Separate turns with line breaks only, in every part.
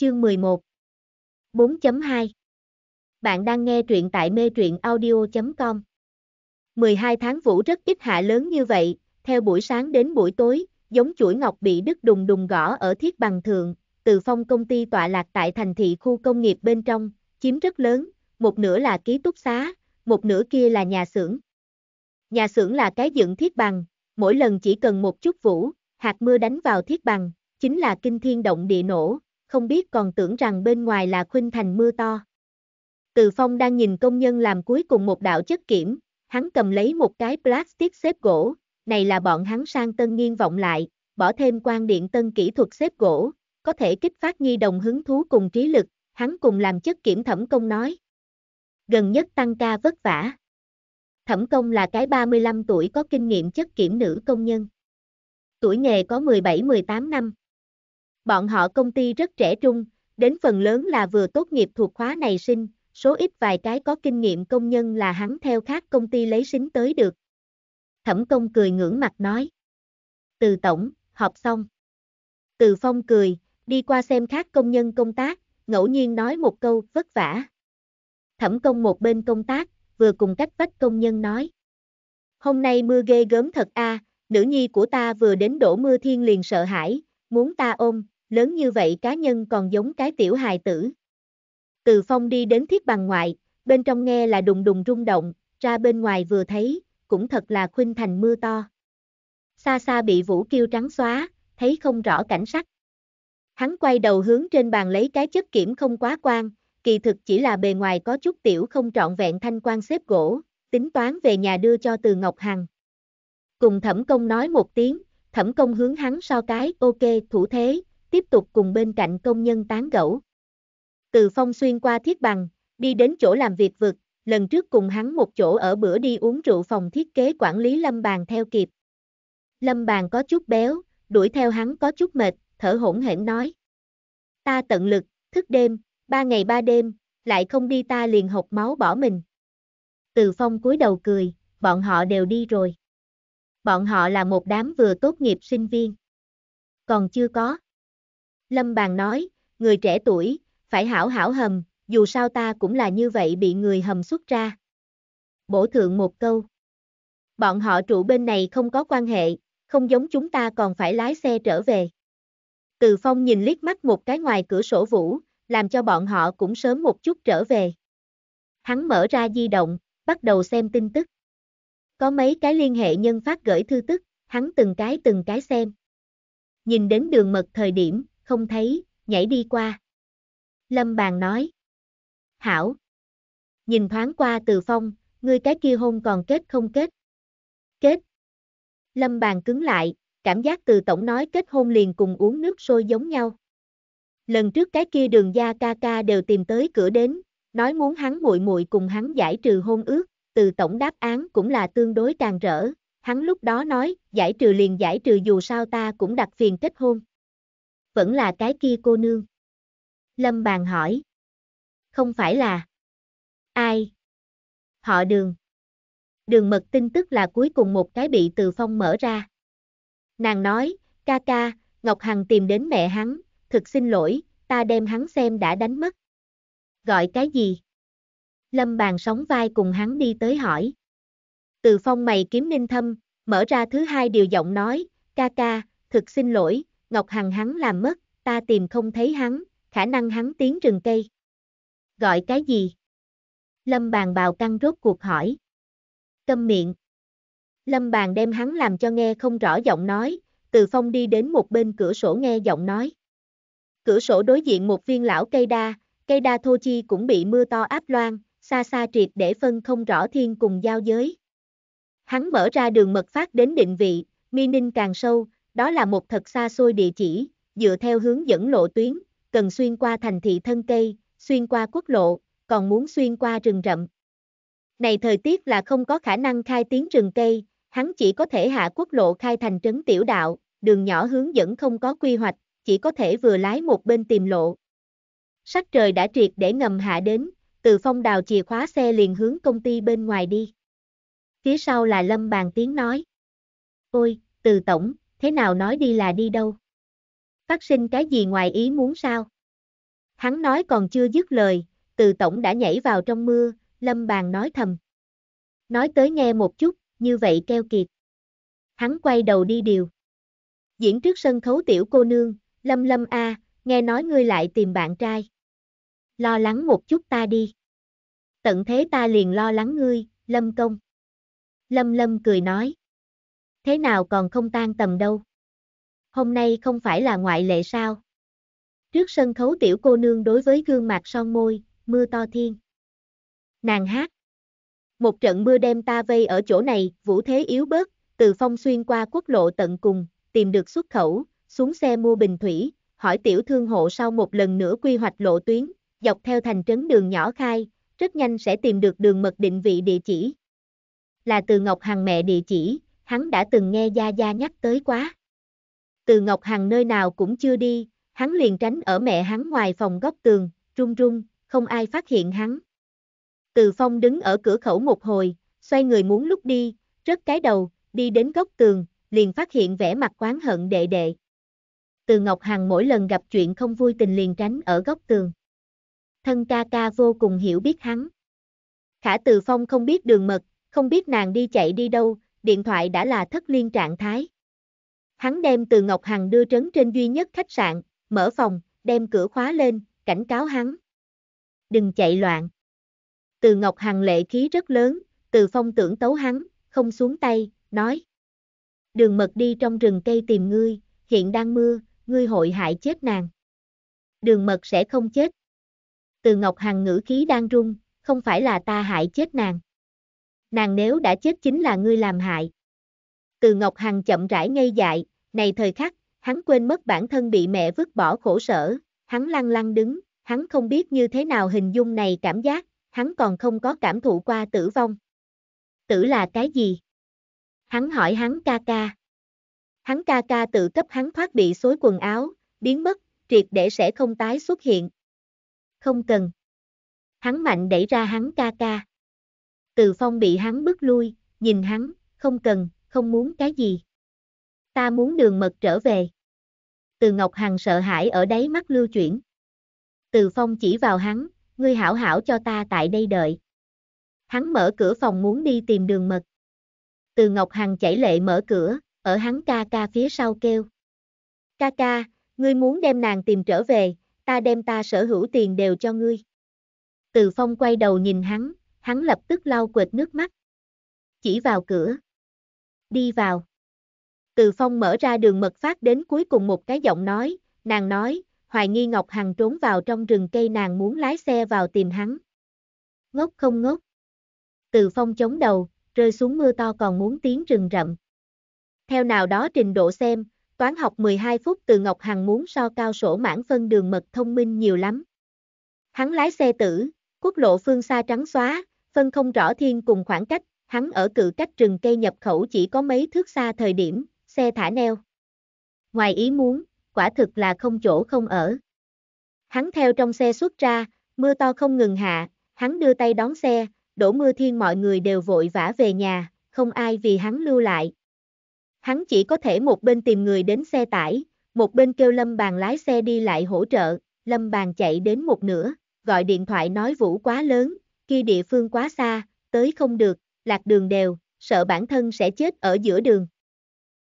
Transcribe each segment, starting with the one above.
Chương 11 4.2 Bạn đang nghe truyện tại mê truyện audio.com 12 tháng vũ rất ít hạ lớn như vậy, theo buổi sáng đến buổi tối, giống chuỗi ngọc bị đứt đùng đùng gõ ở thiết bằng thường, từ phong công ty tọa lạc tại thành thị khu công nghiệp bên trong, chiếm rất lớn, một nửa là ký túc xá, một nửa kia là nhà xưởng. Nhà xưởng là cái dựng thiết bằng, mỗi lần chỉ cần một chút vũ, hạt mưa đánh vào thiết bằng, chính là kinh thiên động địa nổ, không biết còn tưởng rằng bên ngoài là khuynh thành mưa to. Từ Phong đang nhìn công nhân làm cuối cùng một đạo chất kiểm, hắn cầm lấy một cái plastic xếp gỗ, này là bọn hắn sang tân nghiên vọng lại, bỏ thêm quan điện tân kỹ thuật xếp gỗ, có thể kích phát nhi đồng hứng thú cùng trí lực, hắn cùng làm chất kiểm thẩm công nói. Gần nhất tăng ca vất vả. Thẩm công là cái 35 tuổi có kinh nghiệm chất kiểm nữ công nhân. Tuổi nghề có 17-18 năm. Bọn họ công ty rất trẻ trung, đến phần lớn là vừa tốt nghiệp thuộc khóa này sinh, số ít vài cái có kinh nghiệm công nhân là hắn theo khác công ty lấy sính tới được. Thẩm công cười ngưỡng mặt nói. Từ tổng, họp xong. Từ phong cười, đi qua xem khác công nhân công tác, ngẫu nhiên nói một câu vất vả. Thẩm công một bên công tác, vừa cùng cách vách công nhân nói. Hôm nay mưa ghê gớm thật a, à, nữ nhi của ta vừa đến đổ mưa thiên liền sợ hãi, muốn ta ôm, lớn như vậy cá nhân còn giống cái tiểu hài tử. Từ phong đi đến thiết bằng ngoại, bên trong nghe là đùng đùng rung động, ra bên ngoài vừa thấy, cũng thật là khuynh thành mưa to. Xa xa bị vũ kêu trắng xóa, thấy không rõ cảnh sắc. Hắn quay đầu hướng trên bàn lấy cái chất kiểm không quá quan, kỳ thực chỉ là bề ngoài có chút tiểu không trọn vẹn thanh quan xếp gỗ, tính toán về nhà đưa cho từ Ngọc Hằng. Cùng thẩm công nói một tiếng, thẩm công hướng hắn so cái ok thủ thế, tiếp tục cùng bên cạnh công nhân tán gẫu. Từ phong xuyên qua thiết bằng, đi đến chỗ làm việc vực, lần trước cùng hắn một chỗ ở bữa đi uống rượu phòng thiết kế quản lý Lâm Bàn theo kịp. Lâm Bàn có chút béo, đuổi theo hắn có chút mệt, thở hổn hển nói. Ta tận lực, thức đêm, ba ngày ba đêm, lại không đi ta liền hộc máu bỏ mình. Từ phong cúi đầu cười, bọn họ đều đi rồi. Bọn họ là một đám vừa tốt nghiệp sinh viên. Còn chưa có. Lâm Bàn nói, người trẻ tuổi, phải hảo hảo hầm, dù sao ta cũng là như vậy bị người hầm xuất ra. Bổ thượng một câu. Bọn họ trụ bên này không có quan hệ, không giống chúng ta còn phải lái xe trở về. Từ Phong nhìn liếc mắt một cái ngoài cửa sổ vũ, làm cho bọn họ cũng sớm một chút trở về. Hắn mở ra di động, bắt đầu xem tin tức. Có mấy cái liên hệ nhân phát gửi thư tức, hắn từng cái từng cái xem. Nhìn đến đường mật thời điểm, không thấy, nhảy đi qua. Lâm Bàn nói. Hảo. Nhìn thoáng qua Từ Phong, ngươi cái kia hôn còn kết không kết? Kết. Lâm Bàn cứng lại, cảm giác Từ Tổng nói kết hôn liền cùng uống nước sôi giống nhau. Lần trước cái kia đường gia ca ca đều tìm tới cửa đến, nói muốn hắn muội muội cùng hắn giải trừ hôn ước, Từ Tổng đáp án cũng là tương đối càng rỡ, hắn lúc đó nói, giải trừ liền giải trừ dù sao ta cũng đặt phiền kết hôn. Vẫn là cái kia cô nương. Lâm bàn hỏi. Không phải là. Ai? Họ đường. Đường mật tin tức là cuối cùng một cái bị từ phong mở ra. Nàng nói, ca ca, Ngọc Hằng tìm đến mẹ hắn, thực xin lỗi, ta đem hắn xem đã đánh mất. Gọi cái gì? Lâm bàn sóng vai cùng hắn đi tới hỏi. Từ phong mày kiếm ninh thâm, mở ra thứ hai điều giọng nói, ca ca, thực xin lỗi, Ngọc Hằng hắn làm mất, ta tìm không thấy hắn, khả năng hắn tiến rừng cây. Gọi cái gì? Lâm bàn bào căng rốt cuộc hỏi. Câm miệng. Lâm bàn đem hắn làm cho nghe không rõ giọng nói, từ phong đi đến một bên cửa sổ nghe giọng nói. Cửa sổ đối diện một viên lão cây đa, cây đa thô chi cũng bị mưa to áp loan, xa xa triệt để phân không rõ thiên cùng giao giới. Hắn mở ra đường mật phát đến định vị, mi ninh càng sâu, đó là một thật xa xôi địa chỉ, dựa theo hướng dẫn lộ tuyến, cần xuyên qua thành thị thân cây, xuyên qua quốc lộ, còn muốn xuyên qua rừng rậm. Này thời tiết là không có khả năng khai tiến rừng cây, hắn chỉ có thể hạ quốc lộ khai thành trấn tiểu đạo, đường nhỏ hướng dẫn không có quy hoạch, chỉ có thể vừa lái một bên tìm lộ. Sắc trời đã triệt để ngầm hạ đến, từ phong đào chìa khóa xe liền hướng công ty bên ngoài đi. Phía sau là lâm bàn tiếng nói. Ôi, từ tổng, thế nào nói đi là đi đâu? Phát sinh cái gì ngoài ý muốn sao? Hắn nói còn chưa dứt lời, từ tổng đã nhảy vào trong mưa, lâm bàn nói thầm. Nói tới nghe một chút, như vậy keo kiệt. Hắn quay đầu đi điều. Diễn trước sân khấu tiểu cô nương, lâm lâm a, nghe nói ngươi lại tìm bạn trai. Lo lắng một chút ta đi. Tận thế ta liền lo lắng ngươi, lâm công. Lâm lâm cười nói thế nào còn không tan tầm đâu. Hôm nay không phải là ngoại lệ sao? Trước sân khấu tiểu cô nương đối với gương mặt son môi, mưa to thiên. Nàng hát. Một trận mưa đem ta vây ở chỗ này, vũ thế yếu bớt, từ phong xuyên qua quốc lộ tận cùng, tìm được xuất khẩu, xuống xe mua bình thủy, hỏi tiểu thương hộ sau một lần nữa quy hoạch lộ tuyến, dọc theo thành trấn đường nhỏ khai, rất nhanh sẽ tìm được đường mật định vị địa chỉ. Là từ Ngọc Hằng mẹ địa chỉ, hắn đã từng nghe Gia Gia nhắc tới quá. Từ Ngọc Hằng nơi nào cũng chưa đi, hắn liền tránh ở mẹ hắn ngoài phòng góc tường, run run, không ai phát hiện hắn. Từ Phong đứng ở cửa khẩu một hồi, xoay người muốn lúc đi, rớt cái đầu, đi đến góc tường, liền phát hiện vẻ mặt quán hận đệ đệ. Từ Ngọc Hằng mỗi lần gặp chuyện không vui tình liền tránh ở góc tường. Thân ca ca vô cùng hiểu biết hắn. Khả Từ Phong không biết đường mật, không biết nàng đi chạy đi đâu, điện thoại đã là thất liên trạng thái. Hắn đem từ Ngọc Hằng đưa trấn trên duy nhất khách sạn, mở phòng, đem cửa khóa lên, cảnh cáo hắn. Đừng chạy loạn. Từ Ngọc Hằng lệ khí rất lớn, từ phong tưởng tấu hắn, không xuống tay, nói. Đường mật đi trong rừng cây tìm ngươi, hiện đang mưa, ngươi hội hại chết nàng. Đường mật sẽ không chết. Từ Ngọc Hằng ngữ khí đang rung, không phải là ta hại chết nàng nàng nếu đã chết chính là ngươi làm hại. Từ Ngọc Hằng chậm rãi ngây dại, này thời khắc, hắn quên mất bản thân bị mẹ vứt bỏ khổ sở, hắn lăng lăng đứng, hắn không biết như thế nào hình dung này cảm giác, hắn còn không có cảm thụ qua tử vong. Tử là cái gì? Hắn hỏi hắn ca ca. Hắn ca ca tự cấp hắn thoát bị xối quần áo, biến mất, triệt để sẽ không tái xuất hiện. Không cần. Hắn mạnh đẩy ra hắn ca ca. Từ Phong bị hắn bức lui, nhìn hắn, không cần, không muốn cái gì. Ta muốn đường mật trở về. Từ Ngọc Hằng sợ hãi ở đáy mắt lưu chuyển. Từ Phong chỉ vào hắn, ngươi hảo hảo cho ta tại đây đợi. Hắn mở cửa phòng muốn đi tìm đường mật. Từ Ngọc Hằng chảy lệ mở cửa, ở hắn ca ca phía sau kêu. Ca ca, ngươi muốn đem nàng tìm trở về, ta đem ta sở hữu tiền đều cho ngươi. Từ Phong quay đầu nhìn hắn, hắn lập tức lau quệt nước mắt. Chỉ vào cửa. Đi vào. Từ phong mở ra đường mật phát đến cuối cùng một cái giọng nói, nàng nói, hoài nghi Ngọc Hằng trốn vào trong rừng cây nàng muốn lái xe vào tìm hắn. Ngốc không ngốc. Từ phong chống đầu, rơi xuống mưa to còn muốn tiến rừng rậm. Theo nào đó trình độ xem, toán học 12 phút từ Ngọc Hằng muốn so cao sổ mãn phân đường mật thông minh nhiều lắm. Hắn lái xe tử, quốc lộ phương xa trắng xóa, phân không rõ thiên cùng khoảng cách, hắn ở cự cách rừng cây nhập khẩu chỉ có mấy thước xa thời điểm, xe thả neo. Ngoài ý muốn, quả thực là không chỗ không ở. Hắn theo trong xe xuất ra, mưa to không ngừng hạ, hắn đưa tay đón xe, đổ mưa thiên mọi người đều vội vã về nhà, không ai vì hắn lưu lại. Hắn chỉ có thể một bên tìm người đến xe tải, một bên kêu Lâm Bàn lái xe đi lại hỗ trợ, Lâm Bàn chạy đến một nửa, gọi điện thoại nói Vũ quá lớn, kia địa phương quá xa, tới không được, lạc đường đều, sợ bản thân sẽ chết ở giữa đường.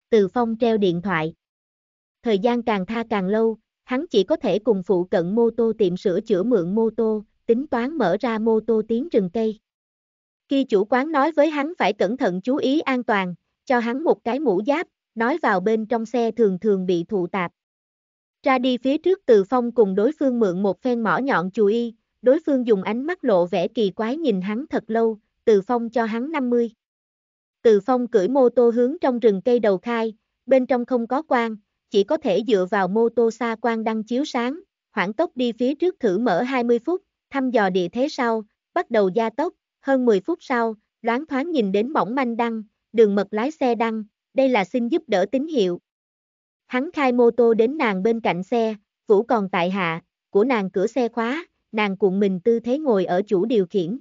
Từ Phong treo điện thoại. Thời gian càng tha càng lâu, hắn chỉ có thể cùng phụ cận mô tô tiệm sửa chữa mượn mô tô, tính toán mở ra mô tô tiến rừng cây. Khi chủ quán nói với hắn phải cẩn thận chú ý an toàn, cho hắn một cái mũ giáp, nói vào bên trong xe thường thường bị thụ tạp. Ra đi phía trước Từ Phong cùng đối phương mượn một phen mỏ nhọn chùi, đối phương dùng ánh mắt lộ vẻ kỳ quái nhìn hắn thật lâu, Từ Phong cho hắn 50. Từ Phong cưỡi mô tô hướng trong rừng cây đầu khai, bên trong không có quang, chỉ có thể dựa vào mô tô xa quang đăng chiếu sáng, khoảng tốc đi phía trước thử mở 20 phút, thăm dò địa thế sau, bắt đầu gia tốc, hơn 10 phút sau, loáng thoáng nhìn đến mỏng manh đăng, đường mật lái xe đăng, đây là xin giúp đỡ tín hiệu. Hắn khai mô tô đến nàng bên cạnh xe, vũ còn tại hạ, của nàng cửa xe khóa, nàng cuộn mình tư thế ngồi ở chủ điều khiển.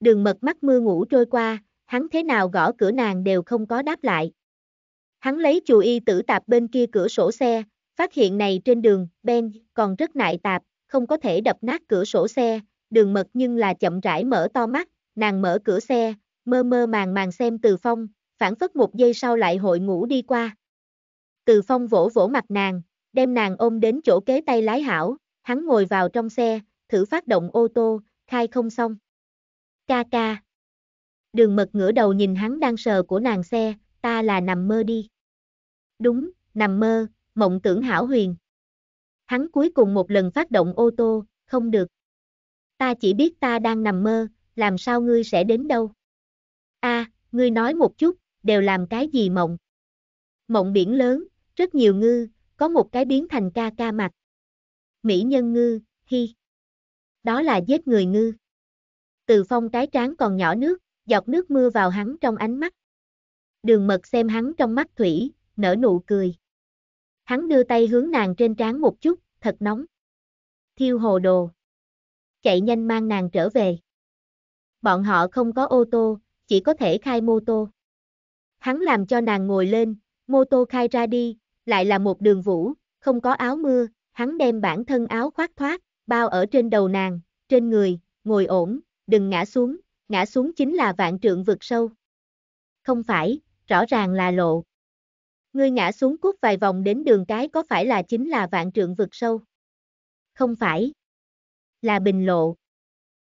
Đường mật mắt mưa ngủ trôi qua, hắn thế nào gõ cửa nàng đều không có đáp lại. Hắn lấy chù y tử tạp bên kia cửa sổ xe, phát hiện này trên đường, Ben, còn rất nại tạp, không có thể đập nát cửa sổ xe, đường mật nhưng là chậm rãi mở to mắt, nàng mở cửa xe, mơ mơ màng màng xem từ phong, phản phất một giây sau lại hội ngủ đi qua. Từ phong vỗ vỗ mặt nàng, đem nàng ôm đến chỗ kế tay lái hảo, hắn ngồi vào trong xe, thử phát động ô tô, khai không xong. Ca ca. Đường mật ngửa đầu nhìn hắn đang sờ của nàng xe, ta là nằm mơ đi. Đúng, nằm mơ, mộng tưởng hảo huyền. Hắn cuối cùng một lần phát động ô tô, không được. Ta chỉ biết ta đang nằm mơ, làm sao ngươi sẽ đến đâu? A, à, ngươi nói một chút, đều làm cái gì mộng? Mộng biển lớn, rất nhiều ngư, có một cái biến thành ca ca mặt. Mỹ nhân ngư, hi đó là giết người ngư. Từ phong cái tráng còn nhỏ nước, giọt nước mưa vào hắn trong ánh mắt. Đường mật xem hắn trong mắt thủy, nở nụ cười. Hắn đưa tay hướng nàng trên trán một chút, thật nóng. Thiêu hồ đồ. Chạy nhanh mang nàng trở về. Bọn họ không có ô tô, chỉ có thể khai mô tô. Hắn làm cho nàng ngồi lên, mô tô khai ra đi, lại là một đường vũ, không có áo mưa, hắn đem bản thân áo khoác thoát, bao ở trên đầu nàng, trên người, ngồi ổn, đừng ngã xuống, ngã xuống chính là vạn trượng vực sâu. Không phải, rõ ràng là lộ. Ngươi ngã xuống cút vài vòng đến đường cái có phải là chính là vạn trượng vực sâu? Không phải. Là bình lộ.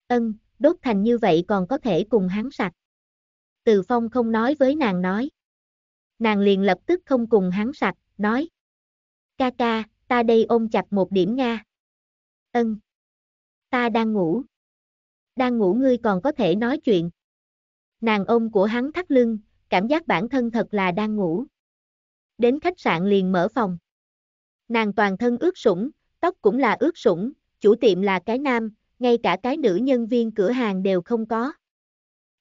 Ân, đốt thành như vậy còn có thể cùng hắn sạch. Từ phong không nói với nàng nói. Nàng liền lập tức không cùng hắn sạch, nói. Ca ca, ta đây ôm chặt một điểm Nga. Ân. Ta đang ngủ. Đang ngủ ngươi còn có thể nói chuyện. Nàng ông của hắn thắt lưng, cảm giác bản thân thật là đang ngủ. Đến khách sạn liền mở phòng. Nàng toàn thân ướt sũng, tóc cũng là ướt sũng, chủ tiệm là cái nam, ngay cả cái nữ nhân viên cửa hàng đều không có.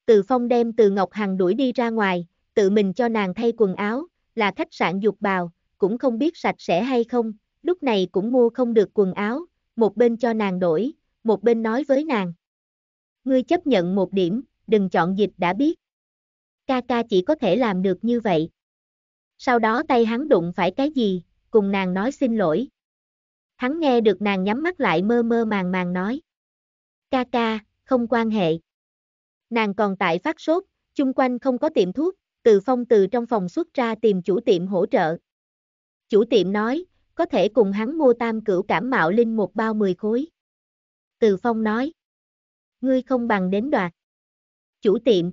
Từ phong đem từ Ngọc Hằng đuổi đi ra ngoài, tự mình cho nàng thay quần áo, là khách sạn dục bào, cũng không biết sạch sẽ hay không, lúc này cũng mua không được quần áo, một bên cho nàng đổi, một bên nói với nàng. Ngươi chấp nhận một điểm, đừng chọn dịch đã biết. Ca ca chỉ có thể làm được như vậy. Sau đó tay hắn đụng phải cái gì, cùng nàng nói xin lỗi. Hắn nghe được nàng nhắm mắt lại mơ mơ màng màng nói. Ca ca, không quan hệ. Nàng còn tại phát sốt, chung quanh không có tiệm thuốc, từ phong từ trong phòng xuất ra tìm chủ tiệm hỗ trợ. Chủ tiệm nói, có thể cùng hắn mua tam cửu cảm mạo linh một bao mười khối. Từ Phong nói, ngươi không bằng đến đoạt. Chủ tiệm,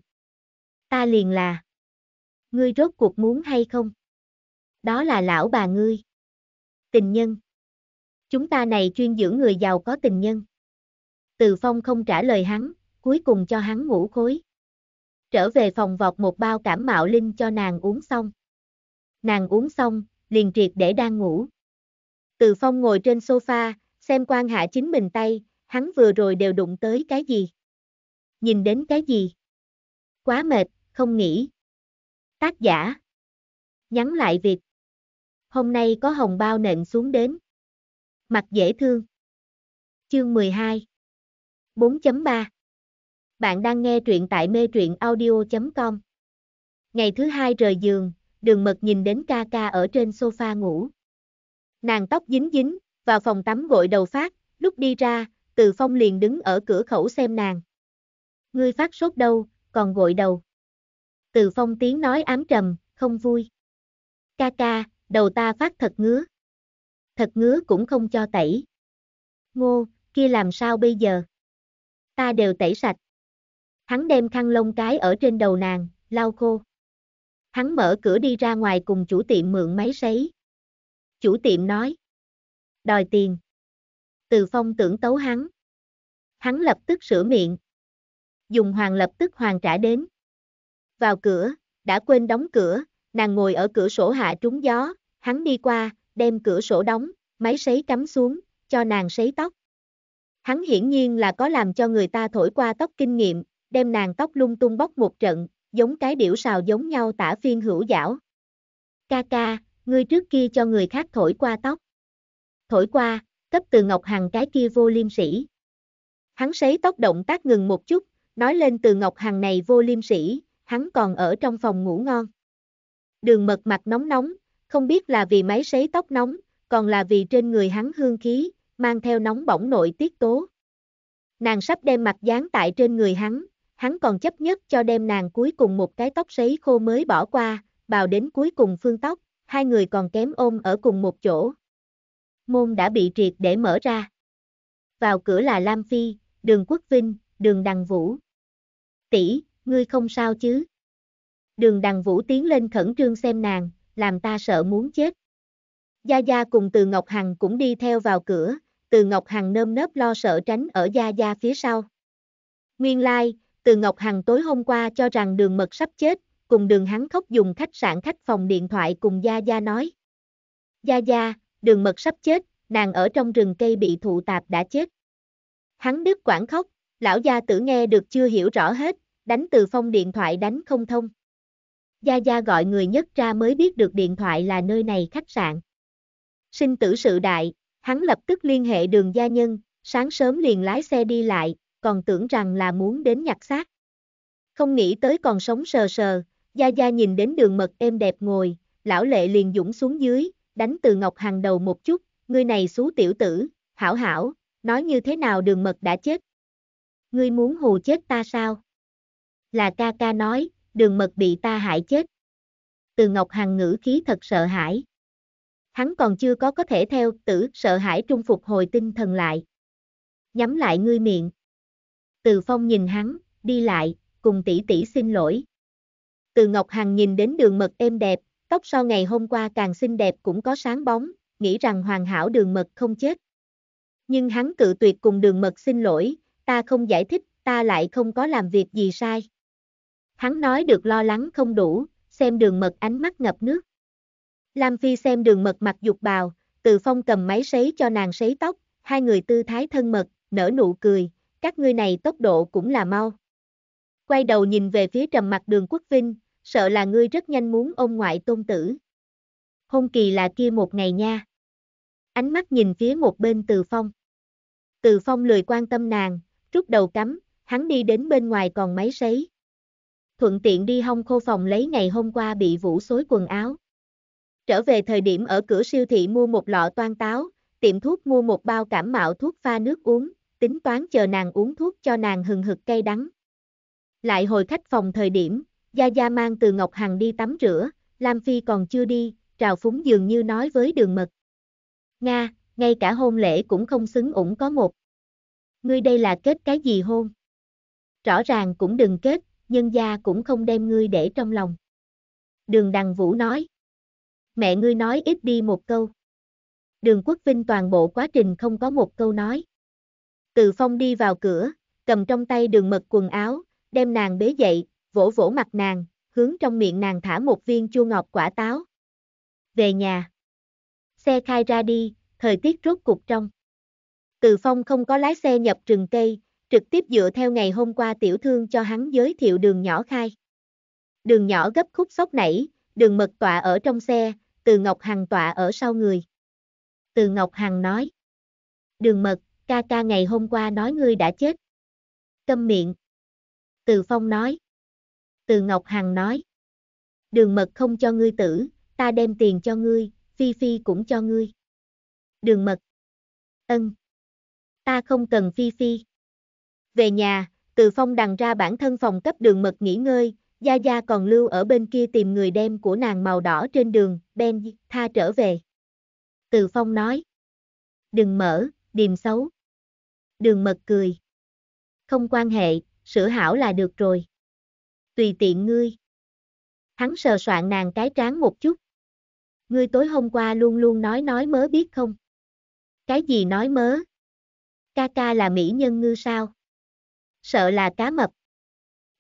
ta liền là, ngươi rốt cuộc muốn hay không? Đó là lão bà ngươi. Tình nhân. Chúng ta này chuyên giữ người giàu có tình nhân. Từ Phong không trả lời hắn, cuối cùng cho hắn ngủ khối. Trở về phòng vọt một bao cảm mạo linh cho nàng uống xong. Nàng uống xong, liền triệt để đang ngủ. Từ Phong ngồi trên sofa, xem quan hạ chính mình tay, hắn vừa rồi đều đụng tới cái gì. Nhìn đến cái gì. Quá mệt, không nghĩ. Tác giả. Nhắn lại việc. Hôm nay có hồng bao nện xuống đến. Mặt dễ thương. Chương 12. 4.3 Bạn đang nghe truyện tại mê truyện audio.com Ngày thứ hai rời giường, đường mật nhìn đến ca ca ở trên sofa ngủ. Nàng tóc dính dính, vào phòng tắm gội đầu phát, lúc đi ra, Từ Phong liền đứng ở cửa khẩu xem nàng. Ngươi phát sốt đâu, còn gội đầu. Từ Phong tiếng nói ám trầm, không vui. Ca ca, đầu ta phát thật ngứa. Thật ngứa cũng không cho tẩy. Ngô, kia làm sao bây giờ? Ta đều tẩy sạch. Hắn đem khăn lông cái ở trên đầu nàng, lau khô. Hắn mở cửa đi ra ngoài cùng chủ tiệm mượn máy sấy. Chủ tiệm nói. Đòi tiền. Từ phong tưởng tấu hắn. Hắn lập tức sửa miệng. Dùng hoàng lập tức hoàng trả đến. Vào cửa, đã quên đóng cửa, nàng ngồi ở cửa sổ hạ trúng gió, hắn đi qua, đem cửa sổ đóng, máy sấy cắm xuống, cho nàng sấy tóc. Hắn hiển nhiên là có làm cho người ta thổi qua tóc kinh nghiệm, đem nàng tóc lung tung bóc một trận, giống cái điểu xào giống nhau tả phiên hữu dảo. Ca ca, ngươi trước kia cho người khác thổi qua tóc. Thổi qua, cấp từ Ngọc Hằng cái kia vô liêm sĩ. Hắn sấy tóc động tác ngừng một chút, nói lên từ Ngọc Hằng này vô liêm sĩ, hắn còn ở trong phòng ngủ ngon. Đường mật mặt nóng nóng, không biết là vì máy sấy tóc nóng, còn là vì trên người hắn hương khí, mang theo nóng bỏng nội tiết tố. Nàng sắp đem mặt dán tại trên người hắn, hắn còn chấp nhất cho đem nàng cuối cùng một cái tóc sấy khô mới bỏ qua, bào đến cuối cùng phương tóc hai người còn kém ôm ở cùng một chỗ. Môn đã bị triệt để mở ra. Vào cửa là Lam Phi, đường Quốc Vinh, đường Đằng Vũ. tỷ ngươi không sao chứ? Đường Đằng Vũ tiến lên khẩn trương xem nàng, làm ta sợ muốn chết. Gia Gia cùng Từ Ngọc Hằng cũng đi theo vào cửa, Từ Ngọc Hằng nơm nớp lo sợ tránh ở Gia Gia phía sau. Nguyên lai, like, Từ Ngọc Hằng tối hôm qua cho rằng đường mật sắp chết, cùng đường hắn khóc dùng khách sạn khách phòng điện thoại cùng Gia Gia nói. Gia Gia, đường mật sắp chết, nàng ở trong rừng cây bị thụ tạp đã chết. Hắn đứt quảng khóc, lão gia tử nghe được chưa hiểu rõ hết, đánh từ phong điện thoại đánh không thông. Gia Gia gọi người nhất ra mới biết được điện thoại là nơi này khách sạn. Sinh tử sự đại, hắn lập tức liên hệ đường gia nhân, sáng sớm liền lái xe đi lại, còn tưởng rằng là muốn đến nhặt xác. Không nghĩ tới còn sống sờ sờ, Gia Gia nhìn đến đường mật êm đẹp ngồi, lão lệ liền dũng xuống dưới, đánh từ Ngọc hàng đầu một chút, ngươi này xú tiểu tử, hảo hảo, nói như thế nào đường mật đã chết. Ngươi muốn hù chết ta sao? Là ca ca nói, đường mật bị ta hại chết. Từ Ngọc hàng ngữ khí thật sợ hãi. Hắn còn chưa có có thể theo tử sợ hãi trung phục hồi tinh thần lại. Nhắm lại ngươi miệng. Từ Phong nhìn hắn, đi lại, cùng tỷ tỷ xin lỗi từ Ngọc Hằng nhìn đến đường mật êm đẹp, tóc sau ngày hôm qua càng xinh đẹp cũng có sáng bóng, nghĩ rằng hoàn hảo đường mật không chết. Nhưng hắn cự tuyệt cùng đường mật xin lỗi, ta không giải thích, ta lại không có làm việc gì sai. Hắn nói được lo lắng không đủ, xem đường mật ánh mắt ngập nước. Lam Phi xem đường mật mặt dục bào, từ phong cầm máy sấy cho nàng sấy tóc, hai người tư thái thân mật, nở nụ cười, các ngươi này tốc độ cũng là mau. Quay đầu nhìn về phía trầm mặt đường quốc vinh, sợ là ngươi rất nhanh muốn ông ngoại tôn tử. Hôn kỳ là kia một ngày nha. Ánh mắt nhìn phía một bên Từ Phong. Từ Phong lười quan tâm nàng, rút đầu cắm, hắn đi đến bên ngoài còn máy sấy. Thuận tiện đi hong khô phòng lấy ngày hôm qua bị vũ xối quần áo. Trở về thời điểm ở cửa siêu thị mua một lọ toan táo, tiệm thuốc mua một bao cảm mạo thuốc pha nước uống, tính toán chờ nàng uống thuốc cho nàng hừng hực cay đắng. Lại hồi khách phòng thời điểm, Gia Gia mang từ Ngọc Hằng đi tắm rửa, Lam Phi còn chưa đi, Trào Phúng dường như nói với đường mật. Nga, ngay cả hôn lễ cũng không xứng ủng có một. Ngươi đây là kết cái gì hôn? Rõ ràng cũng đừng kết, nhân gia cũng không đem ngươi để trong lòng. Đường đằng vũ nói. Mẹ ngươi nói ít đi một câu. Đường quốc vinh toàn bộ quá trình không có một câu nói. Từ phong đi vào cửa, cầm trong tay đường mật quần áo, đem nàng bế dậy, vỗ vỗ mặt nàng, hướng trong miệng nàng thả một viên chua ngọt quả táo. Về nhà. Xe khai ra đi, thời tiết rốt cục trong. Từ Phong không có lái xe nhập rừng cây, trực tiếp dựa theo ngày hôm qua tiểu thương cho hắn giới thiệu đường nhỏ khai. Đường nhỏ gấp khúc sốc nảy, đường mật tọa ở trong xe, từ Ngọc Hằng tọa ở sau người. Từ Ngọc Hằng nói. Đường mật, ca ca ngày hôm qua nói ngươi đã chết. Câm miệng. Từ Phong nói. Từ Ngọc Hằng nói. Đường mật không cho ngươi tử, ta đem tiền cho ngươi, Phi Phi cũng cho ngươi. Đường mật. Ân. Ta không cần Phi Phi. Về nhà, từ phong đằng ra bản thân phòng cấp đường mật nghỉ ngơi, Gia Gia còn lưu ở bên kia tìm người đem của nàng màu đỏ trên đường, Ben, tha trở về. Từ phong nói. Đừng mở, điềm xấu. Đường mật cười. Không quan hệ, sửa hảo là được rồi tùy tiện ngươi. Hắn sờ soạn nàng cái trán một chút. Ngươi tối hôm qua luôn luôn nói nói mớ biết không? Cái gì nói mớ? Ca ca là mỹ nhân ngư sao? Sợ là cá mập.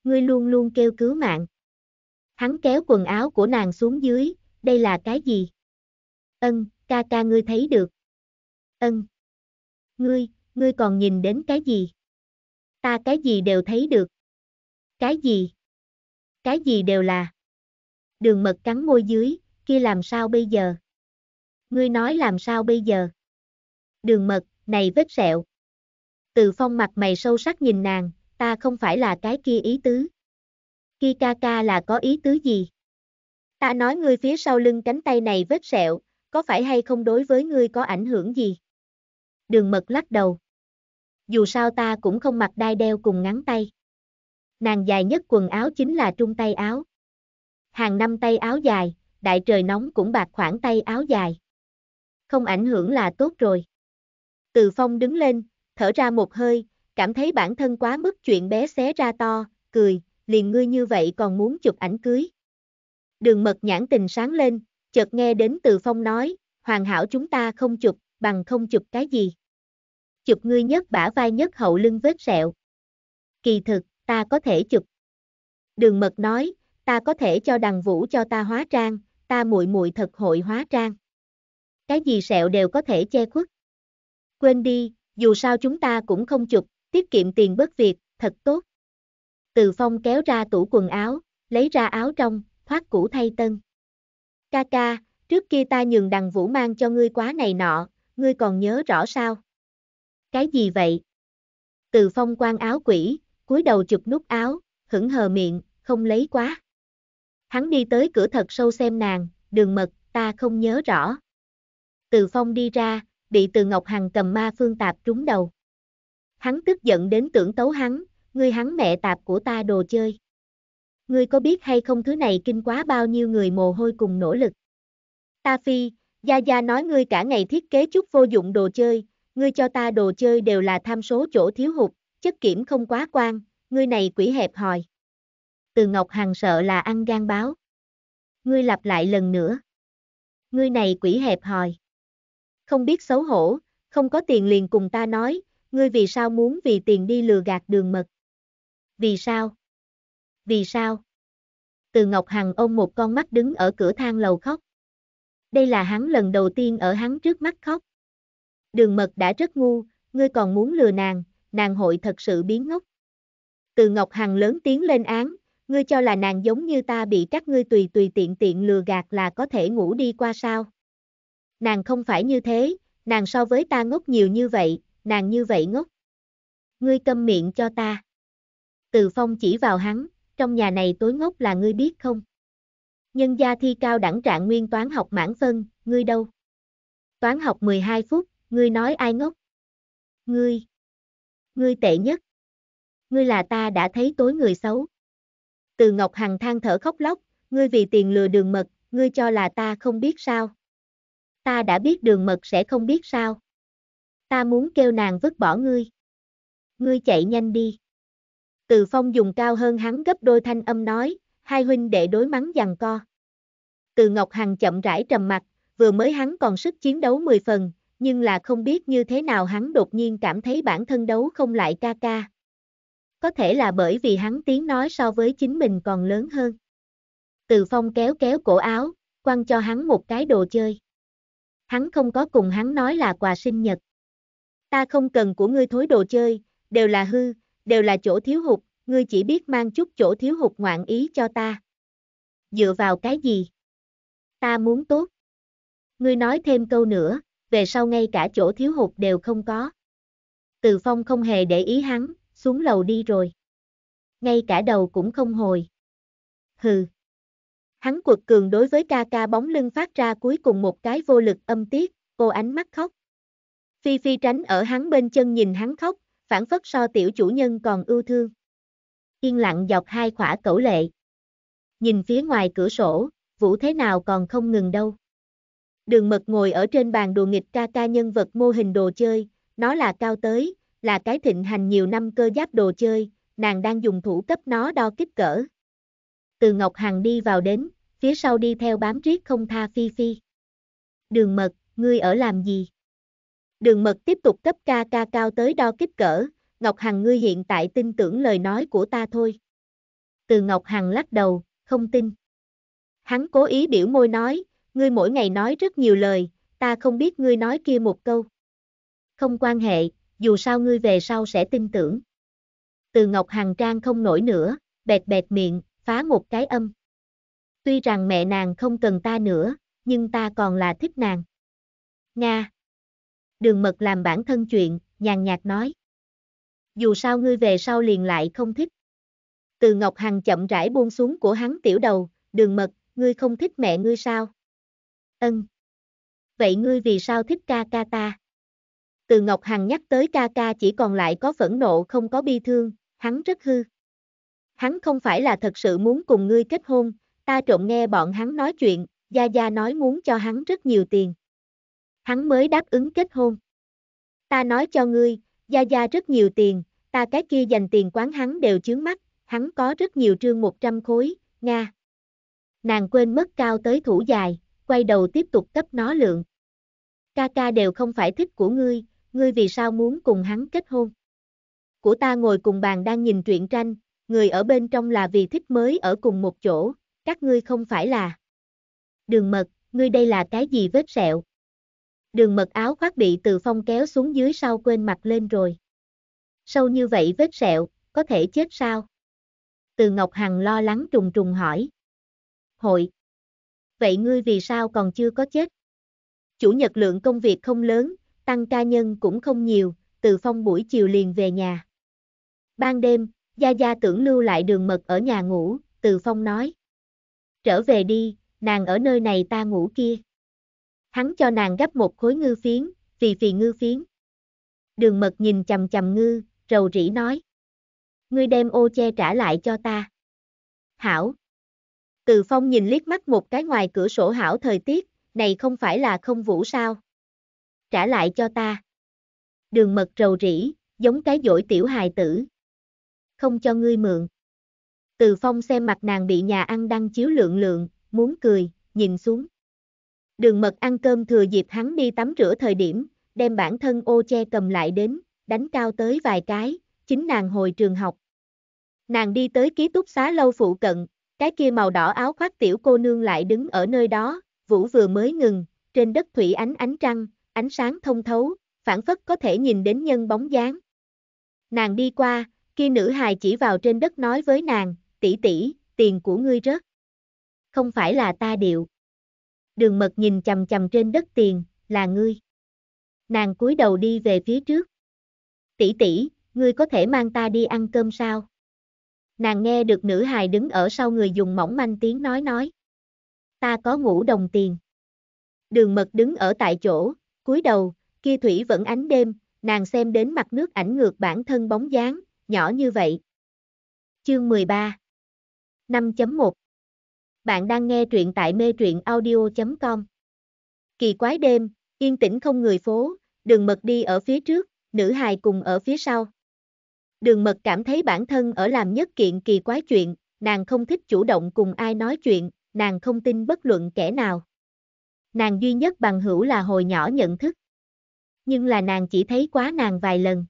Ngươi luôn luôn kêu cứu mạng. Hắn kéo quần áo của nàng xuống dưới, đây là cái gì? Ân, ca ca ngươi thấy được. Ân. Ngươi, ngươi còn nhìn đến cái gì? Ta cái gì đều thấy được. Cái gì? Cái gì đều là. Đường mật cắn môi dưới, kia làm sao bây giờ? Ngươi nói làm sao bây giờ? Đường mật, này vết sẹo. Từ phong mặt mày sâu sắc nhìn nàng, ta không phải là cái kia ý tứ. Kia ca ca là có ý tứ gì? Ta nói ngươi phía sau lưng cánh tay này vết sẹo, có phải hay không đối với ngươi có ảnh hưởng gì? Đường mật lắc đầu. Dù sao ta cũng không mặc đai đeo cùng ngắn tay. Nàng dài nhất quần áo chính là trung tay áo. Hàng năm tay áo dài, đại trời nóng cũng bạc khoảng tay áo dài. Không ảnh hưởng là tốt rồi. Từ phong đứng lên, thở ra một hơi, cảm thấy bản thân quá mức chuyện bé xé ra to, cười, liền ngươi như vậy còn muốn chụp ảnh cưới. Đường mật nhãn tình sáng lên, chợt nghe đến từ phong nói, hoàn hảo chúng ta không chụp, bằng không chụp cái gì. Chụp ngươi nhất bả vai nhất hậu lưng vết sẹo. Kỳ thực, ta có thể chụp. Đường mật nói, ta có thể cho đằng vũ cho ta hóa trang, ta muội muội thật hội hóa trang. Cái gì sẹo đều có thể che khuất. Quên đi, dù sao chúng ta cũng không chụp, tiết kiệm tiền bất việc, thật tốt. Từ phong kéo ra tủ quần áo, lấy ra áo trong, thoát cũ thay tân. Ca ca, trước kia ta nhường đằng vũ mang cho ngươi quá này nọ, ngươi còn nhớ rõ sao? Cái gì vậy? Từ phong quan áo quỷ, cúi đầu chụp nút áo, hững hờ miệng, không lấy quá. Hắn đi tới cửa thật sâu xem nàng, đường mật, ta không nhớ rõ. Từ phong đi ra, bị từ Ngọc Hằng cầm ma phương tạp trúng đầu. Hắn tức giận đến tưởng tấu hắn, ngươi hắn mẹ tạp của ta đồ chơi. Ngươi có biết hay không thứ này kinh quá bao nhiêu người mồ hôi cùng nỗ lực. Ta phi, Gia Gia nói ngươi cả ngày thiết kế chút vô dụng đồ chơi, ngươi cho ta đồ chơi đều là tham số chỗ thiếu hụt, chất kiểm không quá quan, ngươi này quỷ hẹp hòi. Từ Ngọc Hằng sợ là ăn gan báo. Ngươi lặp lại lần nữa. Ngươi này quỷ hẹp hòi. Không biết xấu hổ, không có tiền liền cùng ta nói, ngươi vì sao muốn vì tiền đi lừa gạt đường mật. Vì sao? Vì sao? Từ Ngọc Hằng ôm một con mắt đứng ở cửa thang lầu khóc. Đây là hắn lần đầu tiên ở hắn trước mắt khóc. Đường mật đã rất ngu, ngươi còn muốn lừa nàng, nàng hội thật sự biến ngốc. Từ Ngọc Hằng lớn tiếng lên án, ngươi cho là nàng giống như ta bị các ngươi tùy tùy tiện tiện lừa gạt là có thể ngủ đi qua sao. Nàng không phải như thế, nàng so với ta ngốc nhiều như vậy, nàng như vậy ngốc. Ngươi câm miệng cho ta. Từ Phong chỉ vào hắn, trong nhà này tối ngốc là ngươi biết không? Nhân gia thi cao đẳng trạng nguyên toán học mãn phân, ngươi đâu? Toán học 12 phút, ngươi nói ai ngốc? Ngươi! Ngươi tệ nhất. Ngươi là ta đã thấy tối người xấu. Từ Ngọc Hằng than thở khóc lóc, ngươi vì tiền lừa đường mật, ngươi cho là ta không biết sao. Ta đã biết đường mật sẽ không biết sao. Ta muốn kêu nàng vứt bỏ ngươi. Ngươi chạy nhanh đi. Từ phong dùng cao hơn hắn gấp đôi thanh âm nói, hai huynh đệ đối mắng giằng co. Từ Ngọc Hằng chậm rãi trầm mặt, vừa mới hắn còn sức chiến đấu 10 phần, nhưng là không biết như thế nào hắn đột nhiên cảm thấy bản thân đấu không lại ca ca. Có thể là bởi vì hắn tiếng nói so với chính mình còn lớn hơn. Từ phong kéo kéo cổ áo, quăng cho hắn một cái đồ chơi. Hắn không có cùng hắn nói là quà sinh nhật. Ta không cần của ngươi thối đồ chơi, đều là hư, đều là chỗ thiếu hụt, ngươi chỉ biết mang chút chỗ thiếu hụt ngoạn ý cho ta. Dựa vào cái gì? Ta muốn tốt. Ngươi nói thêm câu nữa, về sau ngay cả chỗ thiếu hụt đều không có. Từ Phong không hề để ý hắn, xuống lầu đi rồi. Ngay cả đầu cũng không hồi. Hừ. Hắn quật cường đối với ca ca bóng lưng phát ra cuối cùng một cái vô lực âm tiết, cô ánh mắt khóc. Phi Phi tránh ở hắn bên chân nhìn hắn khóc, phản phất so tiểu chủ nhân còn ưu thương. Yên lặng dọc hai khỏa cẩu lệ. Nhìn phía ngoài cửa sổ, Vũ thế nào còn không ngừng đâu đường mật ngồi ở trên bàn đồ nghịch ca ca nhân vật mô hình đồ chơi, nó là cao tới, là cái thịnh hành nhiều năm cơ giáp đồ chơi, nàng đang dùng thủ cấp nó đo kích cỡ. Từ Ngọc Hằng đi vào đến, phía sau đi theo bám riết không tha Phi Phi. Đường mật, ngươi ở làm gì? Đường mật tiếp tục cấp ca ca cao tới đo kích cỡ, Ngọc Hằng ngươi hiện tại tin tưởng lời nói của ta thôi. Từ Ngọc Hằng lắc đầu, không tin. Hắn cố ý biểu môi nói, ngươi mỗi ngày nói rất nhiều lời, ta không biết ngươi nói kia một câu. Không quan hệ, dù sao ngươi về sau sẽ tin tưởng. Từ Ngọc Hằng Trang không nổi nữa, bẹt bẹt miệng, phá một cái âm. Tuy rằng mẹ nàng không cần ta nữa, nhưng ta còn là thích nàng. Nga. Đường mật làm bản thân chuyện, nhàn nhạt nói. Dù sao ngươi về sau liền lại không thích. Từ Ngọc Hằng chậm rãi buông xuống của hắn tiểu đầu, đường mật, ngươi không thích mẹ ngươi sao? Ân. Vậy ngươi vì sao thích ca ca ta? Từ Ngọc Hằng nhắc tới ca ca chỉ còn lại có phẫn nộ không có bi thương, hắn rất hư. Hắn không phải là thật sự muốn cùng ngươi kết hôn, ta trộm nghe bọn hắn nói chuyện, Gia Gia nói muốn cho hắn rất nhiều tiền. Hắn mới đáp ứng kết hôn. Ta nói cho ngươi, Gia Gia rất nhiều tiền, ta cái kia dành tiền quán hắn đều chướng mắt, hắn có rất nhiều trương 100 khối, Nga. Nàng quên mất cao tới thủ dài, quay đầu tiếp tục cấp nó lượng. Ca ca đều không phải thích của ngươi, ngươi vì sao muốn cùng hắn kết hôn? Của ta ngồi cùng bàn đang nhìn truyện tranh, người ở bên trong là vì thích mới ở cùng một chỗ, các ngươi không phải là. Đường mật, ngươi đây là cái gì vết sẹo? Đường mật áo khoác bị từ phong kéo xuống dưới sau quên mặt lên rồi. Sâu như vậy vết sẹo, có thể chết sao? Từ Ngọc Hằng lo lắng trùng trùng hỏi. Hội, vậy ngươi vì sao còn chưa có chết? Chủ nhật lượng công việc không lớn, tăng ca nhân cũng không nhiều, từ phong buổi chiều liền về nhà. Ban đêm, Gia Gia tưởng lưu lại đường mật ở nhà ngủ, từ phong nói. Trở về đi, nàng ở nơi này ta ngủ kia. Hắn cho nàng gấp một khối ngư phiến, vì vì ngư phiến. Đường mật nhìn chầm chầm ngư, rầu rĩ nói. Ngươi đem ô che trả lại cho ta. Hảo, từ Phong nhìn liếc mắt một cái ngoài cửa sổ hảo thời tiết, này không phải là không vũ sao? Trả lại cho ta. Đường mật rầu rĩ, giống cái dỗi tiểu hài tử. Không cho ngươi mượn. Từ Phong xem mặt nàng bị nhà ăn đăng chiếu lượng lượng, muốn cười, nhìn xuống. Đường mật ăn cơm thừa dịp hắn đi tắm rửa thời điểm, đem bản thân ô che cầm lại đến, đánh cao tới vài cái, chính nàng hồi trường học. Nàng đi tới ký túc xá lâu phụ cận, cái kia màu đỏ áo khoác tiểu cô nương lại đứng ở nơi đó, vũ vừa mới ngừng, trên đất thủy ánh ánh trăng, ánh sáng thông thấu, phản phất có thể nhìn đến nhân bóng dáng. Nàng đi qua, kia nữ hài chỉ vào trên đất nói với nàng, tỷ tỷ, tiền của ngươi rớt. Không phải là ta điệu. Đường mật nhìn chầm chầm trên đất tiền, là ngươi. Nàng cúi đầu đi về phía trước. Tỷ tỷ, ngươi có thể mang ta đi ăn cơm sao? nàng nghe được nữ hài đứng ở sau người dùng mỏng manh tiếng nói nói. Ta có ngủ đồng tiền. Đường mật đứng ở tại chỗ, cúi đầu, kia thủy vẫn ánh đêm, nàng xem đến mặt nước ảnh ngược bản thân bóng dáng, nhỏ như vậy. Chương 13 5.1 Bạn đang nghe truyện tại mê truyện audio.com Kỳ quái đêm, yên tĩnh không người phố, đường mật đi ở phía trước, nữ hài cùng ở phía sau. Đường mật cảm thấy bản thân ở làm nhất kiện kỳ quái chuyện, nàng không thích chủ động cùng ai nói chuyện, nàng không tin bất luận kẻ nào. Nàng duy nhất bằng hữu là hồi nhỏ nhận thức. Nhưng là nàng chỉ thấy quá nàng vài lần.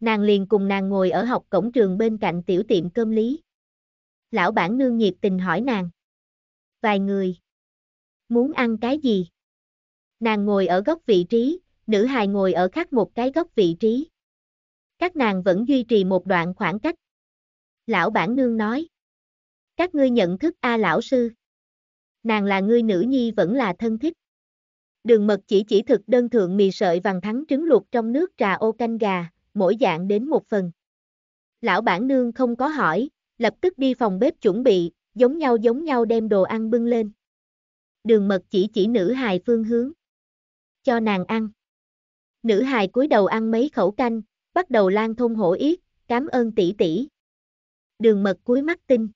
Nàng liền cùng nàng ngồi ở học cổng trường bên cạnh tiểu tiệm cơm lý. Lão bản nương nhiệt tình hỏi nàng. Vài người. Muốn ăn cái gì? Nàng ngồi ở góc vị trí, nữ hài ngồi ở khác một cái góc vị trí. Các nàng vẫn duy trì một đoạn khoảng cách. Lão bản nương nói. Các ngươi nhận thức A lão sư. Nàng là ngươi nữ nhi vẫn là thân thích. Đường mật chỉ chỉ thực đơn thượng mì sợi vàng thắng trứng luộc trong nước trà ô canh gà, mỗi dạng đến một phần. Lão bản nương không có hỏi, lập tức đi phòng bếp chuẩn bị, giống nhau giống nhau đem đồ ăn bưng lên. Đường mật chỉ chỉ nữ hài phương hướng. Cho nàng ăn. Nữ hài cúi đầu ăn mấy khẩu canh, bắt đầu lan thông hổ yết, cảm ơn tỷ tỷ. Đường mật cuối mắt tinh.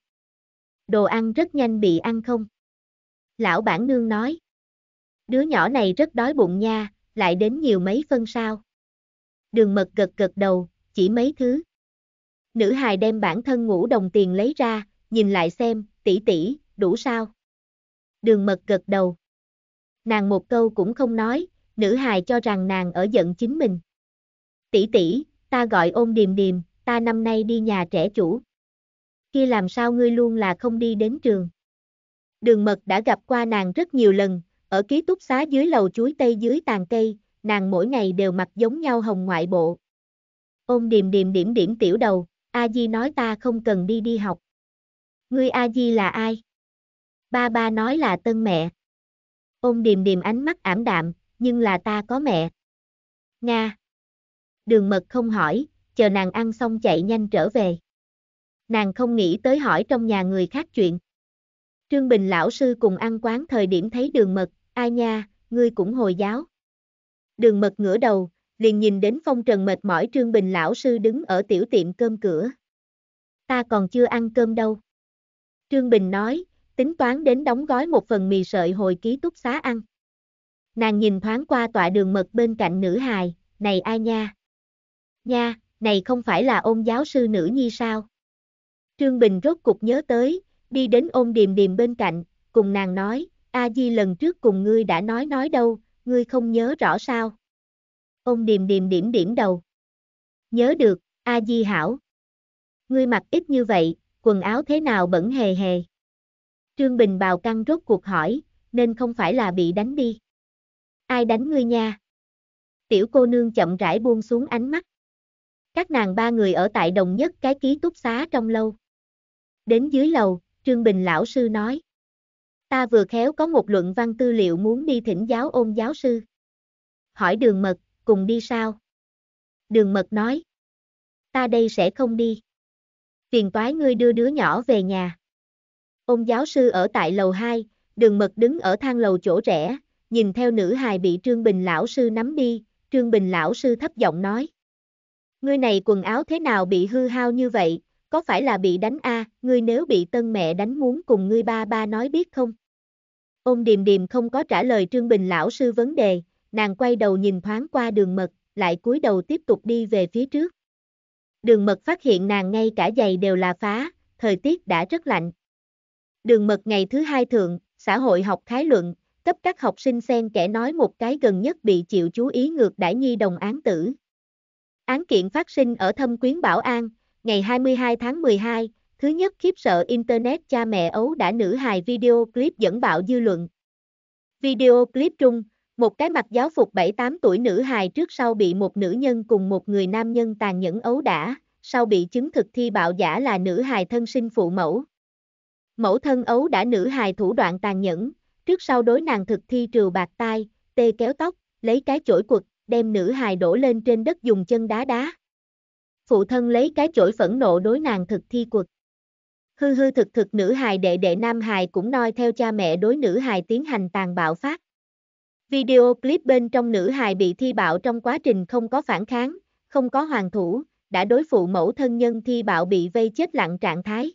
Đồ ăn rất nhanh bị ăn không? Lão bản nương nói. Đứa nhỏ này rất đói bụng nha, lại đến nhiều mấy phân sao. Đường mật gật gật đầu, chỉ mấy thứ. Nữ hài đem bản thân ngũ đồng tiền lấy ra, nhìn lại xem, tỷ tỷ, đủ sao? Đường mật gật đầu. Nàng một câu cũng không nói, nữ hài cho rằng nàng ở giận chính mình tỷ tỷ, ta gọi ôn điềm điềm, ta năm nay đi nhà trẻ chủ. Khi làm sao ngươi luôn là không đi đến trường. Đường mật đã gặp qua nàng rất nhiều lần, ở ký túc xá dưới lầu chuối tây dưới tàn cây, nàng mỗi ngày đều mặc giống nhau hồng ngoại bộ. Ôn điềm điềm điểm điểm tiểu đầu, A-di nói ta không cần đi đi học. Ngươi A-di là ai? Ba ba nói là tân mẹ. Ôn điềm điềm ánh mắt ảm đạm, nhưng là ta có mẹ. Nga đường mật không hỏi, chờ nàng ăn xong chạy nhanh trở về. Nàng không nghĩ tới hỏi trong nhà người khác chuyện. Trương Bình lão sư cùng ăn quán thời điểm thấy đường mật, ai nha, ngươi cũng Hồi giáo. Đường mật ngửa đầu, liền nhìn đến phong trần mệt mỏi Trương Bình lão sư đứng ở tiểu tiệm cơm cửa. Ta còn chưa ăn cơm đâu. Trương Bình nói, tính toán đến đóng gói một phần mì sợi hồi ký túc xá ăn. Nàng nhìn thoáng qua tọa đường mật bên cạnh nữ hài, này ai nha. Nha, này không phải là ôn giáo sư nữ nhi sao? Trương Bình rốt cục nhớ tới, đi đến ôn điềm điềm bên cạnh, cùng nàng nói, A Di lần trước cùng ngươi đã nói nói đâu, ngươi không nhớ rõ sao? Ôn điềm điềm điểm điểm đầu. Nhớ được, A Di hảo. Ngươi mặc ít như vậy, quần áo thế nào bẩn hề hề. Trương Bình bào căng rốt cuộc hỏi, nên không phải là bị đánh đi. Ai đánh ngươi nha? Tiểu cô nương chậm rãi buông xuống ánh mắt. Các nàng ba người ở tại đồng nhất cái ký túc xá trong lâu. Đến dưới lầu, Trương Bình lão sư nói. Ta vừa khéo có một luận văn tư liệu muốn đi thỉnh giáo ôn giáo sư. Hỏi đường mật, cùng đi sao? Đường mật nói. Ta đây sẽ không đi. Phiền toái ngươi đưa đứa nhỏ về nhà. Ôn giáo sư ở tại lầu 2, đường mật đứng ở thang lầu chỗ rẻ nhìn theo nữ hài bị Trương Bình lão sư nắm đi, Trương Bình lão sư thấp giọng nói. Ngươi này quần áo thế nào bị hư hao như vậy, có phải là bị đánh a? À? ngươi nếu bị tân mẹ đánh muốn cùng ngươi ba ba nói biết không? Ôm điềm điềm không có trả lời Trương Bình lão sư vấn đề, nàng quay đầu nhìn thoáng qua đường mật, lại cúi đầu tiếp tục đi về phía trước. Đường mật phát hiện nàng ngay cả giày đều là phá, thời tiết đã rất lạnh. Đường mật ngày thứ hai thượng, xã hội học khái luận, cấp các học sinh xen kẻ nói một cái gần nhất bị chịu chú ý ngược đãi nhi đồng án tử, Án kiện phát sinh ở Thâm Quyến Bảo An, ngày 22 tháng 12, thứ nhất khiếp sợ Internet cha mẹ ấu đã nữ hài video clip dẫn bạo dư luận. Video clip trung, một cái mặt giáo phục 7-8 tuổi nữ hài trước sau bị một nữ nhân cùng một người nam nhân tàn nhẫn ấu đã, sau bị chứng thực thi bạo giả là nữ hài thân sinh phụ mẫu. Mẫu thân ấu đã nữ hài thủ đoạn tàn nhẫn, trước sau đối nàng thực thi trừ bạc tai, tê kéo tóc, lấy cái chổi quật, đem nữ hài đổ lên trên đất dùng chân đá đá. Phụ thân lấy cái chổi phẫn nộ đối nàng thực thi quật. Hư hư thực thực nữ hài đệ đệ nam hài cũng noi theo cha mẹ đối nữ hài tiến hành tàn bạo phát. Video clip bên trong nữ hài bị thi bạo trong quá trình không có phản kháng, không có hoàng thủ, đã đối phụ mẫu thân nhân thi bạo bị vây chết lặng trạng thái.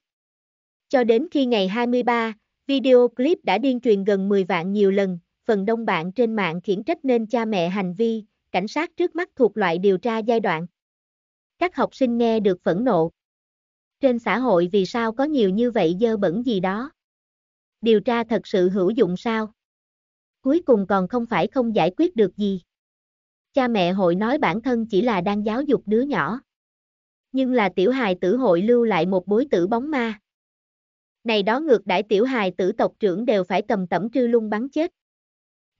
Cho đến khi ngày 23, video clip đã điên truyền gần 10 vạn nhiều lần, phần đông bạn trên mạng khiển trách nên cha mẹ hành vi, cảnh sát trước mắt thuộc loại điều tra giai đoạn. Các học sinh nghe được phẫn nộ. Trên xã hội vì sao có nhiều như vậy dơ bẩn gì đó? Điều tra thật sự hữu dụng sao? Cuối cùng còn không phải không giải quyết được gì. Cha mẹ hội nói bản thân chỉ là đang giáo dục đứa nhỏ. Nhưng là tiểu hài tử hội lưu lại một bối tử bóng ma. Này đó ngược đại tiểu hài tử tộc trưởng đều phải cầm tẩm trư lung bắn chết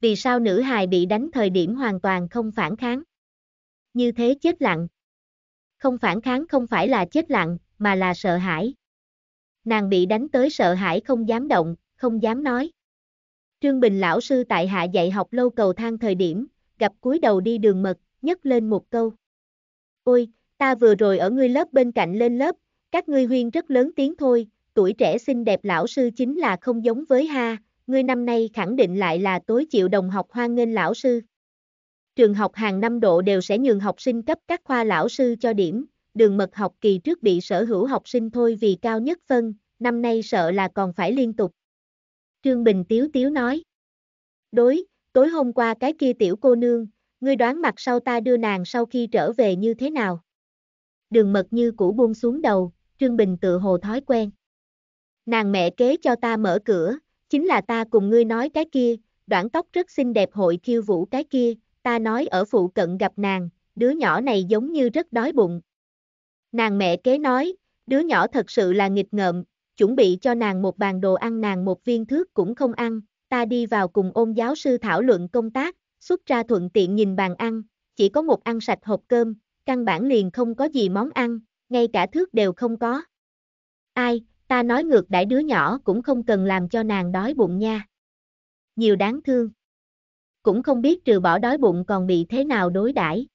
vì sao nữ hài bị đánh thời điểm hoàn toàn không phản kháng. Như thế chết lặng. Không phản kháng không phải là chết lặng, mà là sợ hãi. Nàng bị đánh tới sợ hãi không dám động, không dám nói. Trương Bình lão sư tại hạ dạy học lâu cầu thang thời điểm, gặp cúi đầu đi đường mật, nhấc lên một câu. Ôi, ta vừa rồi ở ngươi lớp bên cạnh lên lớp, các ngươi huyên rất lớn tiếng thôi, tuổi trẻ xinh đẹp lão sư chính là không giống với ha, ngươi năm nay khẳng định lại là tối chịu đồng học hoan nghênh lão sư. Trường học hàng năm độ đều sẽ nhường học sinh cấp các khoa lão sư cho điểm, đường mật học kỳ trước bị sở hữu học sinh thôi vì cao nhất phân, năm nay sợ là còn phải liên tục. Trương Bình Tiếu Tiếu nói. Đối, tối hôm qua cái kia tiểu cô nương, ngươi đoán mặt sau ta đưa nàng sau khi trở về như thế nào? Đường mật như cũ buông xuống đầu, Trương Bình tự hồ thói quen. Nàng mẹ kế cho ta mở cửa, Chính là ta cùng ngươi nói cái kia, đoạn tóc rất xinh đẹp hội khiêu vũ cái kia, ta nói ở phụ cận gặp nàng, đứa nhỏ này giống như rất đói bụng. Nàng mẹ kế nói, đứa nhỏ thật sự là nghịch ngợm, chuẩn bị cho nàng một bàn đồ ăn nàng một viên thước cũng không ăn, ta đi vào cùng ôn giáo sư thảo luận công tác, xuất ra thuận tiện nhìn bàn ăn, chỉ có một ăn sạch hộp cơm, căn bản liền không có gì món ăn, ngay cả thước đều không có. Ai, ta nói ngược đãi đứa nhỏ cũng không cần làm cho nàng đói bụng nha. Nhiều đáng thương. Cũng không biết trừ bỏ đói bụng còn bị thế nào đối đãi.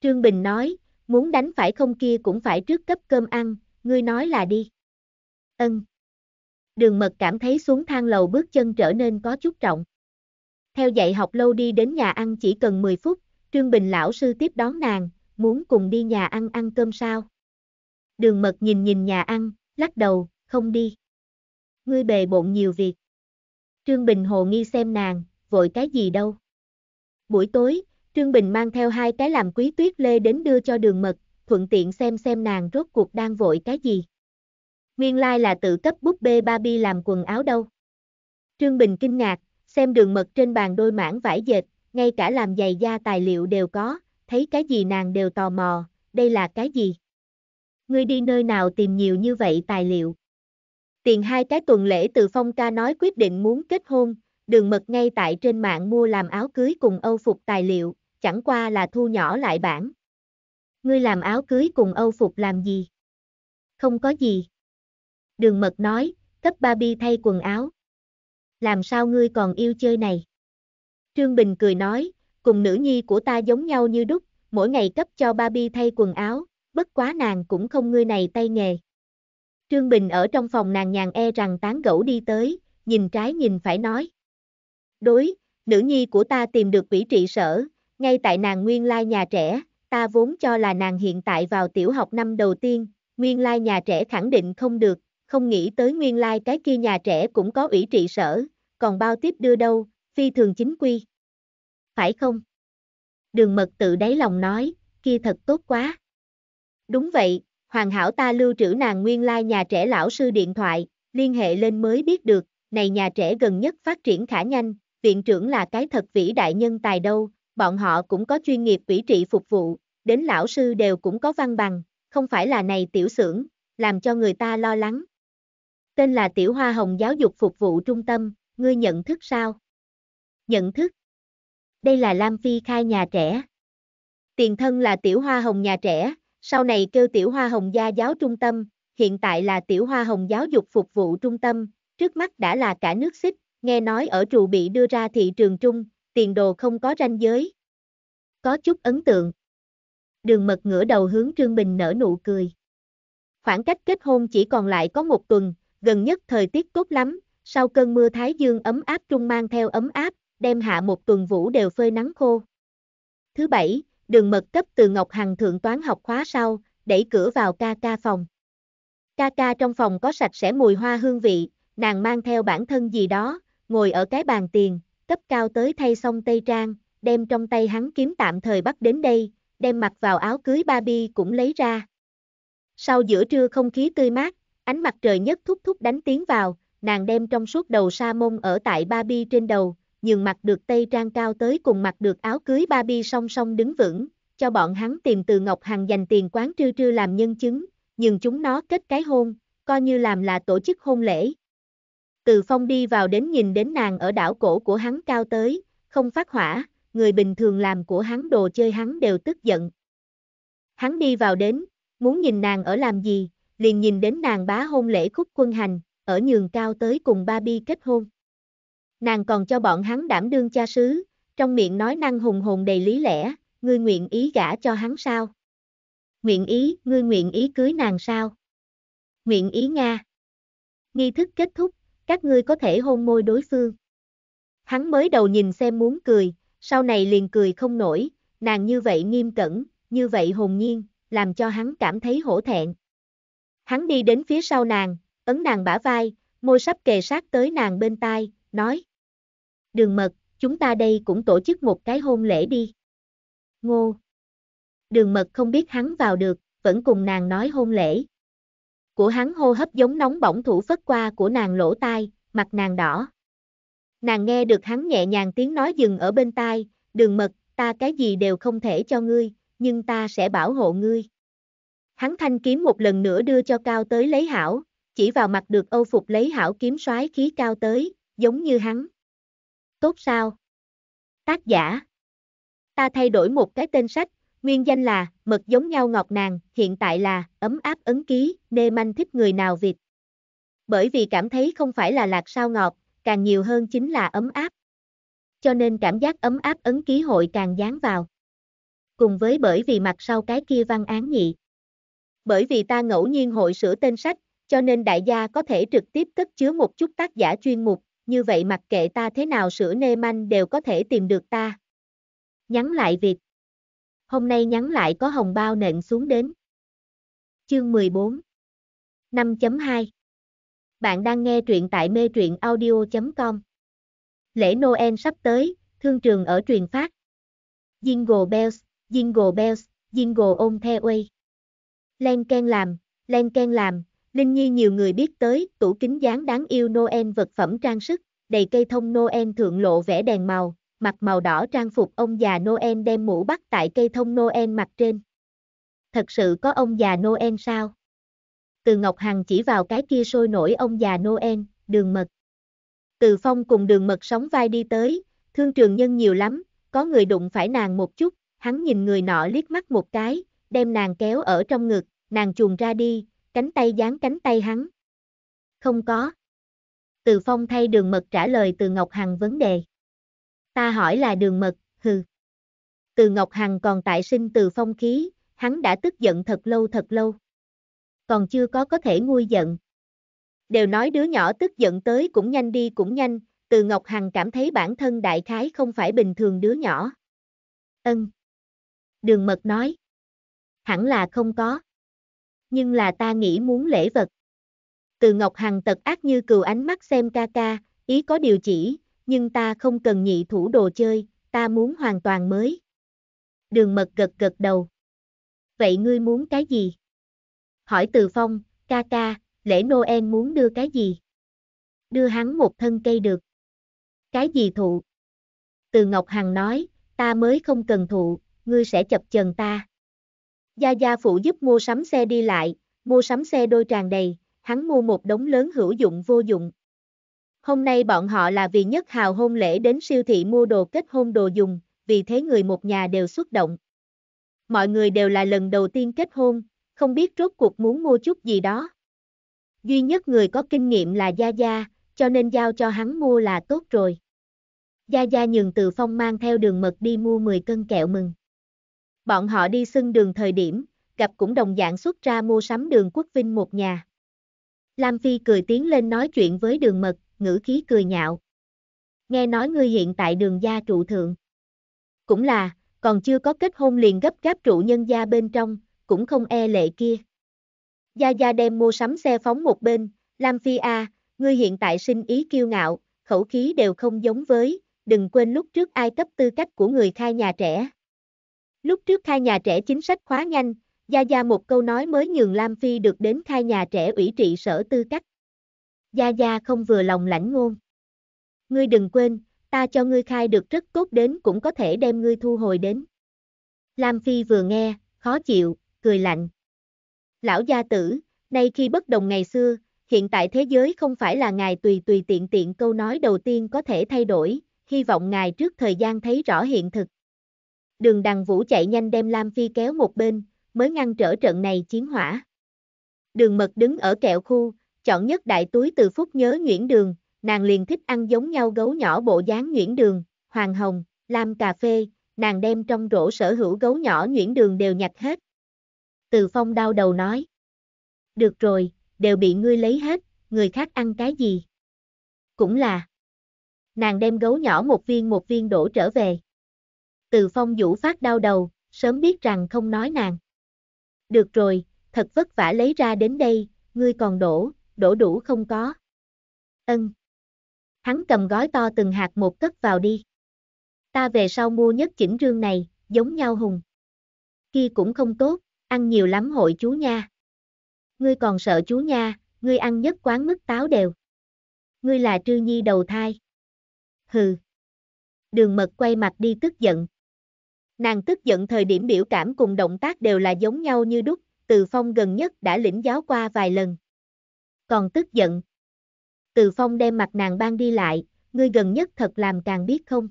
Trương Bình nói, muốn đánh phải không kia cũng phải trước cấp cơm ăn, ngươi nói là đi. Ân. Đường mật cảm thấy xuống thang lầu bước chân trở nên có chút trọng. Theo dạy học lâu đi đến nhà ăn chỉ cần 10 phút, Trương Bình lão sư tiếp đón nàng, muốn cùng đi nhà ăn ăn cơm sao. Đường mật nhìn nhìn nhà ăn, lắc đầu, không đi. Ngươi bề bộn nhiều việc. Trương Bình hồ nghi xem nàng, vội cái gì đâu. Buổi tối, Trương Bình mang theo hai cái làm quý tuyết lê đến đưa cho đường mật, thuận tiện xem xem nàng rốt cuộc đang vội cái gì. Nguyên lai like là tự cấp búp bê Barbie làm quần áo đâu. Trương Bình kinh ngạc, xem đường mật trên bàn đôi mảng vải dệt, ngay cả làm giày da tài liệu đều có, thấy cái gì nàng đều tò mò, đây là cái gì ngươi đi nơi nào tìm nhiều như vậy tài liệu. Tiền hai cái tuần lễ từ phong ca nói quyết định muốn kết hôn, đường mật ngay tại trên mạng mua làm áo cưới cùng âu phục tài liệu, chẳng qua là thu nhỏ lại bản. Ngươi làm áo cưới cùng âu phục làm gì? Không có gì. Đường mật nói, cấp Barbie thay quần áo. Làm sao ngươi còn yêu chơi này? Trương Bình cười nói, cùng nữ nhi của ta giống nhau như đúc, mỗi ngày cấp cho Barbie thay quần áo, bất quá nàng cũng không ngươi này tay nghề. Trương Bình ở trong phòng nàng nhàn e rằng tán gẫu đi tới, nhìn trái nhìn phải nói. Đối, nữ nhi của ta tìm được quỷ trị sở, ngay tại nàng nguyên lai nhà trẻ, ta vốn cho là nàng hiện tại vào tiểu học năm đầu tiên, nguyên lai nhà trẻ khẳng định không được, không nghĩ tới nguyên lai cái kia nhà trẻ cũng có ủy trị sở, còn bao tiếp đưa đâu, phi thường chính quy. Phải không? Đường mật tự đáy lòng nói, kia thật tốt quá. Đúng vậy, hoàn hảo ta lưu trữ nàng nguyên lai nhà trẻ lão sư điện thoại, liên hệ lên mới biết được, này nhà trẻ gần nhất phát triển khả nhanh, viện trưởng là cái thật vĩ đại nhân tài đâu, bọn họ cũng có chuyên nghiệp quỹ trị phục vụ, đến lão sư đều cũng có văn bằng, không phải là này tiểu xưởng, làm cho người ta lo lắng. Tên là Tiểu Hoa Hồng Giáo dục Phục vụ Trung tâm, ngươi nhận thức sao? Nhận thức. Đây là Lam Phi khai nhà trẻ. Tiền thân là Tiểu Hoa Hồng nhà trẻ, sau này kêu tiểu hoa hồng gia giáo trung tâm, hiện tại là tiểu hoa hồng giáo dục phục vụ trung tâm, trước mắt đã là cả nước xích, nghe nói ở trụ bị đưa ra thị trường trung, tiền đồ không có ranh giới. Có chút ấn tượng. Đường mật ngửa đầu hướng Trương Bình nở nụ cười. Khoảng cách kết hôn chỉ còn lại có một tuần, gần nhất thời tiết tốt lắm, sau cơn mưa thái dương ấm áp trung mang theo ấm áp, đem hạ một tuần vũ đều phơi nắng khô. Thứ bảy, đường mật cấp từ Ngọc Hằng thượng toán học khóa sau, đẩy cửa vào ca ca phòng. Ca ca trong phòng có sạch sẽ mùi hoa hương vị, nàng mang theo bản thân gì đó, ngồi ở cái bàn tiền, cấp cao tới thay xong tây trang, đem trong tay hắn kiếm tạm thời bắt đến đây, đem mặc vào áo cưới Barbie cũng lấy ra. Sau giữa trưa không khí tươi mát, ánh mặt trời nhất thúc thúc đánh tiếng vào, nàng đem trong suốt đầu sa mông ở tại Barbie trên đầu, nhường mặt được tây trang cao tới cùng mặt được áo cưới Barbie song song đứng vững, cho bọn hắn tìm từ Ngọc Hằng dành tiền quán trư trư làm nhân chứng, nhưng chúng nó kết cái hôn, coi như làm là tổ chức hôn lễ. Từ phong đi vào đến nhìn đến nàng ở đảo cổ của hắn cao tới, không phát hỏa, người bình thường làm của hắn đồ chơi hắn đều tức giận. Hắn đi vào đến, muốn nhìn nàng ở làm gì, liền nhìn đến nàng bá hôn lễ khúc quân hành, ở nhường cao tới cùng ba bi kết hôn nàng còn cho bọn hắn đảm đương cha sứ, trong miệng nói năng hùng hồn đầy lý lẽ, ngươi nguyện ý gả cho hắn sao? Nguyện ý, ngươi nguyện ý cưới nàng sao? Nguyện ý Nga. Nghi thức kết thúc, các ngươi có thể hôn môi đối phương. Hắn mới đầu nhìn xem muốn cười, sau này liền cười không nổi, nàng như vậy nghiêm cẩn, như vậy hồn nhiên, làm cho hắn cảm thấy hổ thẹn. Hắn đi đến phía sau nàng, ấn nàng bả vai, môi sắp kề sát tới nàng bên tai, nói. Đường mật, chúng ta đây cũng tổ chức một cái hôn lễ đi. Ngô. Đường mật không biết hắn vào được, vẫn cùng nàng nói hôn lễ. Của hắn hô hấp giống nóng bỏng thủ phất qua của nàng lỗ tai, mặt nàng đỏ. Nàng nghe được hắn nhẹ nhàng tiếng nói dừng ở bên tai, đường mật, ta cái gì đều không thể cho ngươi, nhưng ta sẽ bảo hộ ngươi. Hắn thanh kiếm một lần nữa đưa cho cao tới lấy hảo, chỉ vào mặt được âu phục lấy hảo kiếm soái khí cao tới, giống như hắn tốt sao? Tác giả Ta thay đổi một cái tên sách, nguyên danh là Mật giống nhau ngọt nàng, hiện tại là Ấm áp ấn ký, nê manh thích người nào Việt. Bởi vì cảm thấy không phải là lạc sao ngọt, càng nhiều hơn chính là ấm áp. Cho nên cảm giác ấm áp ấn ký hội càng dán vào. Cùng với bởi vì mặt sau cái kia văn án nhị. Bởi vì ta ngẫu nhiên hội sửa tên sách, cho nên đại gia có thể trực tiếp cất chứa một chút tác giả chuyên mục, như vậy mặc kệ ta thế nào sửa nê manh đều có thể tìm được ta. Nhắn lại việc. Hôm nay nhắn lại có hồng bao nện xuống đến. Chương 14 5.2 Bạn đang nghe truyện tại mê truyện audio.com Lễ Noel sắp tới, thương trường ở truyền phát. Jingle Bells, Jingle Bells, Jingle On The Way. Len Ken làm, Len Ken làm, Linh Nhi nhiều người biết tới, tủ kính dáng đáng yêu Noel vật phẩm trang sức, đầy cây thông Noel thượng lộ vẽ đèn màu, mặc màu đỏ trang phục ông già Noel đem mũ bắt tại cây thông Noel mặt trên. Thật sự có ông già Noel sao? Từ Ngọc Hằng chỉ vào cái kia sôi nổi ông già Noel, đường mật. Từ Phong cùng đường mật sóng vai đi tới, thương trường nhân nhiều lắm, có người đụng phải nàng một chút, hắn nhìn người nọ liếc mắt một cái, đem nàng kéo ở trong ngực, nàng chuồn ra đi, cánh tay dán cánh tay hắn. Không có. Từ Phong thay đường mật trả lời từ Ngọc Hằng vấn đề. Ta hỏi là đường mật, hừ. Từ Ngọc Hằng còn tại sinh từ Phong khí, hắn đã tức giận thật lâu thật lâu. Còn chưa có có thể nguôi giận. Đều nói đứa nhỏ tức giận tới cũng nhanh đi cũng nhanh, từ Ngọc Hằng cảm thấy bản thân đại khái không phải bình thường đứa nhỏ. Ân. Đường mật nói. Hẳn là không có nhưng là ta nghĩ muốn lễ vật. Từ Ngọc Hằng tật ác như cừu ánh mắt xem ca ca, ý có điều chỉ, nhưng ta không cần nhị thủ đồ chơi, ta muốn hoàn toàn mới. Đường mật gật gật đầu. Vậy ngươi muốn cái gì? Hỏi Từ Phong, ca ca, lễ Noel muốn đưa cái gì? Đưa hắn một thân cây được. Cái gì thụ? Từ Ngọc Hằng nói, ta mới không cần thụ, ngươi sẽ chập chần ta. Gia Gia phụ giúp mua sắm xe đi lại, mua sắm xe đôi tràn đầy, hắn mua một đống lớn hữu dụng vô dụng. Hôm nay bọn họ là vì nhất hào hôn lễ đến siêu thị mua đồ kết hôn đồ dùng, vì thế người một nhà đều xuất động. Mọi người đều là lần đầu tiên kết hôn, không biết rốt cuộc muốn mua chút gì đó. Duy nhất người có kinh nghiệm là Gia Gia, cho nên giao cho hắn mua là tốt rồi. Gia Gia nhường Từ Phong mang theo đường mật đi mua 10 cân kẹo mừng. Bọn họ đi xưng đường thời điểm, gặp cũng đồng dạng xuất ra mua sắm đường quốc vinh một nhà. Lam Phi cười tiến lên nói chuyện với đường mật, ngữ khí cười nhạo. Nghe nói ngươi hiện tại đường gia trụ thượng. Cũng là, còn chưa có kết hôn liền gấp gáp trụ nhân gia bên trong, cũng không e lệ kia. Gia Gia đem mua sắm xe phóng một bên, Lam Phi A, à, ngươi hiện tại sinh ý kiêu ngạo, khẩu khí đều không giống với, đừng quên lúc trước ai cấp tư cách của người khai nhà trẻ. Lúc trước khai nhà trẻ chính sách khóa nhanh, Gia Gia một câu nói mới nhường Lam Phi được đến khai nhà trẻ ủy trị sở tư cách. Gia Gia không vừa lòng lãnh ngôn. Ngươi đừng quên, ta cho ngươi khai được rất tốt đến cũng có thể đem ngươi thu hồi đến. Lam Phi vừa nghe, khó chịu, cười lạnh. Lão gia tử, nay khi bất đồng ngày xưa, hiện tại thế giới không phải là ngài tùy tùy tiện tiện câu nói đầu tiên có thể thay đổi, hy vọng ngài trước thời gian thấy rõ hiện thực đường đằng vũ chạy nhanh đem Lam Phi kéo một bên, mới ngăn trở trận này chiến hỏa. Đường mật đứng ở kẹo khu, chọn nhất đại túi từ phút nhớ Nguyễn Đường, nàng liền thích ăn giống nhau gấu nhỏ bộ dáng Nguyễn Đường, Hoàng Hồng, Lam Cà Phê, nàng đem trong rổ sở hữu gấu nhỏ Nguyễn Đường đều nhặt hết. Từ phong đau đầu nói. Được rồi, đều bị ngươi lấy hết, người khác ăn cái gì? Cũng là. Nàng đem gấu nhỏ một viên một viên đổ trở về. Từ phong vũ phát đau đầu, sớm biết rằng không nói nàng. Được rồi, thật vất vả lấy ra đến đây, ngươi còn đổ, đổ đủ không có. Ân. Hắn cầm gói to từng hạt một cất vào đi. Ta về sau mua nhất chỉnh rương này, giống nhau hùng. Khi cũng không tốt, ăn nhiều lắm hội chú nha. Ngươi còn sợ chú nha, ngươi ăn nhất quán mức táo đều. Ngươi là trư nhi đầu thai. Hừ. Đường mật quay mặt đi tức giận, Nàng tức giận thời điểm biểu cảm cùng động tác đều là giống nhau như đúc, Từ Phong gần nhất đã lĩnh giáo qua vài lần. Còn tức giận. Từ Phong đem mặt nàng ban đi lại, ngươi gần nhất thật làm càng biết không.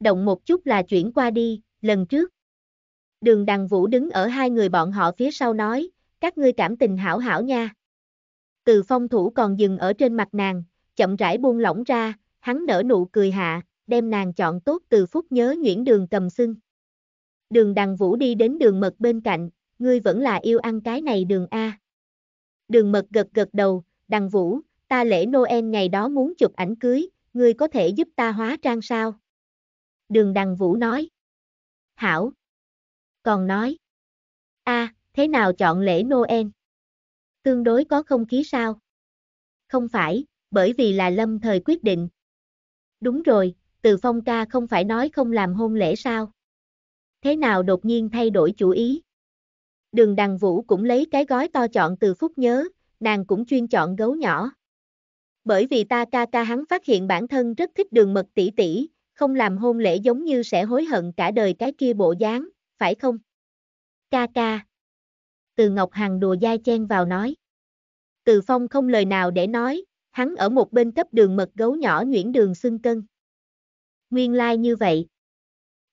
Động một chút là chuyển qua đi, lần trước. Đường đằng vũ đứng ở hai người bọn họ phía sau nói, các ngươi cảm tình hảo hảo nha. Từ Phong thủ còn dừng ở trên mặt nàng, chậm rãi buông lỏng ra, hắn nở nụ cười hạ, đem nàng chọn tốt từ phút nhớ nhuyễn Đường cầm xưng. Đường đằng vũ đi đến đường mật bên cạnh, ngươi vẫn là yêu ăn cái này đường A. Đường mật gật gật đầu, đằng vũ, ta lễ Noel ngày đó muốn chụp ảnh cưới, ngươi có thể giúp ta hóa trang sao? Đường đằng vũ nói. Hảo. Còn nói. a thế nào chọn lễ Noel? Tương đối có không khí sao? Không phải, bởi vì là lâm thời quyết định. Đúng rồi, từ phong ca không phải nói không làm hôn lễ sao? thế nào đột nhiên thay đổi chủ ý. Đường đằng vũ cũng lấy cái gói to chọn từ phút nhớ, nàng cũng chuyên chọn gấu nhỏ. Bởi vì ta ca ca hắn phát hiện bản thân rất thích đường mật tỷ tỷ, không làm hôn lễ giống như sẽ hối hận cả đời cái kia bộ dáng, phải không? Ca ca. Từ Ngọc Hằng đùa dai chen vào nói. Từ Phong không lời nào để nói, hắn ở một bên cấp đường mật gấu nhỏ nhuyễn đường xưng cân. Nguyên lai like như vậy.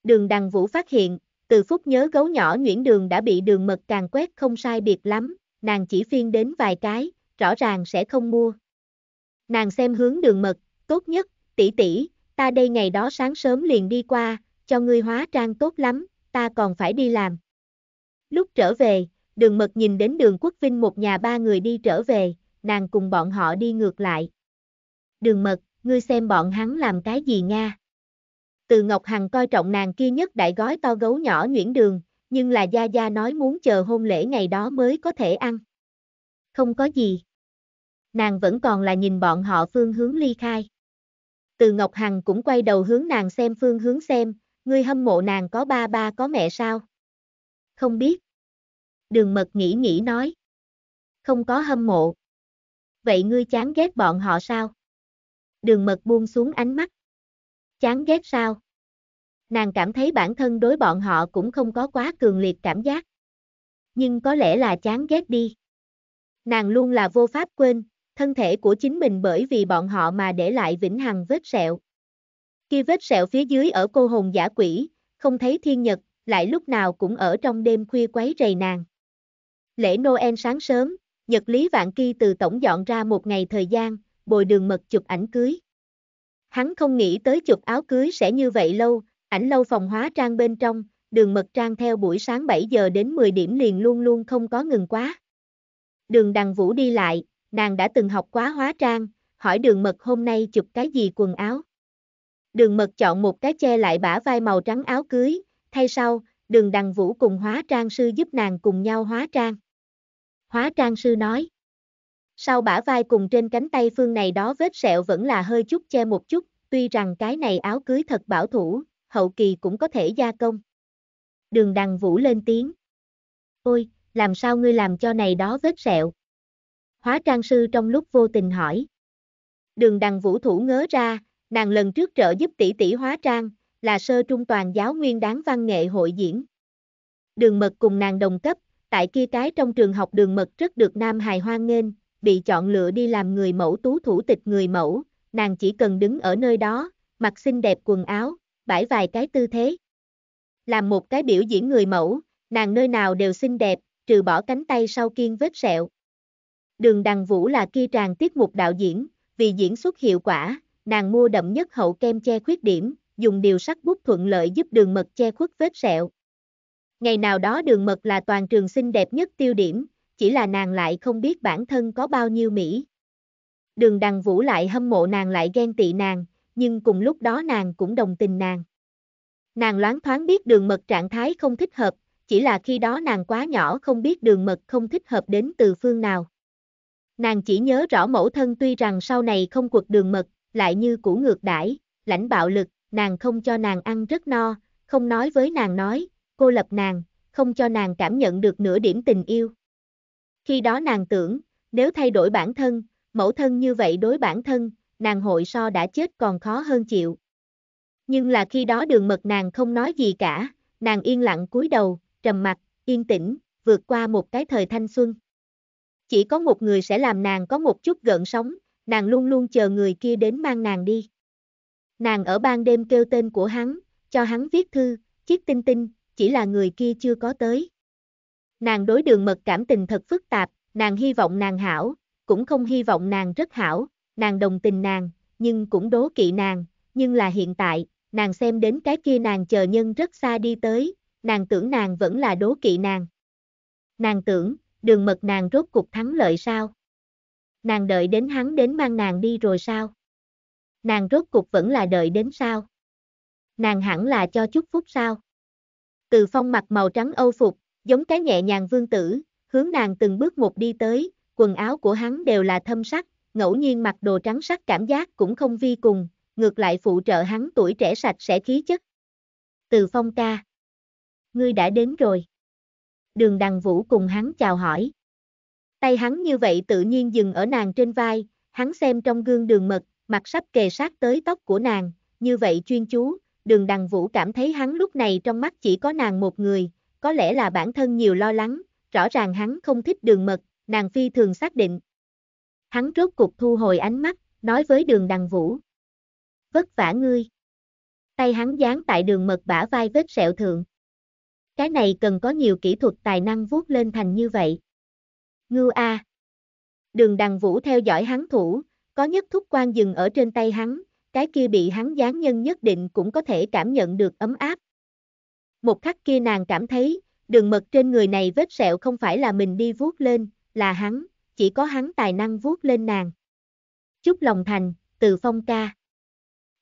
Đường đằng vũ phát hiện, từ phút nhớ gấu nhỏ Nguyễn Đường đã bị đường mật càng quét không sai biệt lắm, nàng chỉ phiên đến vài cái, rõ ràng sẽ không mua. Nàng xem hướng đường mật, tốt nhất, tỷ tỷ, ta đây ngày đó sáng sớm liền đi qua, cho ngươi hóa trang tốt lắm, ta còn phải đi làm. Lúc trở về, đường mật nhìn đến đường quốc vinh một nhà ba người đi trở về, nàng cùng bọn họ đi ngược lại. Đường mật, ngươi xem bọn hắn làm cái gì Nga? Từ Ngọc Hằng coi trọng nàng kia nhất đại gói to gấu nhỏ nhuyễn đường, nhưng là Gia Gia nói muốn chờ hôn lễ ngày đó mới có thể ăn. Không có gì. Nàng vẫn còn là nhìn bọn họ phương hướng ly khai. Từ Ngọc Hằng cũng quay đầu hướng nàng xem phương hướng xem, ngươi hâm mộ nàng có ba ba có mẹ sao? Không biết. Đường mật nghĩ nghĩ nói. Không có hâm mộ. Vậy ngươi chán ghét bọn họ sao? Đường mật buông xuống ánh mắt. Chán ghét sao? Nàng cảm thấy bản thân đối bọn họ cũng không có quá cường liệt cảm giác. Nhưng có lẽ là chán ghét đi. Nàng luôn là vô pháp quên, thân thể của chính mình bởi vì bọn họ mà để lại vĩnh hằng vết sẹo. Khi vết sẹo phía dưới ở cô hồn giả quỷ, không thấy thiên nhật, lại lúc nào cũng ở trong đêm khuya quấy rầy nàng. Lễ Noel sáng sớm, Nhật Lý Vạn Kỳ từ tổng dọn ra một ngày thời gian, bồi đường mật chụp ảnh cưới. Hắn không nghĩ tới chụp áo cưới sẽ như vậy lâu, ảnh lâu phòng hóa trang bên trong, đường mật trang theo buổi sáng 7 giờ đến 10 điểm liền luôn luôn không có ngừng quá. Đường đằng vũ đi lại, nàng đã từng học quá hóa trang, hỏi đường mật hôm nay chụp cái gì quần áo. Đường mật chọn một cái che lại bả vai màu trắng áo cưới, thay sau, đường đằng vũ cùng hóa trang sư giúp nàng cùng nhau hóa trang. Hóa trang sư nói. Sau bả vai cùng trên cánh tay phương này đó vết sẹo vẫn là hơi chút che một chút, tuy rằng cái này áo cưới thật bảo thủ, hậu kỳ cũng có thể gia công. Đường đằng vũ lên tiếng. Ôi, làm sao ngươi làm cho này đó vết sẹo? Hóa trang sư trong lúc vô tình hỏi. Đường đằng vũ thủ ngớ ra, nàng lần trước trợ giúp tỷ tỷ hóa trang, là sơ trung toàn giáo nguyên đáng văn nghệ hội diễn. Đường mật cùng nàng đồng cấp, tại kia cái trong trường học đường mật rất được nam hài hoan nghênh, bị chọn lựa đi làm người mẫu tú thủ tịch người mẫu, nàng chỉ cần đứng ở nơi đó, mặc xinh đẹp quần áo, bãi vài cái tư thế. Làm một cái biểu diễn người mẫu, nàng nơi nào đều xinh đẹp, trừ bỏ cánh tay sau kiên vết sẹo. Đường Đằng Vũ là kia tràng tiết mục đạo diễn, vì diễn xuất hiệu quả, nàng mua đậm nhất hậu kem che khuyết điểm, dùng điều sắc bút thuận lợi giúp đường mật che khuất vết sẹo. Ngày nào đó đường mật là toàn trường xinh đẹp nhất tiêu điểm, chỉ là nàng lại không biết bản thân có bao nhiêu mỹ. Đường đằng vũ lại hâm mộ nàng lại ghen tị nàng, nhưng cùng lúc đó nàng cũng đồng tình nàng. Nàng loáng thoáng biết đường mật trạng thái không thích hợp, chỉ là khi đó nàng quá nhỏ không biết đường mật không thích hợp đến từ phương nào. Nàng chỉ nhớ rõ mẫu thân tuy rằng sau này không quật đường mật, lại như cũ ngược đãi, lãnh bạo lực, nàng không cho nàng ăn rất no, không nói với nàng nói, cô lập nàng, không cho nàng cảm nhận được nửa điểm tình yêu. Khi đó nàng tưởng, nếu thay đổi bản thân, mẫu thân như vậy đối bản thân, nàng hội so đã chết còn khó hơn chịu. Nhưng là khi đó đường mật nàng không nói gì cả, nàng yên lặng cúi đầu, trầm mặt, yên tĩnh, vượt qua một cái thời thanh xuân. Chỉ có một người sẽ làm nàng có một chút gợn sống, nàng luôn luôn chờ người kia đến mang nàng đi. Nàng ở ban đêm kêu tên của hắn, cho hắn viết thư, chiếc tinh tinh, chỉ là người kia chưa có tới. Nàng đối đường mật cảm tình thật phức tạp, nàng hy vọng nàng hảo, cũng không hy vọng nàng rất hảo, nàng đồng tình nàng, nhưng cũng đố kỵ nàng, nhưng là hiện tại, nàng xem đến cái kia nàng chờ nhân rất xa đi tới, nàng tưởng nàng vẫn là đố kỵ nàng. Nàng tưởng, đường mật nàng rốt cục thắng lợi sao? Nàng đợi đến hắn đến mang nàng đi rồi sao? Nàng rốt cục vẫn là đợi đến sao? Nàng hẳn là cho chút phúc sao? Từ phong mặt màu trắng âu phục, giống cái nhẹ nhàng vương tử, hướng nàng từng bước một đi tới, quần áo của hắn đều là thâm sắc, ngẫu nhiên mặc đồ trắng sắc cảm giác cũng không vi cùng, ngược lại phụ trợ hắn tuổi trẻ sạch sẽ khí chất. Từ phong ca. Ngươi đã đến rồi. Đường đằng vũ cùng hắn chào hỏi. Tay hắn như vậy tự nhiên dừng ở nàng trên vai, hắn xem trong gương đường mật, mặt sắp kề sát tới tóc của nàng, như vậy chuyên chú, đường đằng vũ cảm thấy hắn lúc này trong mắt chỉ có nàng một người, có lẽ là bản thân nhiều lo lắng, rõ ràng hắn không thích đường mật, nàng phi thường xác định. Hắn rốt cục thu hồi ánh mắt, nói với đường đằng vũ. Vất vả ngươi. Tay hắn dán tại đường mật bả vai vết sẹo thượng. Cái này cần có nhiều kỹ thuật tài năng vuốt lên thành như vậy. Ngưu A. Đường đằng vũ theo dõi hắn thủ, có nhất thúc quan dừng ở trên tay hắn, cái kia bị hắn dán nhân nhất định cũng có thể cảm nhận được ấm áp, một khắc kia nàng cảm thấy, đường mật trên người này vết sẹo không phải là mình đi vuốt lên, là hắn, chỉ có hắn tài năng vuốt lên nàng. Chúc lòng thành, từ phong ca.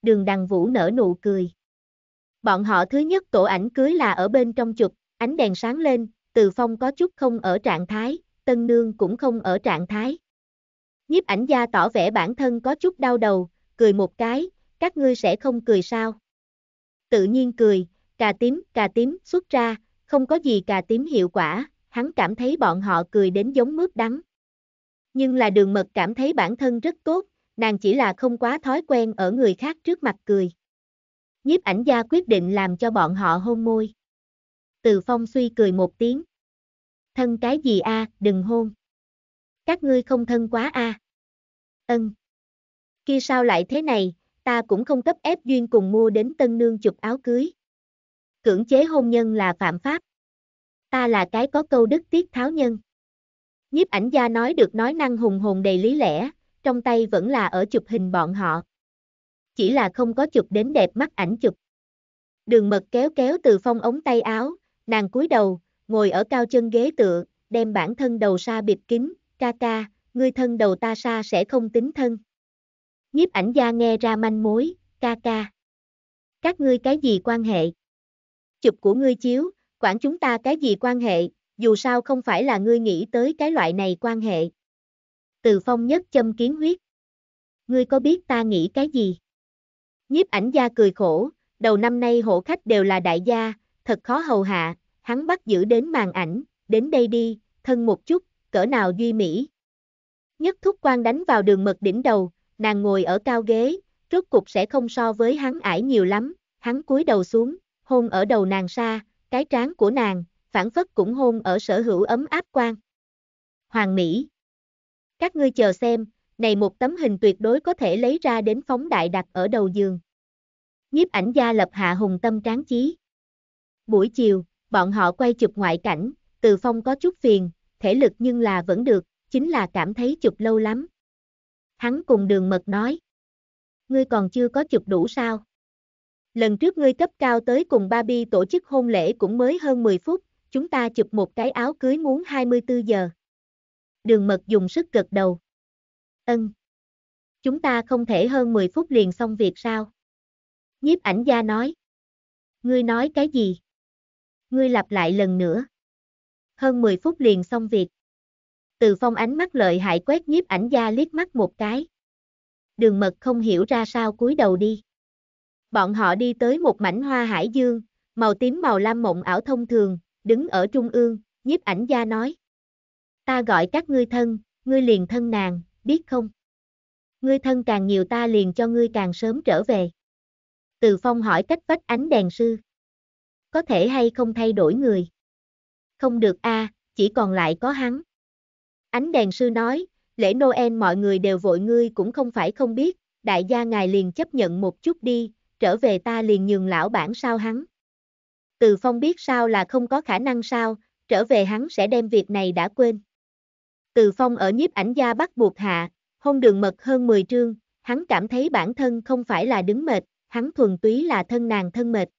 Đường đằng vũ nở nụ cười. Bọn họ thứ nhất tổ ảnh cưới là ở bên trong chụp, ánh đèn sáng lên, từ phong có chút không ở trạng thái, tân nương cũng không ở trạng thái. Nhiếp ảnh gia tỏ vẻ bản thân có chút đau đầu, cười một cái, các ngươi sẽ không cười sao? Tự nhiên cười, cà tím, cà tím, xuất ra, không có gì cà tím hiệu quả, hắn cảm thấy bọn họ cười đến giống mướp đắng. Nhưng là đường mật cảm thấy bản thân rất tốt, nàng chỉ là không quá thói quen ở người khác trước mặt cười. Nhiếp ảnh gia quyết định làm cho bọn họ hôn môi. Từ phong suy cười một tiếng. Thân cái gì a, đừng hôn. Các ngươi không thân quá a. Ân. Kia sao lại thế này, ta cũng không cấp ép duyên cùng mua đến tân nương chụp áo cưới. Cưỡng chế hôn nhân là phạm pháp. Ta là cái có câu đức tiết tháo nhân. Nhiếp ảnh gia nói được nói năng hùng hồn đầy lý lẽ, trong tay vẫn là ở chụp hình bọn họ. Chỉ là không có chụp đến đẹp mắt ảnh chụp. Đường mật kéo kéo từ phong ống tay áo, nàng cúi đầu, ngồi ở cao chân ghế tựa, đem bản thân đầu xa bịt kín, ca ca, ngươi thân đầu ta xa sẽ không tính thân. Nhiếp ảnh gia nghe ra manh mối, ca ca. Các ngươi cái gì quan hệ? chụp của ngươi chiếu, quản chúng ta cái gì quan hệ, dù sao không phải là ngươi nghĩ tới cái loại này quan hệ. Từ phong nhất châm kiến huyết. Ngươi có biết ta nghĩ cái gì? Nhiếp ảnh gia cười khổ, đầu năm nay hổ khách đều là đại gia, thật khó hầu hạ, hắn bắt giữ đến màn ảnh, đến đây đi, thân một chút, cỡ nào duy mỹ. Nhất thúc quan đánh vào đường mật đỉnh đầu, nàng ngồi ở cao ghế, rốt cục sẽ không so với hắn ải nhiều lắm, hắn cúi đầu xuống, hôn ở đầu nàng xa, cái trán của nàng, phản phất cũng hôn ở sở hữu ấm áp quan. Hoàng Mỹ Các ngươi chờ xem, này một tấm hình tuyệt đối có thể lấy ra đến phóng đại đặt ở đầu giường. Nhiếp ảnh gia lập hạ hùng tâm tráng chí. Buổi chiều, bọn họ quay chụp ngoại cảnh, từ phong có chút phiền, thể lực nhưng là vẫn được, chính là cảm thấy chụp lâu lắm. Hắn cùng đường mật nói. Ngươi còn chưa có chụp đủ sao? lần trước ngươi cấp cao tới cùng Barbie tổ chức hôn lễ cũng mới hơn 10 phút, chúng ta chụp một cái áo cưới muốn 24 giờ. Đường mật dùng sức gật đầu. Ân. Chúng ta không thể hơn 10 phút liền xong việc sao? Nhiếp ảnh gia nói. Ngươi nói cái gì? Ngươi lặp lại lần nữa. Hơn 10 phút liền xong việc. Từ phong ánh mắt lợi hại quét nhiếp ảnh gia liếc mắt một cái. Đường mật không hiểu ra sao cúi đầu đi bọn họ đi tới một mảnh hoa hải dương, màu tím màu lam mộng ảo thông thường, đứng ở trung ương, nhiếp ảnh gia nói. Ta gọi các ngươi thân, ngươi liền thân nàng, biết không? Ngươi thân càng nhiều ta liền cho ngươi càng sớm trở về. Từ phong hỏi cách vách ánh đèn sư. Có thể hay không thay đổi người? Không được a, à, chỉ còn lại có hắn. Ánh đèn sư nói, lễ Noel mọi người đều vội ngươi cũng không phải không biết, đại gia ngài liền chấp nhận một chút đi, trở về ta liền nhường lão bản sao hắn. Từ Phong biết sao là không có khả năng sao, trở về hắn sẽ đem việc này đã quên. Từ Phong ở nhiếp ảnh gia bắt buộc hạ, hôn đường mật hơn 10 trương, hắn cảm thấy bản thân không phải là đứng mệt, hắn thuần túy là thân nàng thân mệt.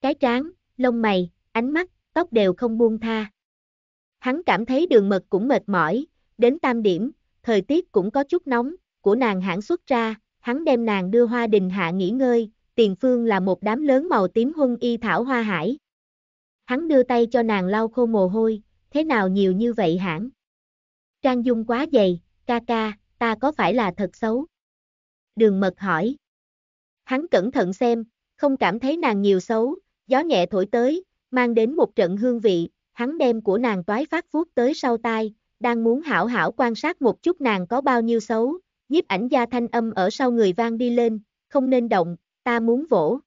Cái trán, lông mày, ánh mắt, tóc đều không buông tha. Hắn cảm thấy đường mật cũng mệt mỏi, đến tam điểm, thời tiết cũng có chút nóng, của nàng hãng xuất ra, hắn đem nàng đưa hoa đình hạ nghỉ ngơi, tiền phương là một đám lớn màu tím huân y thảo hoa hải. Hắn đưa tay cho nàng lau khô mồ hôi, thế nào nhiều như vậy hẳn? Trang dung quá dày, ca ca, ta có phải là thật xấu? Đường mật hỏi. Hắn cẩn thận xem, không cảm thấy nàng nhiều xấu, gió nhẹ thổi tới, mang đến một trận hương vị, hắn đem của nàng toái phát vuốt tới sau tai, đang muốn hảo hảo quan sát một chút nàng có bao nhiêu xấu, nhiếp ảnh gia thanh âm ở sau người vang đi lên, không nên động, ta muốn vỗ.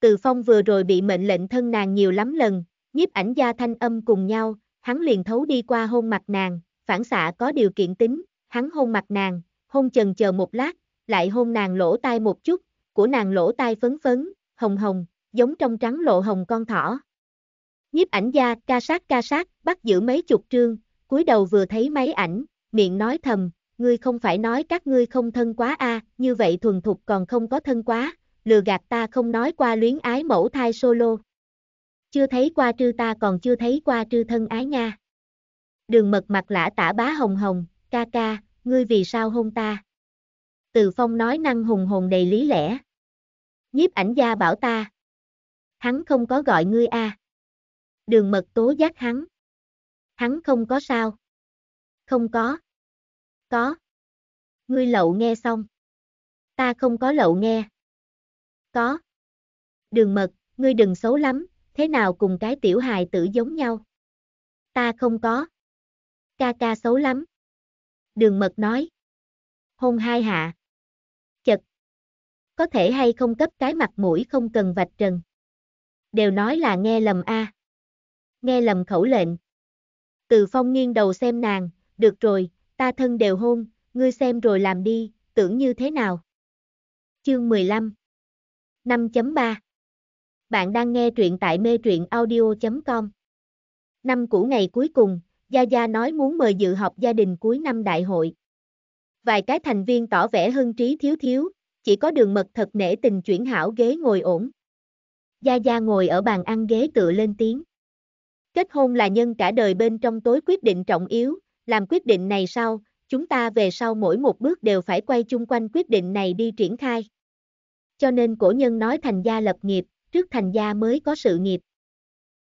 Từ phong vừa rồi bị mệnh lệnh thân nàng nhiều lắm lần, nhiếp ảnh gia thanh âm cùng nhau, hắn liền thấu đi qua hôn mặt nàng, phản xạ có điều kiện tính, hắn hôn mặt nàng, hôn chần chờ một lát, lại hôn nàng lỗ tai một chút, của nàng lỗ tai phấn phấn, hồng hồng, giống trong trắng lộ hồng con thỏ. Nhiếp ảnh gia ca sát ca sát, bắt giữ mấy chục trương, cúi đầu vừa thấy máy ảnh, miệng nói thầm, ngươi không phải nói các ngươi không thân quá a, à, như vậy thuần thục còn không có thân quá, lừa gạt ta không nói qua luyến ái mẫu thai solo. Chưa thấy qua trư ta còn chưa thấy qua trư thân ái nha. Đường mật mặt lã tả bá hồng hồng, ca ca, ngươi vì sao hôn ta? Từ phong nói năng hùng hồn đầy lý lẽ. Nhiếp ảnh gia bảo ta. Hắn không có gọi ngươi a. À. Đường mật tố giác hắn. Hắn không có sao. Không có. Có. Ngươi lậu nghe xong. Ta không có lậu nghe. Có. Đường mật, ngươi đừng xấu lắm, thế nào cùng cái tiểu hài tử giống nhau. Ta không có. Ca ca xấu lắm. Đường mật nói. Hôn hai hạ. Chật. Có thể hay không cấp cái mặt mũi không cần vạch trần. Đều nói là nghe lầm a. Nghe lầm khẩu lệnh. Từ phong nghiêng đầu xem nàng, được rồi, ta thân đều hôn, ngươi xem rồi làm đi, tưởng như thế nào. Chương 15 5.3 Bạn đang nghe truyện tại mê truyện audio.com Năm cũ ngày cuối cùng, Gia Gia nói muốn mời dự họp gia đình cuối năm đại hội. Vài cái thành viên tỏ vẻ hưng trí thiếu thiếu, chỉ có đường mật thật nể tình chuyển hảo ghế ngồi ổn. Gia Gia ngồi ở bàn ăn ghế tựa lên tiếng. Kết hôn là nhân cả đời bên trong tối quyết định trọng yếu, làm quyết định này sau, chúng ta về sau mỗi một bước đều phải quay chung quanh quyết định này đi triển khai. Cho nên cổ nhân nói thành gia lập nghiệp, trước thành gia mới có sự nghiệp.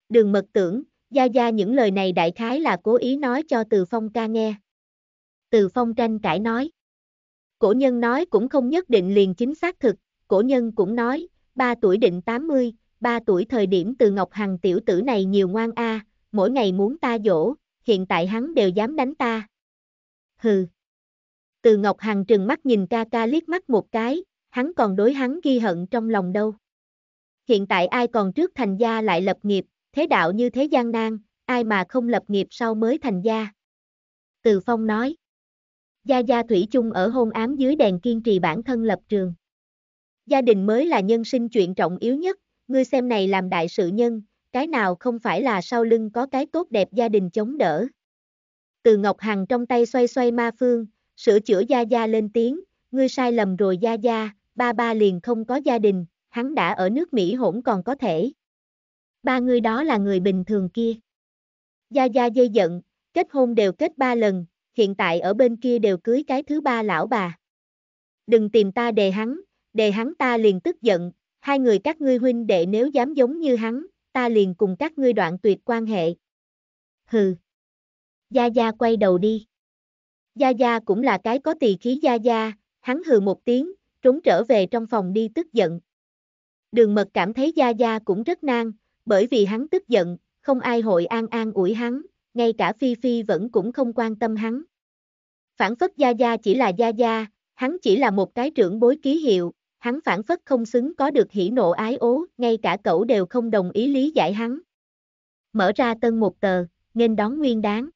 Đường mật tưởng, Gia Gia những lời này đại khái là cố ý nói cho Từ Phong ca nghe. Từ Phong tranh cãi nói. Cổ nhân nói cũng không nhất định liền chính xác thực, cổ nhân cũng nói, 3 tuổi định 80, 3 tuổi thời điểm từ Ngọc Hằng tiểu tử này nhiều ngoan a, mỗi ngày muốn ta dỗ, hiện tại hắn đều dám đánh ta. Hừ. Từ Ngọc Hằng trừng mắt nhìn ca ca liếc mắt một cái, hắn còn đối hắn ghi hận trong lòng đâu. Hiện tại ai còn trước thành gia lại lập nghiệp, thế đạo như thế gian nan, ai mà không lập nghiệp sau mới thành gia. Từ Phong nói. Gia Gia Thủy chung ở hôn ám dưới đèn kiên trì bản thân lập trường. Gia đình mới là nhân sinh chuyện trọng yếu nhất, ngươi xem này làm đại sự nhân, cái nào không phải là sau lưng có cái tốt đẹp gia đình chống đỡ. Từ Ngọc Hằng trong tay xoay xoay ma phương, sửa chữa Gia Gia lên tiếng, ngươi sai lầm rồi Gia Gia, ba ba liền không có gia đình, hắn đã ở nước Mỹ hỗn còn có thể. Ba người đó là người bình thường kia. Gia Gia dây giận, kết hôn đều kết ba lần, hiện tại ở bên kia đều cưới cái thứ ba lão bà. Đừng tìm ta đề hắn, đề hắn ta liền tức giận, hai người các ngươi huynh đệ nếu dám giống như hắn, ta liền cùng các ngươi đoạn tuyệt quan hệ. Hừ. Gia Gia quay đầu đi. Gia Gia cũng là cái có tỳ khí Gia Gia, hắn hừ một tiếng, trốn trở về trong phòng đi tức giận. Đường mật cảm thấy Gia Gia cũng rất nan, bởi vì hắn tức giận, không ai hội an an ủi hắn, ngay cả Phi Phi vẫn cũng không quan tâm hắn. Phản phất Gia Gia chỉ là Gia Gia, hắn chỉ là một cái trưởng bối ký hiệu, hắn phản phất không xứng có được hỉ nộ ái ố, ngay cả cậu đều không đồng ý lý giải hắn. Mở ra tân một tờ, nên đón nguyên đáng.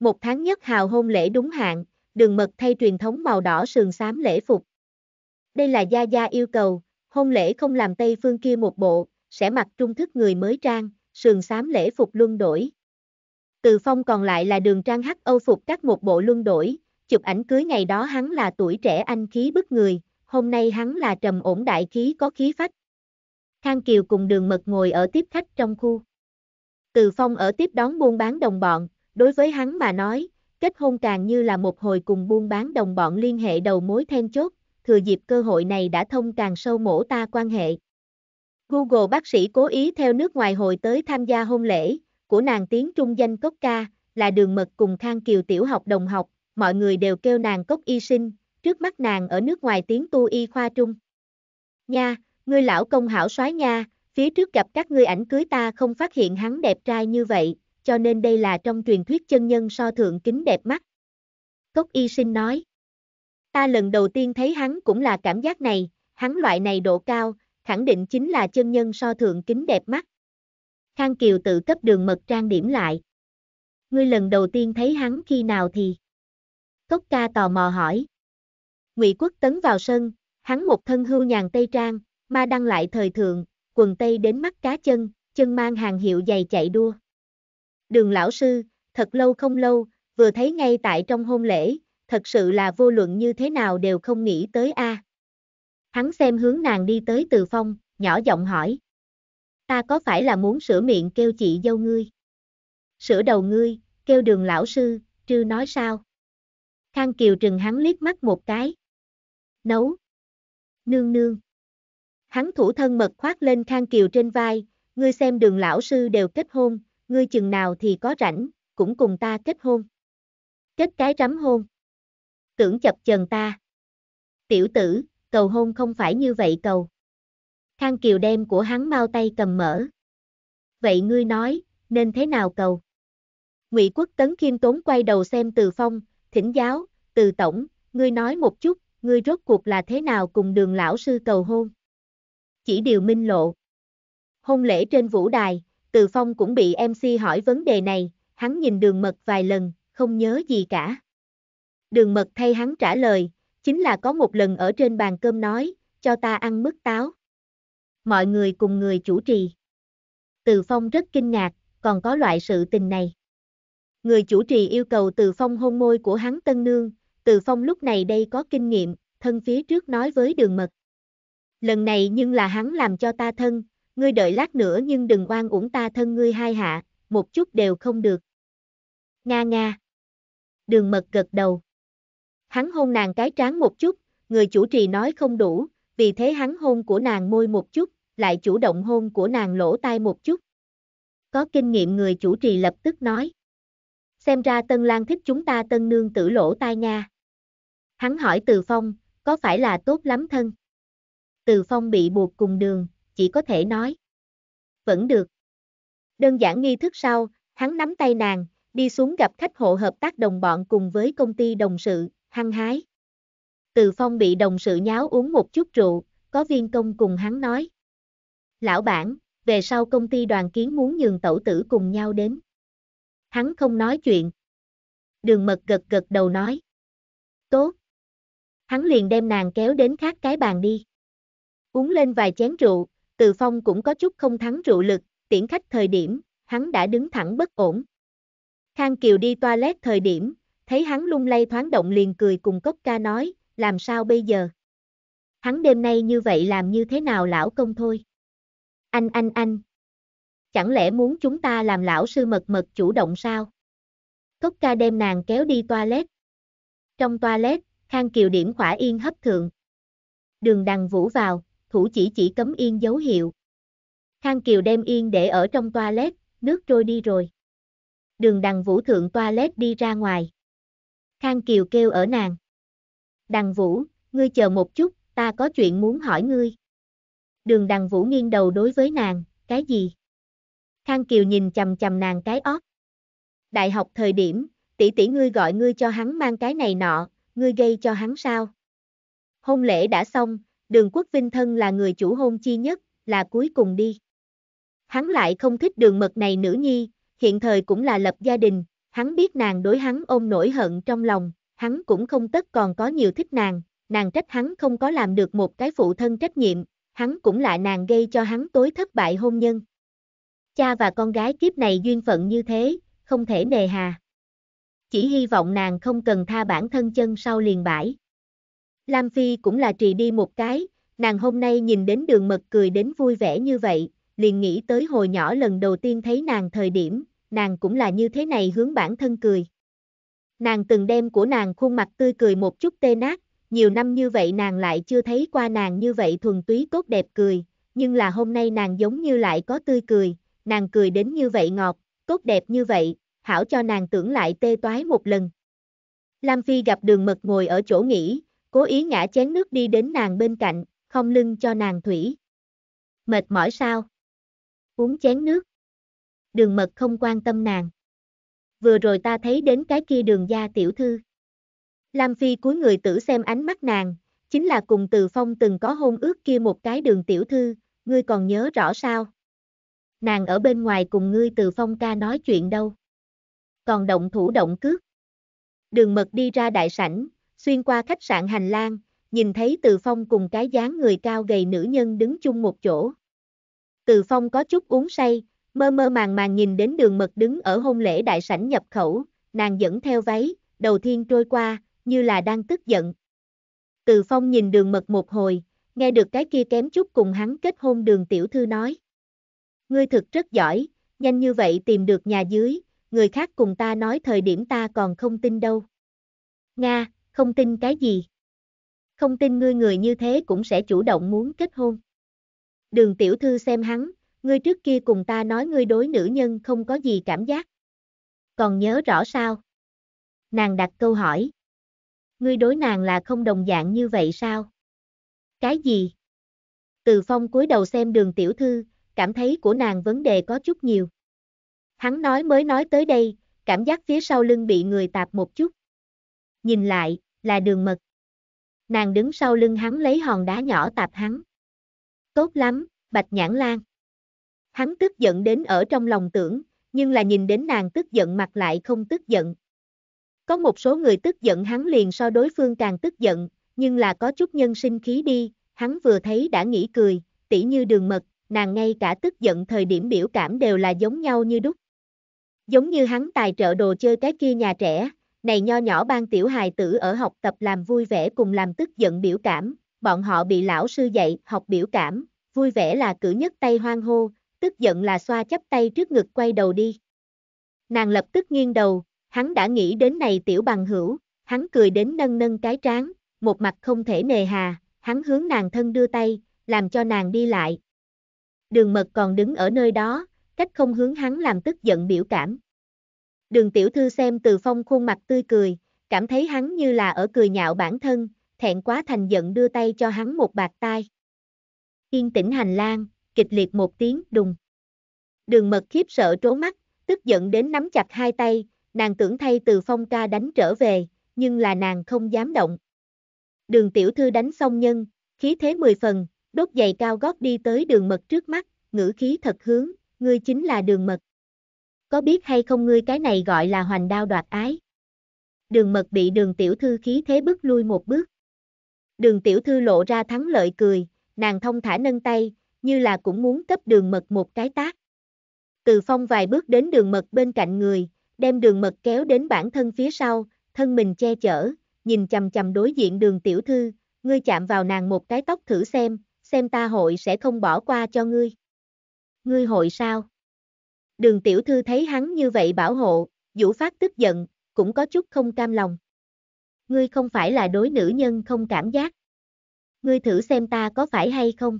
Một tháng nhất hào hôn lễ đúng hạn, đường mật thay truyền thống màu đỏ sườn xám lễ phục. Đây là Gia Gia yêu cầu, hôn lễ không làm Tây Phương kia một bộ, sẽ mặc trung thức người mới trang, sườn xám lễ phục luân đổi. Từ phong còn lại là đường trang hắc âu phục các một bộ luân đổi, chụp ảnh cưới ngày đó hắn là tuổi trẻ anh khí bức người, hôm nay hắn là trầm ổn đại khí có khí phách. Khang Kiều cùng đường mật ngồi ở tiếp khách trong khu. Từ Phong ở tiếp đón buôn bán đồng bọn, đối với hắn mà nói, kết hôn càng như là một hồi cùng buôn bán đồng bọn liên hệ đầu mối then chốt, thừa dịp cơ hội này đã thông càng sâu mổ ta quan hệ. Google bác sĩ cố ý theo nước ngoài hồi tới tham gia hôn lễ, của nàng tiếng trung danh Cốc Ca, là đường mật cùng Khang Kiều tiểu học đồng học, mọi người đều kêu nàng Cốc Y Sinh, trước mắt nàng ở nước ngoài tiếng tu y khoa trung. Nha, ngươi lão công hảo soái nha, phía trước gặp các ngươi ảnh cưới ta không phát hiện hắn đẹp trai như vậy, cho nên đây là trong truyền thuyết chân nhân so thượng kính đẹp mắt. Cốc y sinh nói. Ta lần đầu tiên thấy hắn cũng là cảm giác này, hắn loại này độ cao, khẳng định chính là chân nhân so thượng kính đẹp mắt. Khang Kiều tự cấp đường mật trang điểm lại. Ngươi lần đầu tiên thấy hắn khi nào thì? Cốc ca tò mò hỏi. Ngụy Quốc tấn vào sân, hắn một thân hưu nhàn tây trang, ma đăng lại thời thượng, quần tây đến mắt cá chân, chân mang hàng hiệu giày chạy đua. Đường lão sư, thật lâu không lâu, vừa thấy ngay tại trong hôn lễ, thật sự là vô luận như thế nào đều không nghĩ tới a. À. Hắn xem hướng nàng đi tới từ phong, nhỏ giọng hỏi. Ta có phải là muốn sửa miệng kêu chị dâu ngươi? Sửa đầu ngươi, kêu đường lão sư, trư nói sao? Khang Kiều trừng hắn liếc mắt một cái nấu. Nương nương. Hắn thủ thân mật khoác lên khang kiều trên vai, ngươi xem đường lão sư đều kết hôn, ngươi chừng nào thì có rảnh, cũng cùng ta kết hôn. Kết cái rắm hôn. Tưởng chập chờn ta. Tiểu tử, cầu hôn không phải như vậy cầu. Khang kiều đem của hắn mau tay cầm mở. Vậy ngươi nói, nên thế nào cầu? Ngụy Quốc Tấn khiêm tốn quay đầu xem Từ Phong, thỉnh giáo, Từ Tổng, ngươi nói một chút, ngươi rốt cuộc là thế nào cùng đường lão sư cầu hôn? Chỉ điều minh lộ. Hôn lễ trên vũ đài, Từ Phong cũng bị MC hỏi vấn đề này, hắn nhìn đường mật vài lần, không nhớ gì cả. Đường mật thay hắn trả lời, chính là có một lần ở trên bàn cơm nói, cho ta ăn mứt táo. Mọi người cùng người chủ trì. Từ Phong rất kinh ngạc, còn có loại sự tình này. Người chủ trì yêu cầu Từ Phong hôn môi của hắn tân nương, từ Phong lúc này đây có kinh nghiệm, thân phía trước nói với đường mật. Lần này nhưng là hắn làm cho ta thân, ngươi đợi lát nữa nhưng đừng oan uổng ta thân ngươi hai hạ, một chút đều không được. Nga nga. Đường mật gật đầu. Hắn hôn nàng cái trán một chút, người chủ trì nói không đủ, vì thế hắn hôn của nàng môi một chút, lại chủ động hôn của nàng lỗ tai một chút. Có kinh nghiệm người chủ trì lập tức nói. Xem ra Tân Lan thích chúng ta Tân Nương tử lỗ tai nha. Hắn hỏi Từ Phong, có phải là tốt lắm thân? Từ Phong bị buộc cùng đường, chỉ có thể nói. Vẫn được. Đơn giản nghi thức sau, hắn nắm tay nàng, đi xuống gặp khách hộ hợp tác đồng bọn cùng với công ty đồng sự, hăng hái. Từ Phong bị đồng sự nháo uống một chút rượu, có viên công cùng hắn nói. Lão bản, về sau công ty đoàn kiến muốn nhường tẩu tử cùng nhau đến. Hắn không nói chuyện. Đường mật gật gật đầu nói. Tốt, hắn liền đem nàng kéo đến khác cái bàn đi. Uống lên vài chén rượu, Từ Phong cũng có chút không thắng rượu lực, tiễn khách thời điểm, hắn đã đứng thẳng bất ổn. Khang Kiều đi toilet thời điểm, thấy hắn lung lay thoáng động liền cười cùng cốc ca nói, làm sao bây giờ? Hắn đêm nay như vậy làm như thế nào lão công thôi? Anh anh anh! Chẳng lẽ muốn chúng ta làm lão sư mật mật chủ động sao? Cốc ca đem nàng kéo đi toilet. Trong toilet, Khang Kiều điểm khỏa yên hấp thượng. Đường đằng vũ vào, thủ chỉ chỉ cấm yên dấu hiệu. Khang Kiều đem yên để ở trong toilet, nước trôi đi rồi. Đường đằng vũ thượng toilet đi ra ngoài. Khang Kiều kêu ở nàng. Đằng vũ, ngươi chờ một chút, ta có chuyện muốn hỏi ngươi. Đường đằng vũ nghiêng đầu đối với nàng, cái gì? Khang Kiều nhìn chầm chầm nàng cái óc. Đại học thời điểm, tỷ tỷ ngươi gọi ngươi cho hắn mang cái này nọ, ngươi gây cho hắn sao? Hôn lễ đã xong, đường quốc vinh thân là người chủ hôn chi nhất, là cuối cùng đi. Hắn lại không thích đường mật này nữ nhi, hiện thời cũng là lập gia đình, hắn biết nàng đối hắn ôm nổi hận trong lòng, hắn cũng không tất còn có nhiều thích nàng, nàng trách hắn không có làm được một cái phụ thân trách nhiệm, hắn cũng lại nàng gây cho hắn tối thất bại hôn nhân. Cha và con gái kiếp này duyên phận như thế, không thể nề hà chỉ hy vọng nàng không cần tha bản thân chân sau liền bãi. Lam Phi cũng là trì đi một cái, nàng hôm nay nhìn đến đường mật cười đến vui vẻ như vậy, liền nghĩ tới hồi nhỏ lần đầu tiên thấy nàng thời điểm, nàng cũng là như thế này hướng bản thân cười. Nàng từng đem của nàng khuôn mặt tươi cười một chút tê nát, nhiều năm như vậy nàng lại chưa thấy qua nàng như vậy thuần túy tốt đẹp cười, nhưng là hôm nay nàng giống như lại có tươi cười, nàng cười đến như vậy ngọt, tốt đẹp như vậy, hảo cho nàng tưởng lại tê toái một lần. Lam Phi gặp đường mật ngồi ở chỗ nghỉ, cố ý ngã chén nước đi đến nàng bên cạnh, không lưng cho nàng thủy. Mệt mỏi sao? Uống chén nước. Đường mật không quan tâm nàng. Vừa rồi ta thấy đến cái kia đường gia tiểu thư. Lam Phi cúi người tử xem ánh mắt nàng, chính là cùng Từ Phong từng có hôn ước kia một cái đường tiểu thư, ngươi còn nhớ rõ sao? Nàng ở bên ngoài cùng ngươi Từ Phong ca nói chuyện đâu còn động thủ động cước. Đường mật đi ra đại sảnh, xuyên qua khách sạn hành lang, nhìn thấy Từ Phong cùng cái dáng người cao gầy nữ nhân đứng chung một chỗ. Từ Phong có chút uống say, mơ mơ màng màng nhìn đến đường mật đứng ở hôn lễ đại sảnh nhập khẩu, nàng dẫn theo váy, đầu thiên trôi qua, như là đang tức giận. Từ Phong nhìn đường mật một hồi, nghe được cái kia kém chút cùng hắn kết hôn đường tiểu thư nói. Ngươi thực rất giỏi, nhanh như vậy tìm được nhà dưới, người khác cùng ta nói thời điểm ta còn không tin đâu. Nga, không tin cái gì? Không tin ngươi người như thế cũng sẽ chủ động muốn kết hôn. Đường tiểu thư xem hắn, ngươi trước kia cùng ta nói ngươi đối nữ nhân không có gì cảm giác. Còn nhớ rõ sao? Nàng đặt câu hỏi. Ngươi đối nàng là không đồng dạng như vậy sao? Cái gì? Từ phong cúi đầu xem đường tiểu thư, cảm thấy của nàng vấn đề có chút nhiều. Hắn nói mới nói tới đây, cảm giác phía sau lưng bị người tạp một chút. Nhìn lại, là đường mật. Nàng đứng sau lưng hắn lấy hòn đá nhỏ tạp hắn. Tốt lắm, bạch nhãn lan. Hắn tức giận đến ở trong lòng tưởng, nhưng là nhìn đến nàng tức giận mặt lại không tức giận. Có một số người tức giận hắn liền so đối phương càng tức giận, nhưng là có chút nhân sinh khí đi, hắn vừa thấy đã nghĩ cười, tỉ như đường mật, nàng ngay cả tức giận thời điểm biểu cảm đều là giống nhau như đúc. Giống như hắn tài trợ đồ chơi cái kia nhà trẻ, này nho nhỏ ban tiểu hài tử ở học tập làm vui vẻ cùng làm tức giận biểu cảm, bọn họ bị lão sư dạy học biểu cảm, vui vẻ là cử nhất tay hoang hô, tức giận là xoa chắp tay trước ngực quay đầu đi. Nàng lập tức nghiêng đầu, hắn đã nghĩ đến này tiểu bằng hữu, hắn cười đến nâng nâng cái trán, một mặt không thể nề hà, hắn hướng nàng thân đưa tay, làm cho nàng đi lại. Đường mật còn đứng ở nơi đó, cách không hướng hắn làm tức giận biểu cảm. Đường tiểu thư xem từ phong khuôn mặt tươi cười, cảm thấy hắn như là ở cười nhạo bản thân, thẹn quá thành giận đưa tay cho hắn một bạc tai. Yên tĩnh hành lang, kịch liệt một tiếng đùng. Đường mật khiếp sợ trố mắt, tức giận đến nắm chặt hai tay, nàng tưởng thay từ phong ca đánh trở về, nhưng là nàng không dám động. Đường tiểu thư đánh xong nhân, khí thế mười phần, đốt giày cao gót đi tới đường mật trước mắt, ngữ khí thật hướng, ngươi chính là đường mật. Có biết hay không ngươi cái này gọi là hoành đao đoạt ái. Đường mật bị đường tiểu thư khí thế bước lui một bước. Đường tiểu thư lộ ra thắng lợi cười, nàng thông thả nâng tay, như là cũng muốn cấp đường mật một cái tác. Từ phong vài bước đến đường mật bên cạnh người, đem đường mật kéo đến bản thân phía sau, thân mình che chở, nhìn chầm chầm đối diện đường tiểu thư, ngươi chạm vào nàng một cái tóc thử xem, xem ta hội sẽ không bỏ qua cho ngươi ngươi hội sao? Đường tiểu thư thấy hắn như vậy bảo hộ, Vũ Phát tức giận, cũng có chút không cam lòng. Ngươi không phải là đối nữ nhân không cảm giác. Ngươi thử xem ta có phải hay không?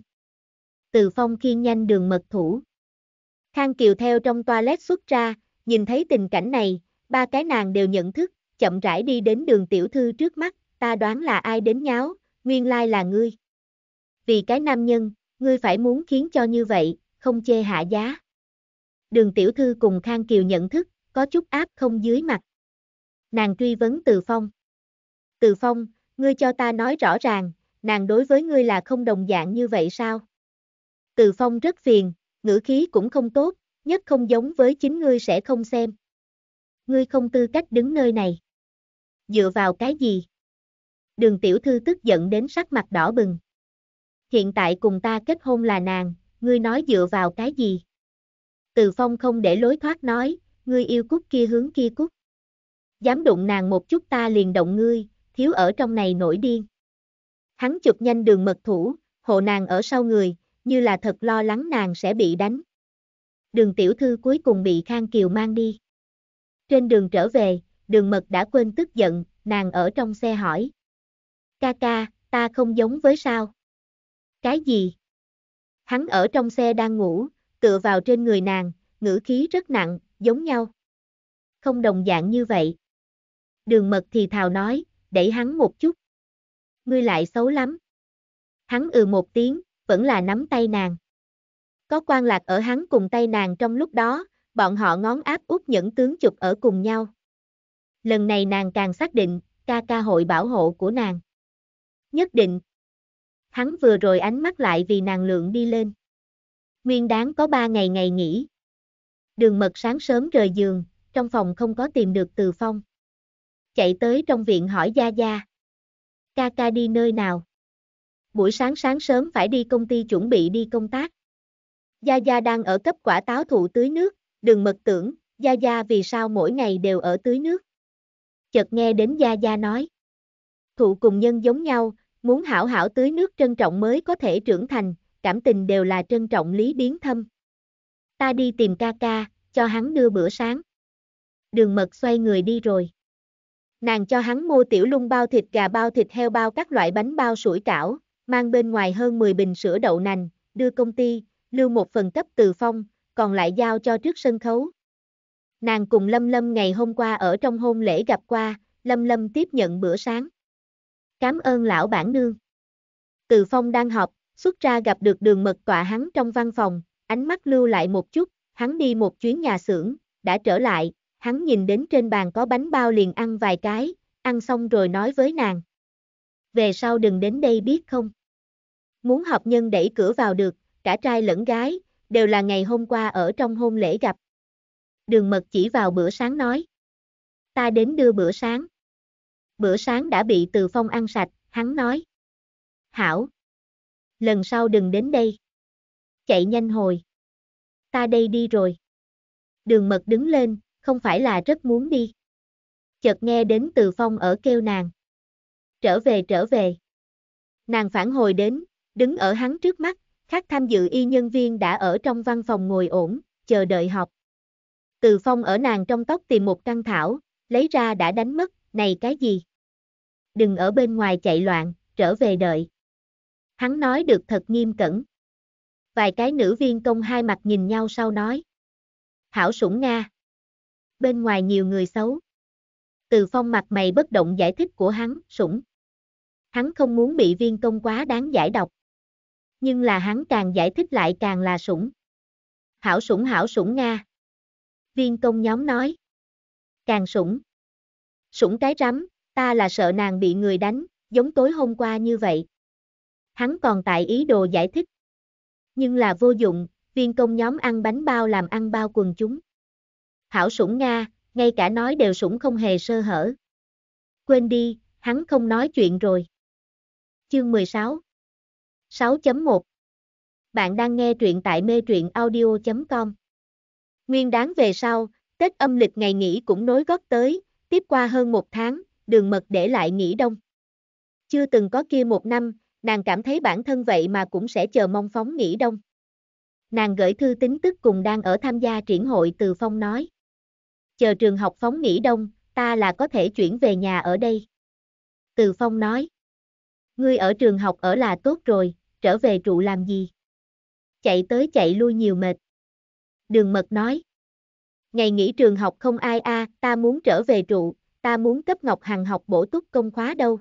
Từ phong khiên nhanh đường mật thủ. Khang Kiều theo trong toilet xuất ra, nhìn thấy tình cảnh này, ba cái nàng đều nhận thức, chậm rãi đi đến đường tiểu thư trước mắt, ta đoán là ai đến nháo, nguyên lai là ngươi. Vì cái nam nhân, ngươi phải muốn khiến cho như vậy, không chê hạ giá. Đường tiểu thư cùng Khang Kiều nhận thức, có chút áp không dưới mặt. Nàng truy vấn Từ Phong. Từ Phong, ngươi cho ta nói rõ ràng, nàng đối với ngươi là không đồng dạng như vậy sao? Từ Phong rất phiền, ngữ khí cũng không tốt, nhất không giống với chính ngươi sẽ không xem. Ngươi không tư cách đứng nơi này. Dựa vào cái gì? Đường tiểu thư tức giận đến sắc mặt đỏ bừng. Hiện tại cùng ta kết hôn là nàng, ngươi nói dựa vào cái gì? Từ phong không để lối thoát nói, ngươi yêu cút kia hướng kia cút. Dám đụng nàng một chút ta liền động ngươi, thiếu ở trong này nổi điên. Hắn chụp nhanh đường mật thủ, hộ nàng ở sau người, như là thật lo lắng nàng sẽ bị đánh. Đường tiểu thư cuối cùng bị Khang Kiều mang đi. Trên đường trở về, đường mật đã quên tức giận, nàng ở trong xe hỏi. Ca ca, ta không giống với sao? Cái gì? Hắn ở trong xe đang ngủ, tựa vào trên người nàng, ngữ khí rất nặng, giống nhau. Không đồng dạng như vậy. Đường mật thì thào nói, đẩy hắn một chút. Ngươi lại xấu lắm. Hắn ừ một tiếng, vẫn là nắm tay nàng. Có quan lạc ở hắn cùng tay nàng trong lúc đó, bọn họ ngón áp út những tướng chụp ở cùng nhau. Lần này nàng càng xác định, ca ca hội bảo hộ của nàng. Nhất định, hắn vừa rồi ánh mắt lại vì nàng lượng đi lên. Nguyên đáng có ba ngày ngày nghỉ. Đường mật sáng sớm rời giường, trong phòng không có tìm được từ phong. Chạy tới trong viện hỏi Gia Gia. Ca ca đi nơi nào? Buổi sáng sáng sớm phải đi công ty chuẩn bị đi công tác. Gia Gia đang ở cấp quả táo thụ tưới nước, đường mật tưởng, Gia Gia vì sao mỗi ngày đều ở tưới nước. Chợt nghe đến Gia Gia nói. Thụ cùng nhân giống nhau, Muốn hảo hảo tưới nước trân trọng mới có thể trưởng thành, cảm tình đều là trân trọng lý biến thâm. Ta đi tìm ca ca, cho hắn đưa bữa sáng. Đường mật xoay người đi rồi. Nàng cho hắn mua tiểu lung bao thịt gà bao thịt heo bao các loại bánh bao sủi cảo, mang bên ngoài hơn 10 bình sữa đậu nành, đưa công ty, lưu một phần cấp từ phong, còn lại giao cho trước sân khấu. Nàng cùng Lâm Lâm ngày hôm qua ở trong hôn lễ gặp qua, Lâm Lâm tiếp nhận bữa sáng cảm ơn lão bản nương. Từ phong đang học, xuất ra gặp được đường mật tọa hắn trong văn phòng, ánh mắt lưu lại một chút, hắn đi một chuyến nhà xưởng, đã trở lại, hắn nhìn đến trên bàn có bánh bao liền ăn vài cái, ăn xong rồi nói với nàng. Về sau đừng đến đây biết không? Muốn học nhân đẩy cửa vào được, cả trai lẫn gái, đều là ngày hôm qua ở trong hôn lễ gặp. Đường mật chỉ vào bữa sáng nói. Ta đến đưa bữa sáng bữa sáng đã bị Từ Phong ăn sạch, hắn nói. Hảo. Lần sau đừng đến đây. Chạy nhanh hồi. Ta đây đi rồi. Đường mật đứng lên, không phải là rất muốn đi. Chợt nghe đến Từ Phong ở kêu nàng. Trở về trở về. Nàng phản hồi đến, đứng ở hắn trước mắt, khác tham dự y nhân viên đã ở trong văn phòng ngồi ổn, chờ đợi học. Từ Phong ở nàng trong tóc tìm một căn thảo, lấy ra đã đánh mất, này cái gì? đừng ở bên ngoài chạy loạn, trở về đợi. Hắn nói được thật nghiêm cẩn. Vài cái nữ viên công hai mặt nhìn nhau sau nói. Hảo sủng Nga. Bên ngoài nhiều người xấu. Từ phong mặt mày bất động giải thích của hắn, sủng. Hắn không muốn bị viên công quá đáng giải độc. Nhưng là hắn càng giải thích lại càng là sủng. Hảo sủng hảo sủng Nga. Viên công nhóm nói. Càng sủng. Sủng cái rắm, ta là sợ nàng bị người đánh, giống tối hôm qua như vậy. Hắn còn tại ý đồ giải thích. Nhưng là vô dụng, viên công nhóm ăn bánh bao làm ăn bao quần chúng. Hảo sủng Nga, ngay cả nói đều sủng không hề sơ hở. Quên đi, hắn không nói chuyện rồi. Chương 16 6.1 Bạn đang nghe truyện tại mê truyện audio.com Nguyên đáng về sau, Tết âm lịch ngày nghỉ cũng nối gót tới, tiếp qua hơn một tháng, đường mật để lại nghỉ đông. Chưa từng có kia một năm, nàng cảm thấy bản thân vậy mà cũng sẽ chờ mong phóng nghỉ đông. Nàng gửi thư tính tức cùng đang ở tham gia triển hội từ phong nói. Chờ trường học phóng nghỉ đông, ta là có thể chuyển về nhà ở đây. Từ phong nói. Ngươi ở trường học ở là tốt rồi, trở về trụ làm gì? Chạy tới chạy lui nhiều mệt. Đường mật nói. Ngày nghỉ trường học không ai a, à, ta muốn trở về trụ, ta muốn cấp Ngọc Hằng học bổ túc công khóa đâu.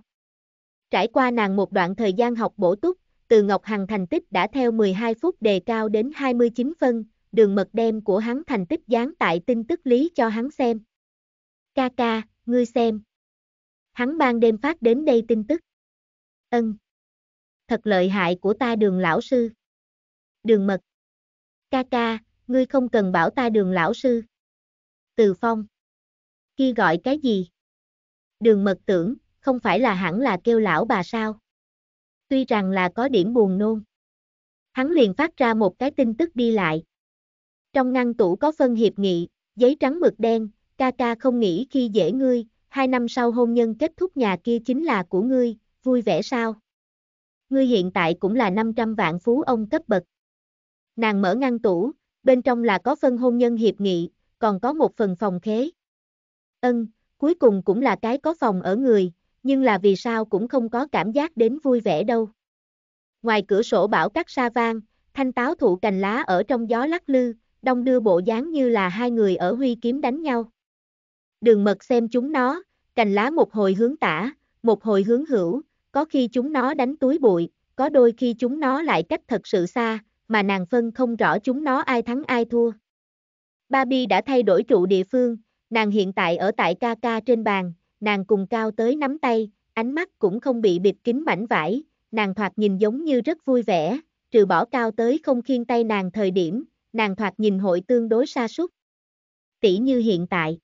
Trải qua nàng một đoạn thời gian học bổ túc, từ Ngọc Hằng thành tích đã theo 12 phút đề cao đến 29 phân, đường mật đem của hắn thành tích dán tại tin tức lý cho hắn xem. Ca ca, ngươi xem. Hắn ban đêm phát đến đây tin tức. Ân. Thật lợi hại của ta đường lão sư. Đường mật. Ca ca, ngươi không cần bảo ta đường lão sư. Từ phong. Khi gọi cái gì? đường mật tưởng, không phải là hẳn là kêu lão bà sao. Tuy rằng là có điểm buồn nôn. Hắn liền phát ra một cái tin tức đi lại. Trong ngăn tủ có phân hiệp nghị, giấy trắng mực đen, ca ca không nghĩ khi dễ ngươi, hai năm sau hôn nhân kết thúc nhà kia chính là của ngươi, vui vẻ sao? Ngươi hiện tại cũng là 500 vạn phú ông cấp bậc. Nàng mở ngăn tủ, bên trong là có phân hôn nhân hiệp nghị, còn có một phần phòng khế. Ân, cuối cùng cũng là cái có phòng ở người, nhưng là vì sao cũng không có cảm giác đến vui vẻ đâu. Ngoài cửa sổ bão cắt sa vang, thanh táo thụ cành lá ở trong gió lắc lư, đông đưa bộ dáng như là hai người ở huy kiếm đánh nhau. Đường mật xem chúng nó, cành lá một hồi hướng tả, một hồi hướng hữu, có khi chúng nó đánh túi bụi, có đôi khi chúng nó lại cách thật sự xa, mà nàng phân không rõ chúng nó ai thắng ai thua. Barbie đã thay đổi trụ địa phương, Nàng hiện tại ở tại ca ca trên bàn, nàng cùng cao tới nắm tay, ánh mắt cũng không bị bịt kín mảnh vải, nàng thoạt nhìn giống như rất vui vẻ, trừ bỏ cao tới không khiên tay nàng thời điểm, nàng thoạt nhìn hội tương đối xa sút Tỷ như hiện tại.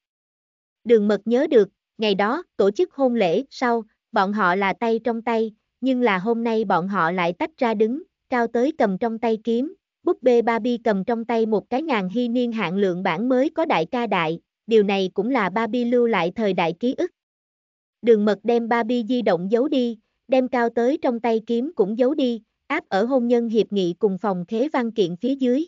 Đường mật nhớ được, ngày đó, tổ chức hôn lễ, sau, bọn họ là tay trong tay, nhưng là hôm nay bọn họ lại tách ra đứng, cao tới cầm trong tay kiếm, búp bê Barbie cầm trong tay một cái ngàn hy niên hạng lượng bản mới có đại ca đại, điều này cũng là Barbie lưu lại thời đại ký ức. Đường mật đem Barbie di động giấu đi, đem cao tới trong tay kiếm cũng giấu đi, áp ở hôn nhân hiệp nghị cùng phòng khế văn kiện phía dưới.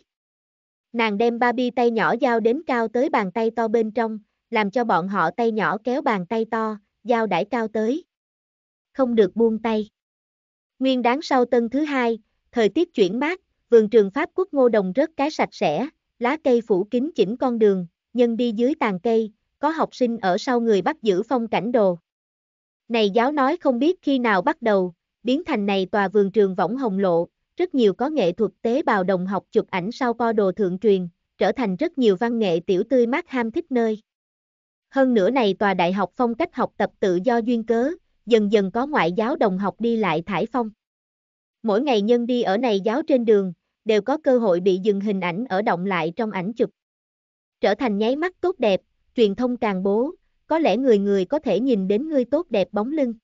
Nàng đem Barbie tay nhỏ giao đến cao tới bàn tay to bên trong, làm cho bọn họ tay nhỏ kéo bàn tay to, giao đãi cao tới. Không được buông tay. Nguyên đáng sau tân thứ hai, thời tiết chuyển mát, vườn trường Pháp quốc ngô đồng rất cái sạch sẽ, lá cây phủ kín chỉnh con đường, nhân đi dưới tàn cây, có học sinh ở sau người bắt giữ phong cảnh đồ. Này giáo nói không biết khi nào bắt đầu, biến thành này tòa vườn trường võng hồng lộ, rất nhiều có nghệ thuật tế bào đồng học chụp ảnh sau co đồ thượng truyền, trở thành rất nhiều văn nghệ tiểu tươi mát ham thích nơi. Hơn nữa này tòa đại học phong cách học tập tự do duyên cớ, dần dần có ngoại giáo đồng học đi lại thải phong. Mỗi ngày nhân đi ở này giáo trên đường, đều có cơ hội bị dừng hình ảnh ở động lại trong ảnh chụp trở thành nháy mắt tốt đẹp, truyền thông càng bố, có lẽ người người có thể nhìn đến ngươi tốt đẹp bóng lưng.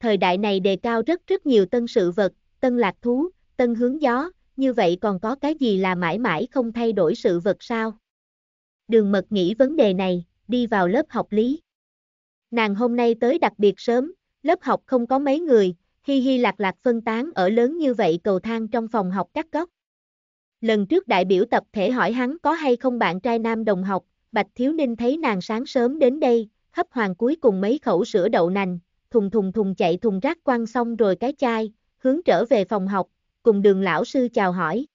Thời đại này đề cao rất rất nhiều tân sự vật, tân lạc thú, tân hướng gió, như vậy còn có cái gì là mãi mãi không thay đổi sự vật sao? Đường mật nghĩ vấn đề này, đi vào lớp học lý. Nàng hôm nay tới đặc biệt sớm, lớp học không có mấy người, hi hi lạc lạc phân tán ở lớn như vậy cầu thang trong phòng học cắt góc. Lần trước đại biểu tập thể hỏi hắn có hay không bạn trai nam đồng học, Bạch Thiếu Ninh thấy nàng sáng sớm đến đây, hấp hoàng cuối cùng mấy khẩu sữa đậu nành, thùng thùng thùng chạy thùng rác quăng xong rồi cái chai, hướng trở về phòng học, cùng đường lão sư chào hỏi.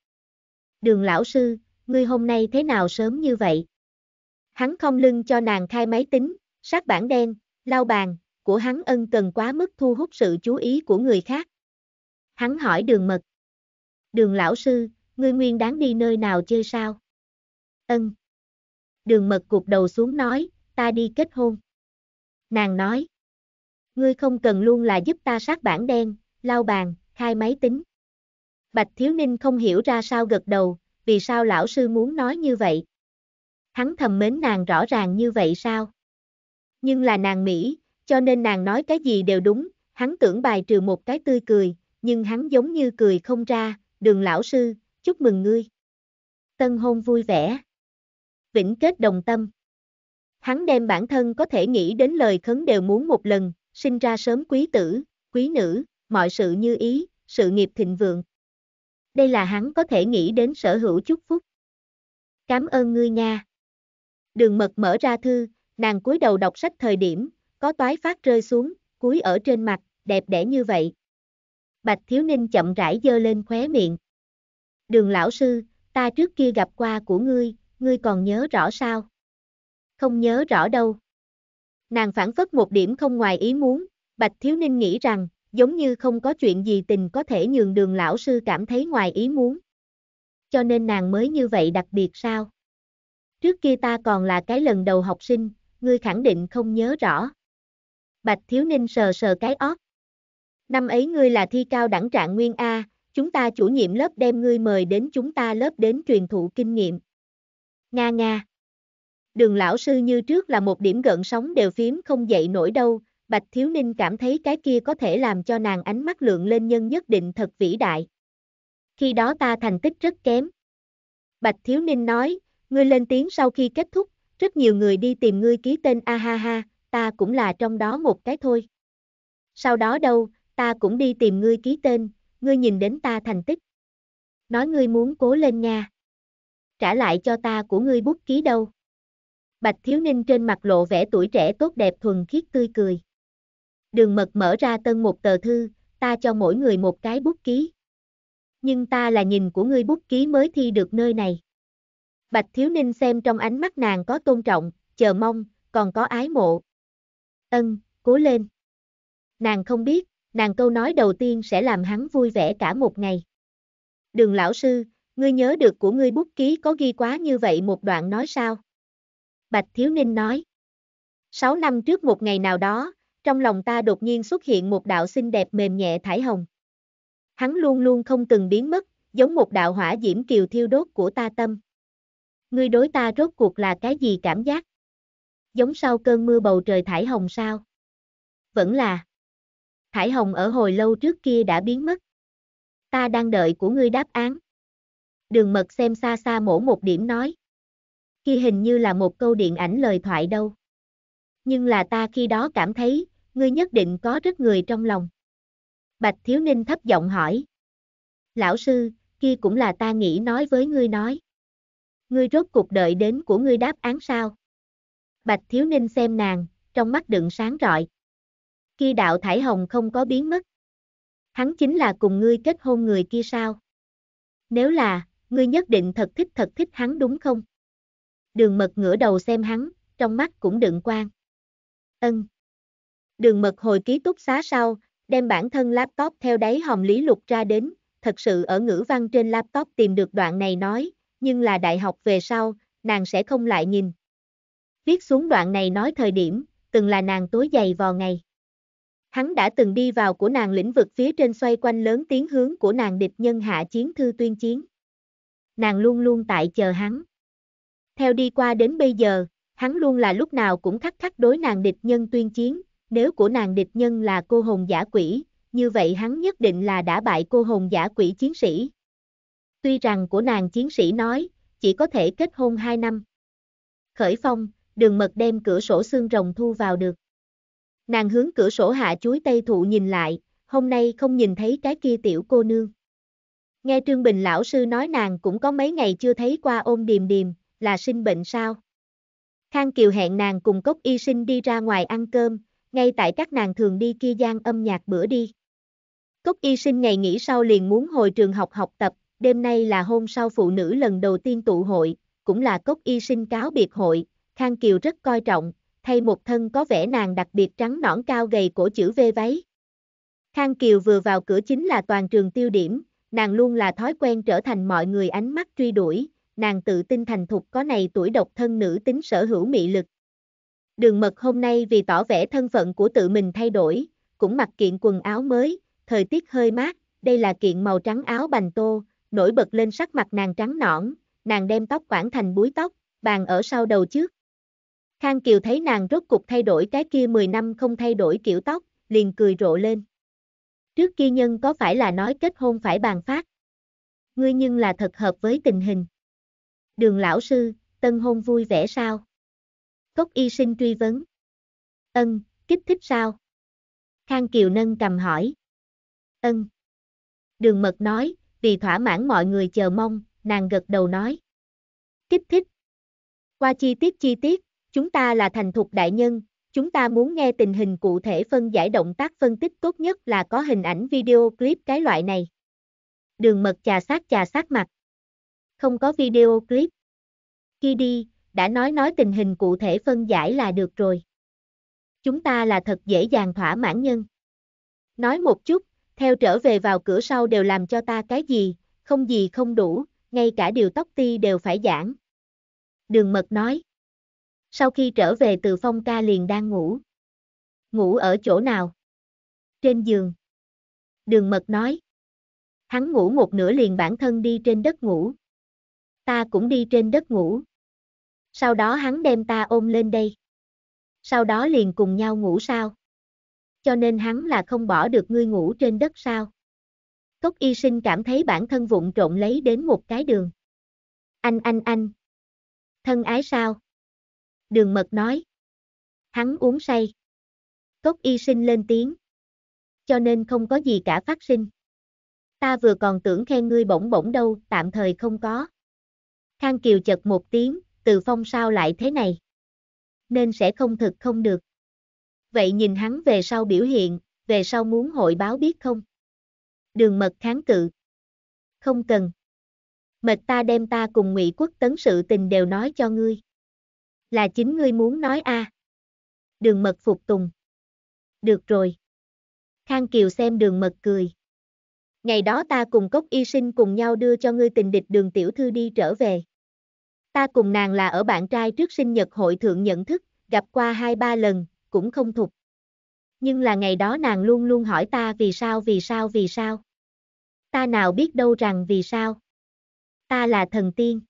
Đường lão sư, ngươi hôm nay thế nào sớm như vậy? Hắn không lưng cho nàng khai máy tính, sát bản đen, lau bàn, của hắn ân cần quá mức thu hút sự chú ý của người khác. Hắn hỏi đường mật. Đường lão sư, ngươi nguyên đáng đi nơi nào chơi sao? Ân. Đường mật cục đầu xuống nói, ta đi kết hôn. Nàng nói. Ngươi không cần luôn là giúp ta sát bản đen, lau bàn, khai máy tính. Bạch Thiếu Ninh không hiểu ra sao gật đầu, vì sao lão sư muốn nói như vậy. Hắn thầm mến nàng rõ ràng như vậy sao? Nhưng là nàng Mỹ, cho nên nàng nói cái gì đều đúng, hắn tưởng bài trừ một cái tươi cười, nhưng hắn giống như cười không ra, đường lão sư, chúc mừng ngươi. Tân hôn vui vẻ. Vĩnh kết đồng tâm. Hắn đem bản thân có thể nghĩ đến lời khấn đều muốn một lần, sinh ra sớm quý tử, quý nữ, mọi sự như ý, sự nghiệp thịnh vượng. Đây là hắn có thể nghĩ đến sở hữu chúc phúc. Cảm ơn ngươi nha. Đường mật mở ra thư, nàng cúi đầu đọc sách thời điểm, có toái phát rơi xuống, cúi ở trên mặt, đẹp đẽ như vậy. Bạch Thiếu Ninh chậm rãi dơ lên khóe miệng đường lão sư, ta trước kia gặp qua của ngươi, ngươi còn nhớ rõ sao? Không nhớ rõ đâu. Nàng phản phất một điểm không ngoài ý muốn, Bạch Thiếu Ninh nghĩ rằng, giống như không có chuyện gì tình có thể nhường đường lão sư cảm thấy ngoài ý muốn. Cho nên nàng mới như vậy đặc biệt sao? Trước kia ta còn là cái lần đầu học sinh, ngươi khẳng định không nhớ rõ. Bạch Thiếu Ninh sờ sờ cái óc, Năm ấy ngươi là thi cao đẳng trạng nguyên A, chúng ta chủ nhiệm lớp đem ngươi mời đến chúng ta lớp đến truyền thụ kinh nghiệm. Nga nga. Đường lão sư như trước là một điểm gợn sóng đều phím không dậy nổi đâu, Bạch Thiếu Ninh cảm thấy cái kia có thể làm cho nàng ánh mắt lượng lên nhân nhất định thật vĩ đại. Khi đó ta thành tích rất kém. Bạch Thiếu Ninh nói, ngươi lên tiếng sau khi kết thúc, rất nhiều người đi tìm ngươi ký tên a ha ha, ta cũng là trong đó một cái thôi. Sau đó đâu, ta cũng đi tìm ngươi ký tên, ngươi nhìn đến ta thành tích. Nói ngươi muốn cố lên nha. Trả lại cho ta của ngươi bút ký đâu. Bạch Thiếu Ninh trên mặt lộ vẻ tuổi trẻ tốt đẹp thuần khiết tươi cười. Đường mật mở ra tân một tờ thư, ta cho mỗi người một cái bút ký. Nhưng ta là nhìn của ngươi bút ký mới thi được nơi này. Bạch Thiếu Ninh xem trong ánh mắt nàng có tôn trọng, chờ mong, còn có ái mộ. Ân, cố lên. Nàng không biết, nàng câu nói đầu tiên sẽ làm hắn vui vẻ cả một ngày. Đường lão sư, ngươi nhớ được của ngươi bút ký có ghi quá như vậy một đoạn nói sao? Bạch Thiếu Ninh nói. Sáu năm trước một ngày nào đó, trong lòng ta đột nhiên xuất hiện một đạo xinh đẹp mềm nhẹ thải hồng. Hắn luôn luôn không từng biến mất, giống một đạo hỏa diễm kiều thiêu đốt của ta tâm. Ngươi đối ta rốt cuộc là cái gì cảm giác? Giống sau cơn mưa bầu trời thải hồng sao? Vẫn là Thải Hồng ở hồi lâu trước kia đã biến mất. Ta đang đợi của ngươi đáp án. Đường mật xem xa xa mổ một điểm nói. Khi hình như là một câu điện ảnh lời thoại đâu. Nhưng là ta khi đó cảm thấy, ngươi nhất định có rất người trong lòng. Bạch Thiếu Ninh thấp giọng hỏi. Lão sư, kia cũng là ta nghĩ nói với ngươi nói. Ngươi rốt cuộc đợi đến của ngươi đáp án sao? Bạch Thiếu Ninh xem nàng, trong mắt đựng sáng rọi kia đạo thải hồng không có biến mất. Hắn chính là cùng ngươi kết hôn người kia sao? Nếu là, ngươi nhất định thật thích thật thích hắn đúng không? Đường mật ngửa đầu xem hắn, trong mắt cũng đựng quan. Ân. Đường mật hồi ký túc xá sau, đem bản thân laptop theo đáy hòm lý lục ra đến, thật sự ở ngữ văn trên laptop tìm được đoạn này nói, nhưng là đại học về sau, nàng sẽ không lại nhìn. Viết xuống đoạn này nói thời điểm, từng là nàng tối dày vò ngày. Hắn đã từng đi vào của nàng lĩnh vực phía trên xoay quanh lớn tiếng hướng của nàng địch nhân hạ chiến thư tuyên chiến. Nàng luôn luôn tại chờ hắn. Theo đi qua đến bây giờ, hắn luôn là lúc nào cũng khắc khắc đối nàng địch nhân tuyên chiến, nếu của nàng địch nhân là cô hồn giả quỷ, như vậy hắn nhất định là đã bại cô hồn giả quỷ chiến sĩ. Tuy rằng của nàng chiến sĩ nói, chỉ có thể kết hôn 2 năm. Khởi phong, đường mật đem cửa sổ xương rồng thu vào được. Nàng hướng cửa sổ hạ chuối tây thụ nhìn lại, hôm nay không nhìn thấy cái kia tiểu cô nương. Nghe Trương Bình lão sư nói nàng cũng có mấy ngày chưa thấy qua ôm điềm điềm, là sinh bệnh sao? Khang Kiều hẹn nàng cùng cốc y sinh đi ra ngoài ăn cơm, ngay tại các nàng thường đi kia gian âm nhạc bữa đi. Cốc y sinh ngày nghỉ sau liền muốn hồi trường học học tập, đêm nay là hôm sau phụ nữ lần đầu tiên tụ hội, cũng là cốc y sinh cáo biệt hội, Khang Kiều rất coi trọng, thay một thân có vẻ nàng đặc biệt trắng nõn cao gầy cổ chữ V váy. Khang Kiều vừa vào cửa chính là toàn trường tiêu điểm, nàng luôn là thói quen trở thành mọi người ánh mắt truy đuổi, nàng tự tin thành thục có này tuổi độc thân nữ tính sở hữu mị lực. Đường mật hôm nay vì tỏ vẻ thân phận của tự mình thay đổi, cũng mặc kiện quần áo mới, thời tiết hơi mát, đây là kiện màu trắng áo bành tô, nổi bật lên sắc mặt nàng trắng nõn, nàng đem tóc quảng thành búi tóc, bàn ở sau đầu trước, Khang Kiều thấy nàng rốt cục thay đổi cái kia 10 năm không thay đổi kiểu tóc, liền cười rộ lên. Trước kia nhân có phải là nói kết hôn phải bàn phát? Ngươi nhưng là thật hợp với tình hình. Đường lão sư, tân hôn vui vẻ sao? Cốc y sinh truy vấn. Ân, kích thích sao? Khang Kiều nâng cầm hỏi. Ân. Đường mật nói, vì thỏa mãn mọi người chờ mong, nàng gật đầu nói. Kích thích. Qua chi tiết chi tiết, Chúng ta là thành thục đại nhân, chúng ta muốn nghe tình hình cụ thể phân giải động tác phân tích tốt nhất là có hình ảnh video clip cái loại này. Đường mật chà sát chà sát mặt. Không có video clip. Khi đi, đã nói nói tình hình cụ thể phân giải là được rồi. Chúng ta là thật dễ dàng thỏa mãn nhân. Nói một chút, theo trở về vào cửa sau đều làm cho ta cái gì, không gì không đủ, ngay cả điều tóc ti đều phải giảng. Đường mật nói. Sau khi trở về từ phong ca liền đang ngủ. Ngủ ở chỗ nào? Trên giường. Đường mật nói. Hắn ngủ một nửa liền bản thân đi trên đất ngủ. Ta cũng đi trên đất ngủ. Sau đó hắn đem ta ôm lên đây. Sau đó liền cùng nhau ngủ sao? Cho nên hắn là không bỏ được ngươi ngủ trên đất sao? Cốc y sinh cảm thấy bản thân vụn trộn lấy đến một cái đường. Anh anh anh. Thân ái sao? đường mật nói. Hắn uống say. Cốc y sinh lên tiếng. Cho nên không có gì cả phát sinh. Ta vừa còn tưởng khen ngươi bổng bổng đâu, tạm thời không có. Khang Kiều chật một tiếng, từ phong sao lại thế này. Nên sẽ không thực không được. Vậy nhìn hắn về sau biểu hiện, về sau muốn hội báo biết không? Đường mật kháng cự. Không cần. Mệt ta đem ta cùng ngụy quốc tấn sự tình đều nói cho ngươi. Là chính ngươi muốn nói a. À. Đường mật phục tùng. Được rồi. Khang Kiều xem đường mật cười. Ngày đó ta cùng cốc y sinh cùng nhau đưa cho ngươi tình địch đường tiểu thư đi trở về. Ta cùng nàng là ở bạn trai trước sinh nhật hội thượng nhận thức, gặp qua hai ba lần, cũng không thục. Nhưng là ngày đó nàng luôn luôn hỏi ta vì sao vì sao vì sao. Ta nào biết đâu rằng vì sao. Ta là thần tiên.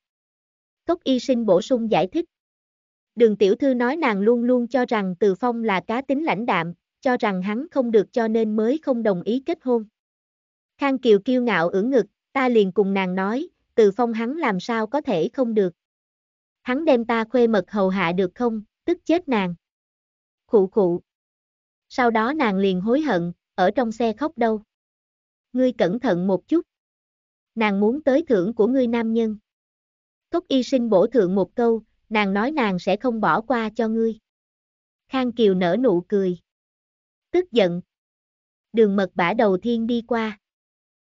Cốc y sinh bổ sung giải thích. Đường tiểu thư nói nàng luôn luôn cho rằng Từ Phong là cá tính lãnh đạm, cho rằng hắn không được cho nên mới không đồng ý kết hôn. Khang Kiều kiêu ngạo ưỡn ngực, ta liền cùng nàng nói, Từ Phong hắn làm sao có thể không được. Hắn đem ta khuê mật hầu hạ được không, tức chết nàng. Khụ khụ. Sau đó nàng liền hối hận, ở trong xe khóc đâu. Ngươi cẩn thận một chút. Nàng muốn tới thưởng của ngươi nam nhân. Cốc y sinh bổ thượng một câu, nàng nói nàng sẽ không bỏ qua cho ngươi. Khang Kiều nở nụ cười. Tức giận. Đường mật bả đầu thiên đi qua.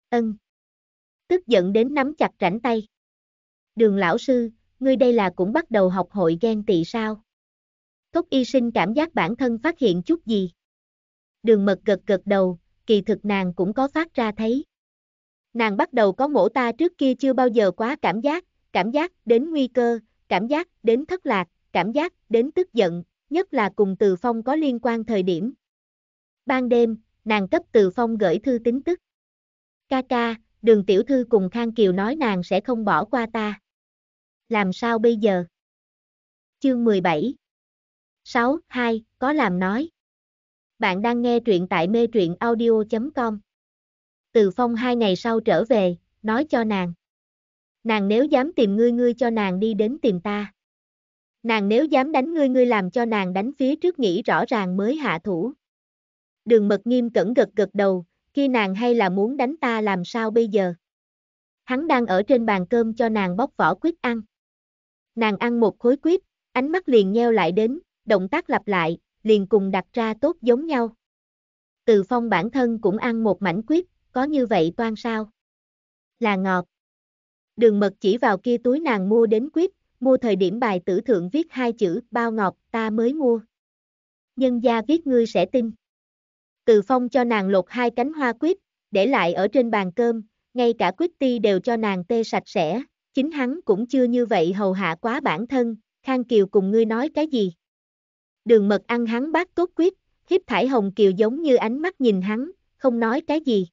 Ân. Tức giận đến nắm chặt rảnh tay. Đường lão sư, ngươi đây là cũng bắt đầu học hội ghen tị sao? Cốc y sinh cảm giác bản thân phát hiện chút gì. Đường mật gật gật đầu, kỳ thực nàng cũng có phát ra thấy. Nàng bắt đầu có mổ ta trước kia chưa bao giờ quá cảm giác, cảm giác đến nguy cơ, cảm giác đến thất lạc, cảm giác đến tức giận, nhất là cùng Từ Phong có liên quan thời điểm. Ban đêm, nàng cấp Từ Phong gửi thư tính tức. Ca ca, đường tiểu thư cùng Khang Kiều nói nàng sẽ không bỏ qua ta. Làm sao bây giờ? Chương 17 6. 2. Có làm nói Bạn đang nghe truyện tại mê truyện audio.com Từ Phong hai ngày sau trở về, nói cho nàng nàng nếu dám tìm ngươi ngươi cho nàng đi đến tìm ta. Nàng nếu dám đánh ngươi ngươi làm cho nàng đánh phía trước nghĩ rõ ràng mới hạ thủ. Đường mật nghiêm cẩn gật gật đầu, khi nàng hay là muốn đánh ta làm sao bây giờ. Hắn đang ở trên bàn cơm cho nàng bóc vỏ quýt ăn. Nàng ăn một khối quýt, ánh mắt liền nheo lại đến, động tác lặp lại, liền cùng đặt ra tốt giống nhau. Từ phong bản thân cũng ăn một mảnh quýt, có như vậy toan sao? Là ngọt. Đường mật chỉ vào kia túi nàng mua đến quyết, mua thời điểm bài tử thượng viết hai chữ bao ngọc, ta mới mua. Nhân gia viết ngươi sẽ tin. Từ phong cho nàng lột hai cánh hoa quyết, để lại ở trên bàn cơm, ngay cả quyết ti đều cho nàng tê sạch sẽ, chính hắn cũng chưa như vậy hầu hạ quá bản thân, Khang Kiều cùng ngươi nói cái gì. Đường mật ăn hắn bát tốt quyết, hiếp thải hồng kiều giống như ánh mắt nhìn hắn, không nói cái gì.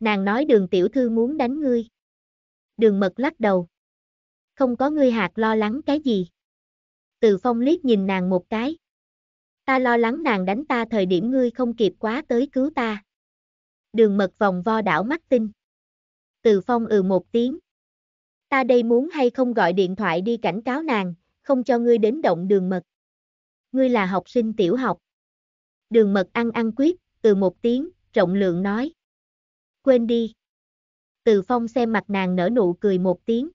Nàng nói đường tiểu thư muốn đánh ngươi đường mật lắc đầu. Không có ngươi hạt lo lắng cái gì. Từ phong liếc nhìn nàng một cái. Ta lo lắng nàng đánh ta thời điểm ngươi không kịp quá tới cứu ta. Đường mật vòng vo đảo mắt tinh. Từ phong ừ một tiếng. Ta đây muốn hay không gọi điện thoại đi cảnh cáo nàng, không cho ngươi đến động đường mật. Ngươi là học sinh tiểu học. Đường mật ăn ăn quyết, ừ một tiếng, trọng lượng nói. Quên đi. Từ Phong xem mặt nàng nở nụ cười một tiếng.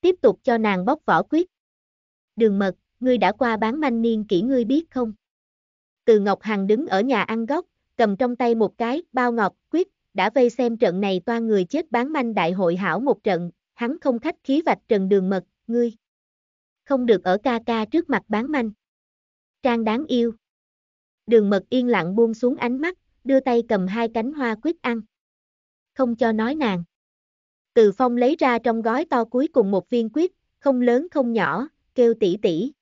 Tiếp tục cho nàng bóc vỏ quyết. Đường mật, ngươi đã qua bán manh niên kỹ ngươi biết không? Từ Ngọc Hằng đứng ở nhà ăn góc, cầm trong tay một cái, bao ngọc, quyết, đã vây xem trận này toa người chết bán manh đại hội hảo một trận, hắn không khách khí vạch trần đường mật, ngươi. Không được ở ca ca trước mặt bán manh. Trang đáng yêu. Đường mật yên lặng buông xuống ánh mắt, đưa tay cầm hai cánh hoa quyết ăn không cho nói nàng. Từ Phong lấy ra trong gói to cuối cùng một viên quyết, không lớn không nhỏ, kêu tỷ tỷ.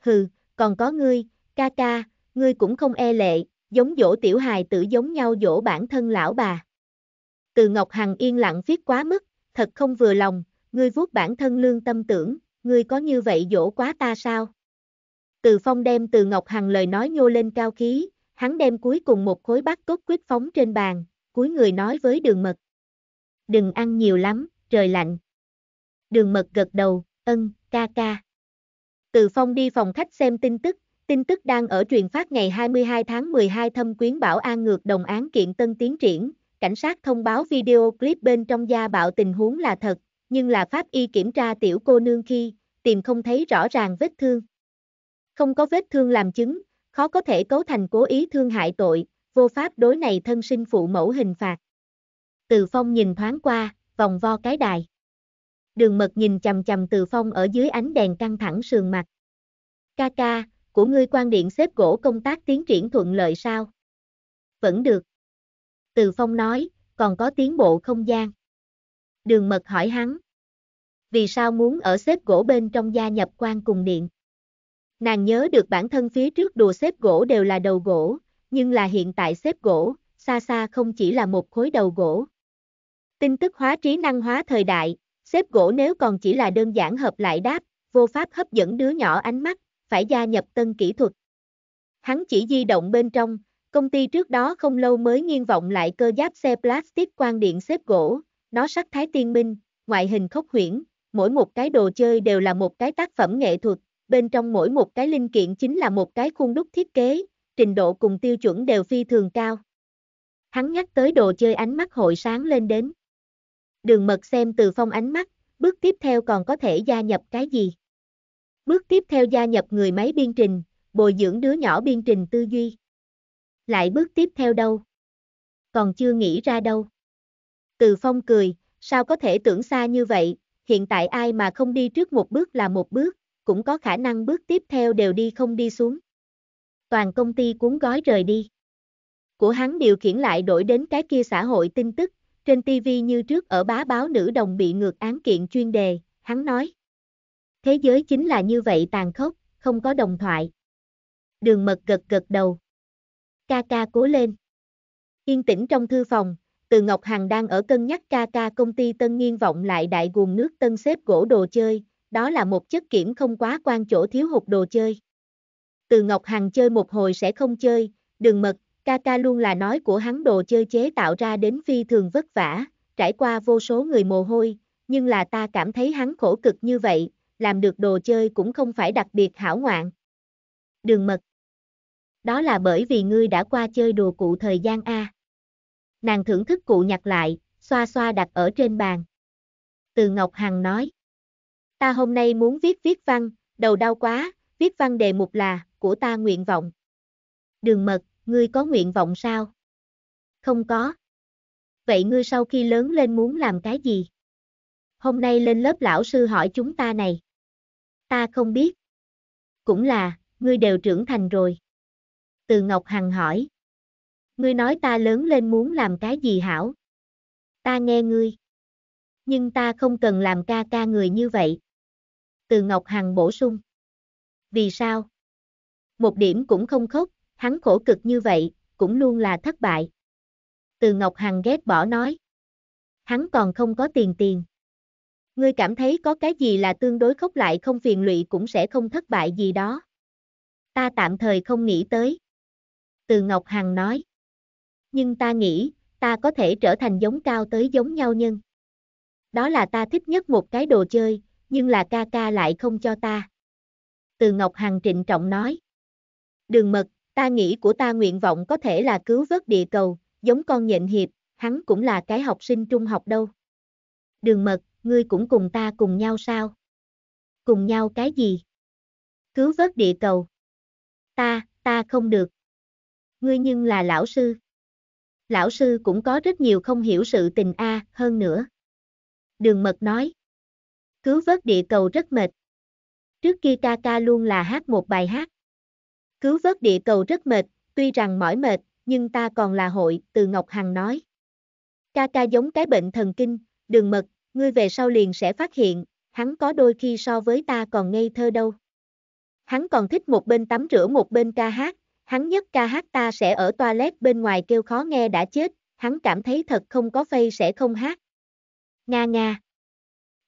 Hừ, còn có ngươi, ca ca, ngươi cũng không e lệ, giống dỗ tiểu hài tử giống nhau dỗ bản thân lão bà. Từ Ngọc Hằng yên lặng viết quá mức, thật không vừa lòng, ngươi vuốt bản thân lương tâm tưởng, ngươi có như vậy dỗ quá ta sao? Từ Phong đem Từ Ngọc Hằng lời nói nhô lên cao khí, hắn đem cuối cùng một khối bát cốt quyết phóng trên bàn, cuối người nói với đường mật. Đừng ăn nhiều lắm, trời lạnh. Đường mật gật đầu, ân, ca ca. Từ phong đi phòng khách xem tin tức, tin tức đang ở truyền phát ngày 22 tháng 12 thâm quyến bảo an ngược đồng án kiện tân tiến triển, cảnh sát thông báo video clip bên trong gia bạo tình huống là thật, nhưng là pháp y kiểm tra tiểu cô nương khi, tìm không thấy rõ ràng vết thương. Không có vết thương làm chứng, khó có thể cấu thành cố ý thương hại tội, vô pháp đối này thân sinh phụ mẫu hình phạt. Từ phong nhìn thoáng qua, vòng vo cái đài. Đường mật nhìn chầm chầm từ phong ở dưới ánh đèn căng thẳng sườn mặt. Ca ca, của ngươi quan điện xếp gỗ công tác tiến triển thuận lợi sao? Vẫn được. Từ phong nói, còn có tiến bộ không gian. Đường mật hỏi hắn. Vì sao muốn ở xếp gỗ bên trong gia nhập quan cùng điện? Nàng nhớ được bản thân phía trước đùa xếp gỗ đều là đầu gỗ, nhưng là hiện tại xếp gỗ, xa xa không chỉ là một khối đầu gỗ. Tin tức hóa trí năng hóa thời đại, xếp gỗ nếu còn chỉ là đơn giản hợp lại đáp, vô pháp hấp dẫn đứa nhỏ ánh mắt, phải gia nhập tân kỹ thuật. Hắn chỉ di động bên trong, công ty trước đó không lâu mới nghiêng vọng lại cơ giáp xe plastic quang điện xếp gỗ, nó sắc thái tiên minh, ngoại hình khốc huyễn, mỗi một cái đồ chơi đều là một cái tác phẩm nghệ thuật, bên trong mỗi một cái linh kiện chính là một cái khuôn đúc thiết kế, trình độ cùng tiêu chuẩn đều phi thường cao. Hắn nhắc tới đồ chơi ánh mắt hội sáng lên đến. Đường mật xem từ phong ánh mắt, bước tiếp theo còn có thể gia nhập cái gì? Bước tiếp theo gia nhập người máy biên trình, bồi dưỡng đứa nhỏ biên trình tư duy. Lại bước tiếp theo đâu? Còn chưa nghĩ ra đâu. Từ phong cười, sao có thể tưởng xa như vậy, hiện tại ai mà không đi trước một bước là một bước, cũng có khả năng bước tiếp theo đều đi không đi xuống toàn công ty cuốn gói rời đi. Của hắn điều khiển lại đổi đến cái kia xã hội tin tức, trên TV như trước ở bá báo nữ đồng bị ngược án kiện chuyên đề, hắn nói. Thế giới chính là như vậy tàn khốc, không có đồng thoại. Đường mật gật gật đầu. Ca ca cố lên. Yên tĩnh trong thư phòng, từ Ngọc Hằng đang ở cân nhắc ca ca công ty Tân Nghiên vọng lại đại guồng nước Tân xếp gỗ đồ chơi, đó là một chất kiểm không quá quan chỗ thiếu hụt đồ chơi từ Ngọc Hằng chơi một hồi sẽ không chơi, đường mật, ca ca luôn là nói của hắn đồ chơi chế tạo ra đến phi thường vất vả, trải qua vô số người mồ hôi, nhưng là ta cảm thấy hắn khổ cực như vậy, làm được đồ chơi cũng không phải đặc biệt hảo ngoạn. Đường mật Đó là bởi vì ngươi đã qua chơi đồ cụ thời gian A. Nàng thưởng thức cụ nhặt lại, xoa xoa đặt ở trên bàn. Từ Ngọc Hằng nói Ta hôm nay muốn viết viết văn, đầu đau quá, viết văn đề mục là, của ta nguyện vọng. Đường mật, ngươi có nguyện vọng sao? Không có. Vậy ngươi sau khi lớn lên muốn làm cái gì? Hôm nay lên lớp lão sư hỏi chúng ta này. Ta không biết. Cũng là, ngươi đều trưởng thành rồi. Từ Ngọc Hằng hỏi. Ngươi nói ta lớn lên muốn làm cái gì hảo? Ta nghe ngươi. Nhưng ta không cần làm ca ca người như vậy. Từ Ngọc Hằng bổ sung vì sao? Một điểm cũng không khóc, hắn khổ cực như vậy, cũng luôn là thất bại. Từ Ngọc Hằng ghét bỏ nói. Hắn còn không có tiền tiền. Ngươi cảm thấy có cái gì là tương đối khóc lại không phiền lụy cũng sẽ không thất bại gì đó. Ta tạm thời không nghĩ tới. Từ Ngọc Hằng nói. Nhưng ta nghĩ, ta có thể trở thành giống cao tới giống nhau nhân. Đó là ta thích nhất một cái đồ chơi, nhưng là ca ca lại không cho ta. Từ Ngọc Hằng trịnh trọng nói. Đường mật, ta nghĩ của ta nguyện vọng có thể là cứu vớt địa cầu, giống con nhện hiệp, hắn cũng là cái học sinh trung học đâu. Đường mật, ngươi cũng cùng ta cùng nhau sao? Cùng nhau cái gì? Cứu vớt địa cầu. Ta, ta không được. Ngươi nhưng là lão sư. Lão sư cũng có rất nhiều không hiểu sự tình a hơn nữa. Đường mật nói. Cứu vớt địa cầu rất mệt, trước kia ca ca luôn là hát một bài hát. Cứu vớt địa cầu rất mệt, tuy rằng mỏi mệt, nhưng ta còn là hội, từ Ngọc Hằng nói. Ca ca giống cái bệnh thần kinh, đường mật, ngươi về sau liền sẽ phát hiện, hắn có đôi khi so với ta còn ngây thơ đâu. Hắn còn thích một bên tắm rửa một bên ca hát, hắn nhất ca hát ta sẽ ở toilet bên ngoài kêu khó nghe đã chết, hắn cảm thấy thật không có phây sẽ không hát. Nga nga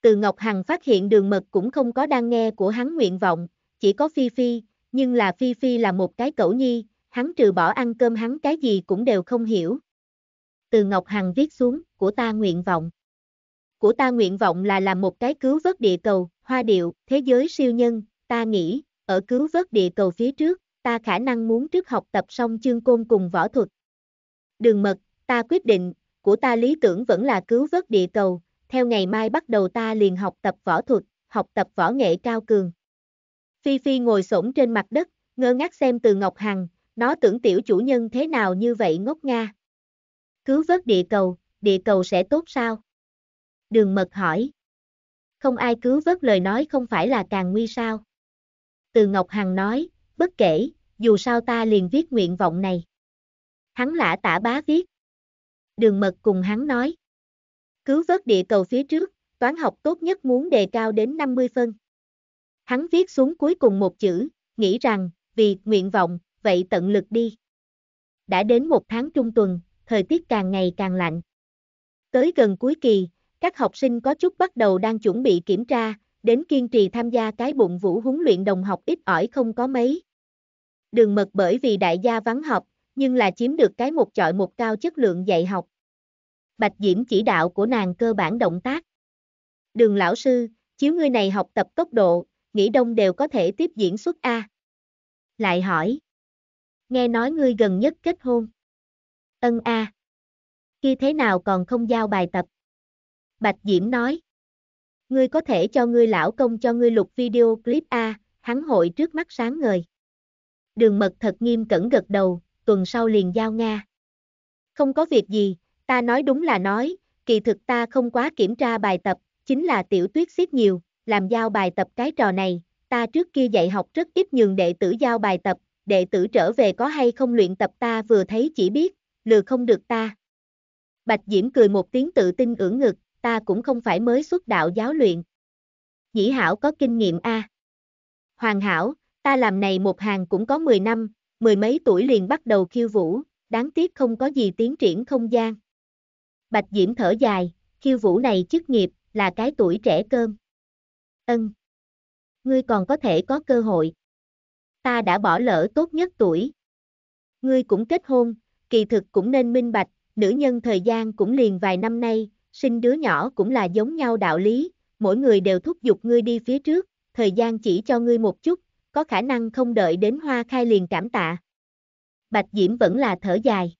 từ Ngọc Hằng phát hiện đường mật cũng không có đang nghe của hắn nguyện vọng, chỉ có Phi Phi, nhưng là Phi Phi là một cái cẩu nhi, hắn trừ bỏ ăn cơm hắn cái gì cũng đều không hiểu. Từ Ngọc Hằng viết xuống, của ta nguyện vọng. Của ta nguyện vọng là làm một cái cứu vớt địa cầu, hoa điệu, thế giới siêu nhân, ta nghĩ, ở cứu vớt địa cầu phía trước, ta khả năng muốn trước học tập xong chương côn cùng võ thuật. Đường mật, ta quyết định, của ta lý tưởng vẫn là cứu vớt địa cầu, theo ngày mai bắt đầu ta liền học tập võ thuật, học tập võ nghệ cao cường. Phi Phi ngồi xổm trên mặt đất, ngơ ngác xem từ Ngọc Hằng, nó tưởng tiểu chủ nhân thế nào như vậy ngốc nga. Cứ vớt địa cầu, địa cầu sẽ tốt sao? Đường mật hỏi. Không ai cứ vớt lời nói không phải là càng nguy sao? Từ Ngọc Hằng nói, bất kể, dù sao ta liền viết nguyện vọng này. Hắn lã tả bá viết. Đường mật cùng hắn nói. Cứu vớt địa cầu phía trước, toán học tốt nhất muốn đề cao đến 50 phân. Hắn viết xuống cuối cùng một chữ, nghĩ rằng, vì nguyện vọng, vậy tận lực đi. Đã đến một tháng trung tuần, thời tiết càng ngày càng lạnh. Tới gần cuối kỳ, các học sinh có chút bắt đầu đang chuẩn bị kiểm tra, đến kiên trì tham gia cái bụng vũ huấn luyện đồng học ít ỏi không có mấy. Đường mật bởi vì đại gia vắng học, nhưng là chiếm được cái một chọi một cao chất lượng dạy học. Bạch Diễm chỉ đạo của nàng cơ bản động tác. Đường lão sư, chiếu ngươi này học tập tốc độ, nghĩ đông đều có thể tiếp diễn xuất A. Lại hỏi. Nghe nói ngươi gần nhất kết hôn. Ân A. Khi thế nào còn không giao bài tập? Bạch Diễm nói. Ngươi có thể cho ngươi lão công cho ngươi lục video clip A, hắn hội trước mắt sáng ngời. Đường mật thật nghiêm cẩn gật đầu, tuần sau liền giao Nga. Không có việc gì, Ta nói đúng là nói, kỳ thực ta không quá kiểm tra bài tập, chính là tiểu tuyết siết nhiều, làm giao bài tập cái trò này, ta trước kia dạy học rất ít nhường đệ tử giao bài tập, đệ tử trở về có hay không luyện tập ta vừa thấy chỉ biết, lừa không được ta. Bạch Diễm cười một tiếng tự tin ưỡn ngực, ta cũng không phải mới xuất đạo giáo luyện. Dĩ Hảo có kinh nghiệm A. Hoàng Hảo, ta làm này một hàng cũng có 10 năm, mười mấy tuổi liền bắt đầu khiêu vũ, đáng tiếc không có gì tiến triển không gian. Bạch Diễm thở dài, khiêu vũ này chức nghiệp, là cái tuổi trẻ cơm. Ân. Ngươi còn có thể có cơ hội. Ta đã bỏ lỡ tốt nhất tuổi. Ngươi cũng kết hôn, kỳ thực cũng nên minh bạch, nữ nhân thời gian cũng liền vài năm nay, sinh đứa nhỏ cũng là giống nhau đạo lý, mỗi người đều thúc giục ngươi đi phía trước, thời gian chỉ cho ngươi một chút, có khả năng không đợi đến hoa khai liền cảm tạ. Bạch Diễm vẫn là thở dài.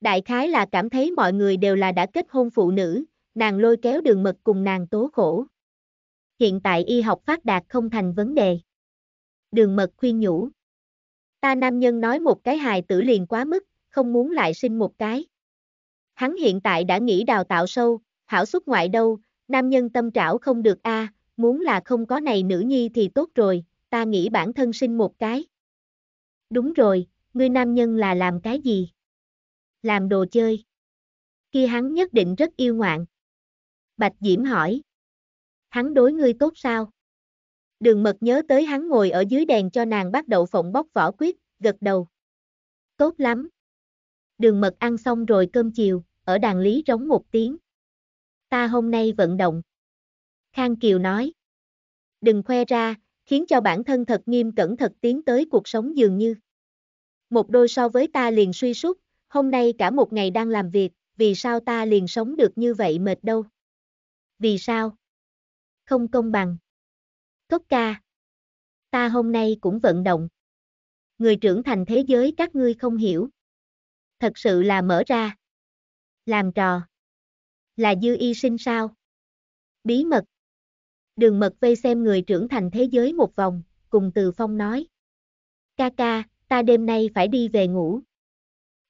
Đại khái là cảm thấy mọi người đều là đã kết hôn phụ nữ, nàng lôi kéo đường mật cùng nàng tố khổ. Hiện tại y học phát đạt không thành vấn đề. Đường mật khuyên nhủ. Ta nam nhân nói một cái hài tử liền quá mức, không muốn lại sinh một cái. Hắn hiện tại đã nghĩ đào tạo sâu, hảo xuất ngoại đâu, nam nhân tâm trảo không được a, à, muốn là không có này nữ nhi thì tốt rồi, ta nghĩ bản thân sinh một cái. Đúng rồi, ngươi nam nhân là làm cái gì? làm đồ chơi. Khi hắn nhất định rất yêu ngoạn. Bạch Diễm hỏi. Hắn đối ngươi tốt sao? Đường mật nhớ tới hắn ngồi ở dưới đèn cho nàng bắt đậu phộng bóc vỏ quyết, gật đầu. Tốt lắm. Đường mật ăn xong rồi cơm chiều, ở đàn lý rống một tiếng. Ta hôm nay vận động. Khang Kiều nói. Đừng khoe ra, khiến cho bản thân thật nghiêm cẩn thật tiến tới cuộc sống dường như. Một đôi so với ta liền suy sút, Hôm nay cả một ngày đang làm việc, vì sao ta liền sống được như vậy mệt đâu? Vì sao? Không công bằng. Cốc ca. Ta hôm nay cũng vận động. Người trưởng thành thế giới các ngươi không hiểu. Thật sự là mở ra. Làm trò. Là dư y sinh sao? Bí mật. Đường mật vây xem người trưởng thành thế giới một vòng, cùng từ phong nói. Ca ca, ta đêm nay phải đi về ngủ,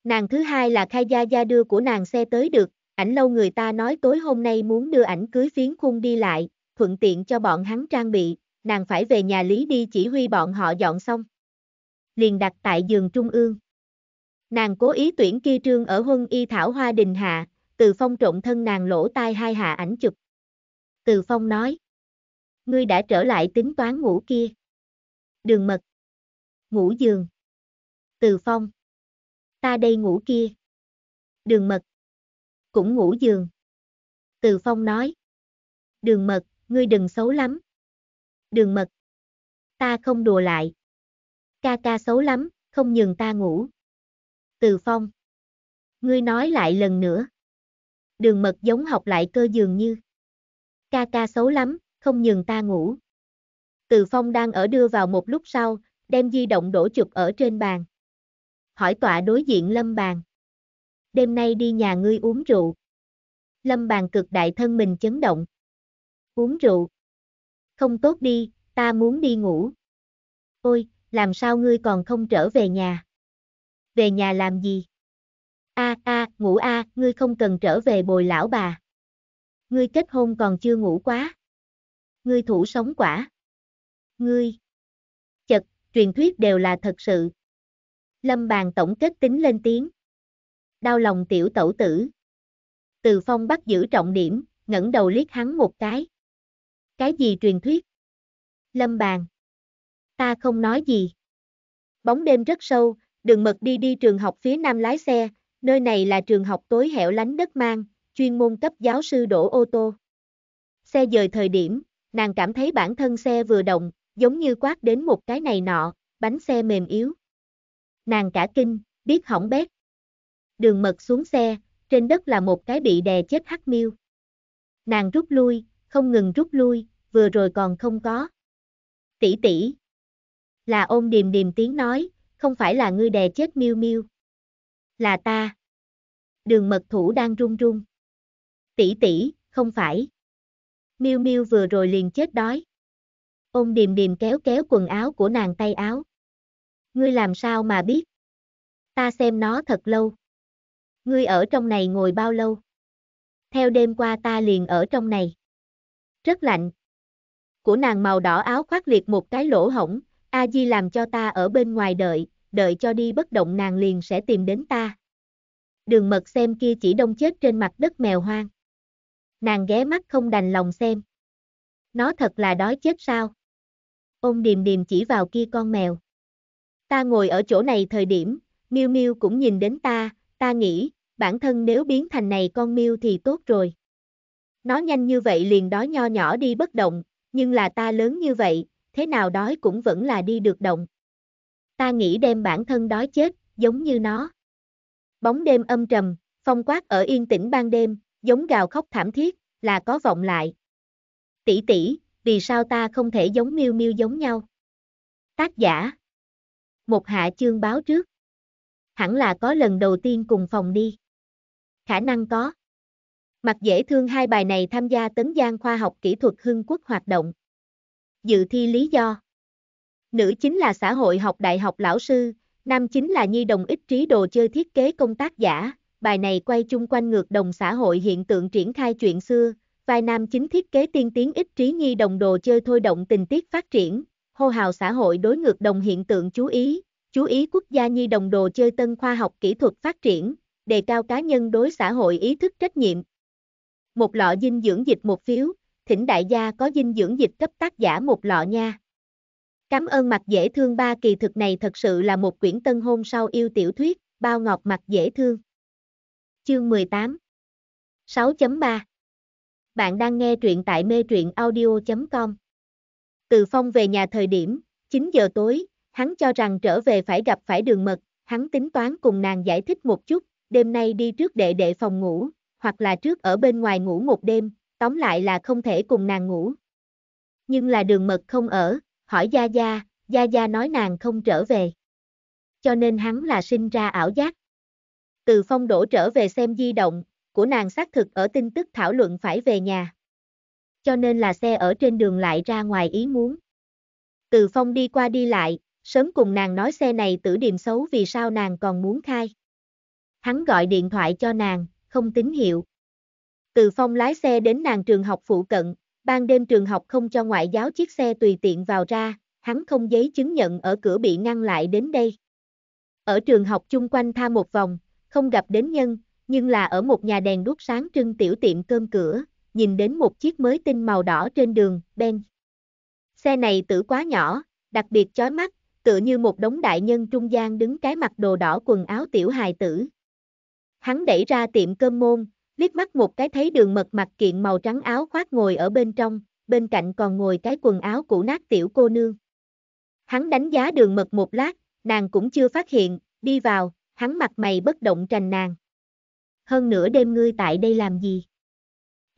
Nàng thứ hai là khai gia gia đưa của nàng xe tới được, ảnh lâu người ta nói tối hôm nay muốn đưa ảnh cưới phiến khung đi lại, thuận tiện cho bọn hắn trang bị, nàng phải về nhà Lý đi chỉ huy bọn họ dọn xong. Liền đặt tại giường trung ương. Nàng cố ý tuyển kia trương ở huân y thảo hoa đình hạ, từ phong trộn thân nàng lỗ tai hai hạ ảnh chụp. Từ phong nói. Ngươi đã trở lại tính toán ngủ kia. Đường mật. Ngủ giường. Từ phong. Ta đây ngủ kia. Đường mật. Cũng ngủ giường. Từ phong nói. Đường mật, ngươi đừng xấu lắm. Đường mật. Ta không đùa lại. Ca ca xấu lắm, không nhường ta ngủ. Từ phong. Ngươi nói lại lần nữa. Đường mật giống học lại cơ dường như. Ca ca xấu lắm, không nhường ta ngủ. Từ phong đang ở đưa vào một lúc sau, đem di động đổ chụp ở trên bàn hỏi tọa đối diện lâm bàn. Đêm nay đi nhà ngươi uống rượu. Lâm bàn cực đại thân mình chấn động. Uống rượu. Không tốt đi, ta muốn đi ngủ. Ôi, làm sao ngươi còn không trở về nhà? Về nhà làm gì? A a, ngủ a, ngươi không cần trở về bồi lão bà. Ngươi kết hôn còn chưa ngủ quá. Ngươi thủ sống quả. Ngươi. Chật, truyền thuyết đều là thật sự. Lâm bàn tổng kết tính lên tiếng. Đau lòng tiểu tẩu tử. Từ phong bắt giữ trọng điểm, ngẩng đầu liếc hắn một cái. Cái gì truyền thuyết? Lâm bàn. Ta không nói gì. Bóng đêm rất sâu, đường mật đi đi trường học phía nam lái xe, nơi này là trường học tối hẻo lánh đất mang, chuyên môn cấp giáo sư đổ ô tô. Xe dời thời điểm, nàng cảm thấy bản thân xe vừa động, giống như quát đến một cái này nọ, bánh xe mềm yếu nàng cả kinh, biết hỏng bét. Đường mật xuống xe, trên đất là một cái bị đè chết hắc miêu. Nàng rút lui, không ngừng rút lui, vừa rồi còn không có. Tỷ tỷ. Là ôm điềm điềm tiếng nói, không phải là ngươi đè chết miêu miêu. Là ta. Đường mật thủ đang run run. Tỷ tỷ, không phải. Miêu miêu vừa rồi liền chết đói. Ôm điềm điềm kéo kéo quần áo của nàng tay áo. Ngươi làm sao mà biết? Ta xem nó thật lâu. Ngươi ở trong này ngồi bao lâu? Theo đêm qua ta liền ở trong này. Rất lạnh. Của nàng màu đỏ áo khoác liệt một cái lỗ hổng, A Di làm cho ta ở bên ngoài đợi, đợi cho đi bất động nàng liền sẽ tìm đến ta. Đường mật xem kia chỉ đông chết trên mặt đất mèo hoang. Nàng ghé mắt không đành lòng xem. Nó thật là đói chết sao? Ôn điềm điềm chỉ vào kia con mèo. Ta ngồi ở chỗ này thời điểm, Miu Miu cũng nhìn đến ta, ta nghĩ, bản thân nếu biến thành này con Miu thì tốt rồi. Nó nhanh như vậy liền đói nho nhỏ đi bất động, nhưng là ta lớn như vậy, thế nào đói cũng vẫn là đi được động. Ta nghĩ đem bản thân đói chết, giống như nó. Bóng đêm âm trầm, phong quát ở yên tĩnh ban đêm, giống gào khóc thảm thiết, là có vọng lại. Tỷ tỷ, vì sao ta không thể giống miêu miêu giống nhau? Tác giả một hạ chương báo trước. Hẳn là có lần đầu tiên cùng phòng đi. Khả năng có. Mặt dễ thương hai bài này tham gia tấn giang khoa học kỹ thuật hưng quốc hoạt động. Dự thi lý do. Nữ chính là xã hội học đại học lão sư, nam chính là nhi đồng ích trí đồ chơi thiết kế công tác giả. Bài này quay chung quanh ngược đồng xã hội hiện tượng triển khai chuyện xưa, vai nam chính thiết kế tiên tiến ích trí nhi đồng đồ chơi thôi động tình tiết phát triển, hô hào xã hội đối ngược đồng hiện tượng chú ý, chú ý quốc gia nhi đồng đồ chơi tân khoa học kỹ thuật phát triển, đề cao cá nhân đối xã hội ý thức trách nhiệm. Một lọ dinh dưỡng dịch một phiếu, thỉnh đại gia có dinh dưỡng dịch cấp tác giả một lọ nha. Cảm ơn mặt dễ thương ba kỳ thực này thật sự là một quyển tân hôn sau yêu tiểu thuyết, bao ngọt mặt dễ thương. Chương 18 6.3 Bạn đang nghe truyện tại mê truyện audio.com từ Phong về nhà thời điểm, 9 giờ tối, hắn cho rằng trở về phải gặp phải đường mật, hắn tính toán cùng nàng giải thích một chút, đêm nay đi trước đệ đệ phòng ngủ, hoặc là trước ở bên ngoài ngủ một đêm, tóm lại là không thể cùng nàng ngủ. Nhưng là đường mật không ở, hỏi Gia Gia, Gia Gia nói nàng không trở về. Cho nên hắn là sinh ra ảo giác. Từ phong đổ trở về xem di động, của nàng xác thực ở tin tức thảo luận phải về nhà cho nên là xe ở trên đường lại ra ngoài ý muốn. Từ Phong đi qua đi lại, sớm cùng nàng nói xe này tử điểm xấu vì sao nàng còn muốn khai. Hắn gọi điện thoại cho nàng, không tín hiệu. Từ Phong lái xe đến nàng trường học phụ cận, ban đêm trường học không cho ngoại giáo chiếc xe tùy tiện vào ra, hắn không giấy chứng nhận ở cửa bị ngăn lại đến đây. Ở trường học chung quanh tha một vòng, không gặp đến nhân, nhưng là ở một nhà đèn đuốc sáng trưng tiểu tiệm cơm cửa, nhìn đến một chiếc mới tinh màu đỏ trên đường, Ben. Xe này tử quá nhỏ, đặc biệt chói mắt, tựa như một đống đại nhân trung gian đứng cái mặt đồ đỏ quần áo tiểu hài tử. Hắn đẩy ra tiệm cơm môn, liếc mắt một cái thấy đường mật mặc kiện màu trắng áo khoác ngồi ở bên trong, bên cạnh còn ngồi cái quần áo cũ nát tiểu cô nương. Hắn đánh giá đường mật một lát, nàng cũng chưa phát hiện, đi vào, hắn mặt mày bất động trành nàng. Hơn nửa đêm ngươi tại đây làm gì?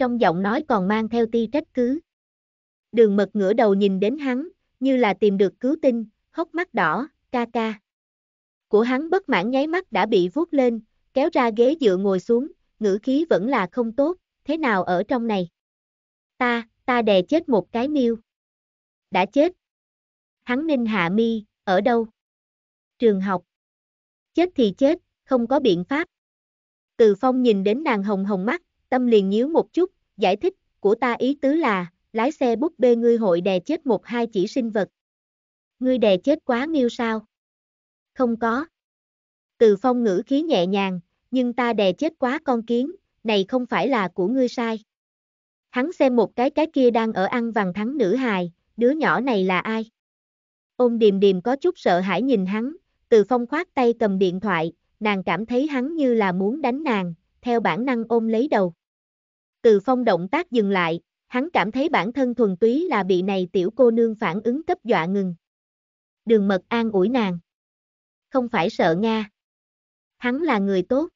trong giọng nói còn mang theo ti trách cứ. Đường mật ngửa đầu nhìn đến hắn, như là tìm được cứu tinh, hốc mắt đỏ, ca ca. Của hắn bất mãn nháy mắt đã bị vuốt lên, kéo ra ghế dựa ngồi xuống, ngữ khí vẫn là không tốt, thế nào ở trong này? Ta, ta đè chết một cái miêu. Đã chết. Hắn ninh hạ mi, ở đâu? Trường học. Chết thì chết, không có biện pháp. Từ phong nhìn đến nàng hồng hồng mắt, tâm liền nhíu một chút, giải thích, của ta ý tứ là, lái xe búp bê ngươi hội đè chết một hai chỉ sinh vật. Ngươi đè chết quá nghiêu sao? Không có. Từ phong ngữ khí nhẹ nhàng, nhưng ta đè chết quá con kiến, này không phải là của ngươi sai. Hắn xem một cái cái kia đang ở ăn vằn thắng nữ hài, đứa nhỏ này là ai? Ôm điềm điềm có chút sợ hãi nhìn hắn, từ phong khoát tay cầm điện thoại, nàng cảm thấy hắn như là muốn đánh nàng, theo bản năng ôm lấy đầu. Từ phong động tác dừng lại, hắn cảm thấy bản thân thuần túy là bị này tiểu cô nương phản ứng cấp dọa ngừng. Đường mật an ủi nàng. Không phải sợ Nga. Hắn là người tốt.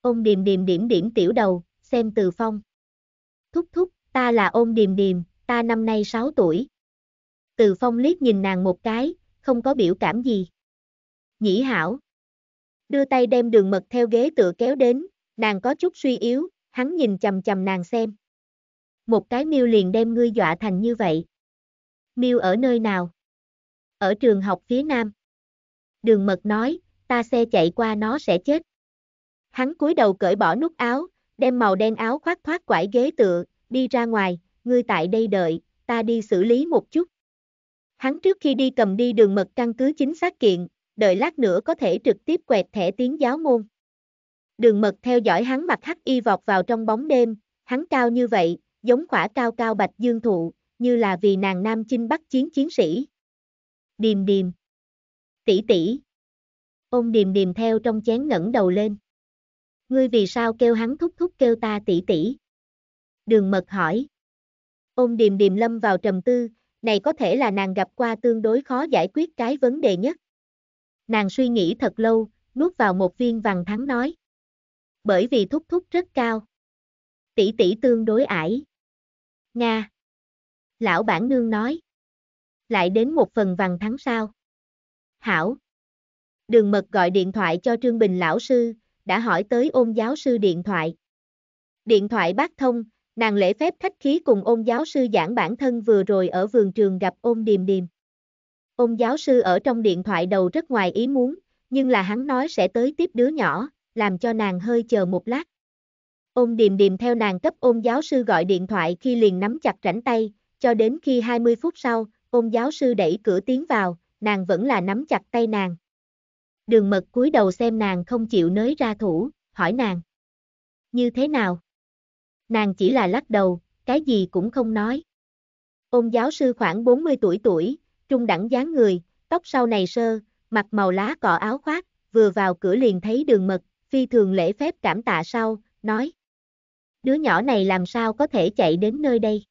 Ôm điềm điềm điểm điểm tiểu đầu, xem từ phong. Thúc thúc, ta là ôm điềm điềm, ta năm nay 6 tuổi. Từ phong liếc nhìn nàng một cái, không có biểu cảm gì. Nhĩ hảo. Đưa tay đem đường mật theo ghế tựa kéo đến, nàng có chút suy yếu, hắn nhìn chầm chầm nàng xem. Một cái miêu liền đem ngươi dọa thành như vậy. Miêu ở nơi nào? Ở trường học phía nam. Đường mật nói, ta xe chạy qua nó sẽ chết. Hắn cúi đầu cởi bỏ nút áo, đem màu đen áo khoác thoát quải ghế tựa, đi ra ngoài, ngươi tại đây đợi, ta đi xử lý một chút. Hắn trước khi đi cầm đi đường mật căn cứ chính xác kiện, đợi lát nữa có thể trực tiếp quẹt thẻ tiếng giáo môn. Đường mật theo dõi hắn mặc hắc y vọt vào trong bóng đêm, hắn cao như vậy, giống khỏa cao cao bạch dương thụ, như là vì nàng nam chinh bắt chiến chiến sĩ. Điềm điềm. tỷ tỷ. Ôm điềm điềm theo trong chén ngẩng đầu lên. Ngươi vì sao kêu hắn thúc thúc kêu ta tỷ tỷ? Đường mật hỏi. Ôm điềm điềm lâm vào trầm tư, này có thể là nàng gặp qua tương đối khó giải quyết cái vấn đề nhất. Nàng suy nghĩ thật lâu, nuốt vào một viên vàng thắng nói bởi vì thúc thúc rất cao. Tỷ tỷ tương đối ải. Nga. Lão bản nương nói. Lại đến một phần vằn thắng sao. Hảo. Đường mật gọi điện thoại cho Trương Bình lão sư, đã hỏi tới ôn giáo sư điện thoại. Điện thoại bác thông, nàng lễ phép khách khí cùng ôn giáo sư giảng bản thân vừa rồi ở vườn trường gặp ôn điềm điềm. Ôn giáo sư ở trong điện thoại đầu rất ngoài ý muốn, nhưng là hắn nói sẽ tới tiếp đứa nhỏ, làm cho nàng hơi chờ một lát. Ôm điềm điềm theo nàng cấp ôn giáo sư gọi điện thoại khi liền nắm chặt rảnh tay, cho đến khi 20 phút sau, ôn giáo sư đẩy cửa tiến vào, nàng vẫn là nắm chặt tay nàng. Đường mật cúi đầu xem nàng không chịu nới ra thủ, hỏi nàng. Như thế nào? Nàng chỉ là lắc đầu, cái gì cũng không nói. Ôn giáo sư khoảng 40 tuổi tuổi, trung đẳng dáng người, tóc sau này sơ, mặc màu lá cỏ áo khoác, vừa vào cửa liền thấy đường mật, phi thường lễ phép cảm tạ sau, nói. Đứa nhỏ này làm sao có thể chạy đến nơi đây?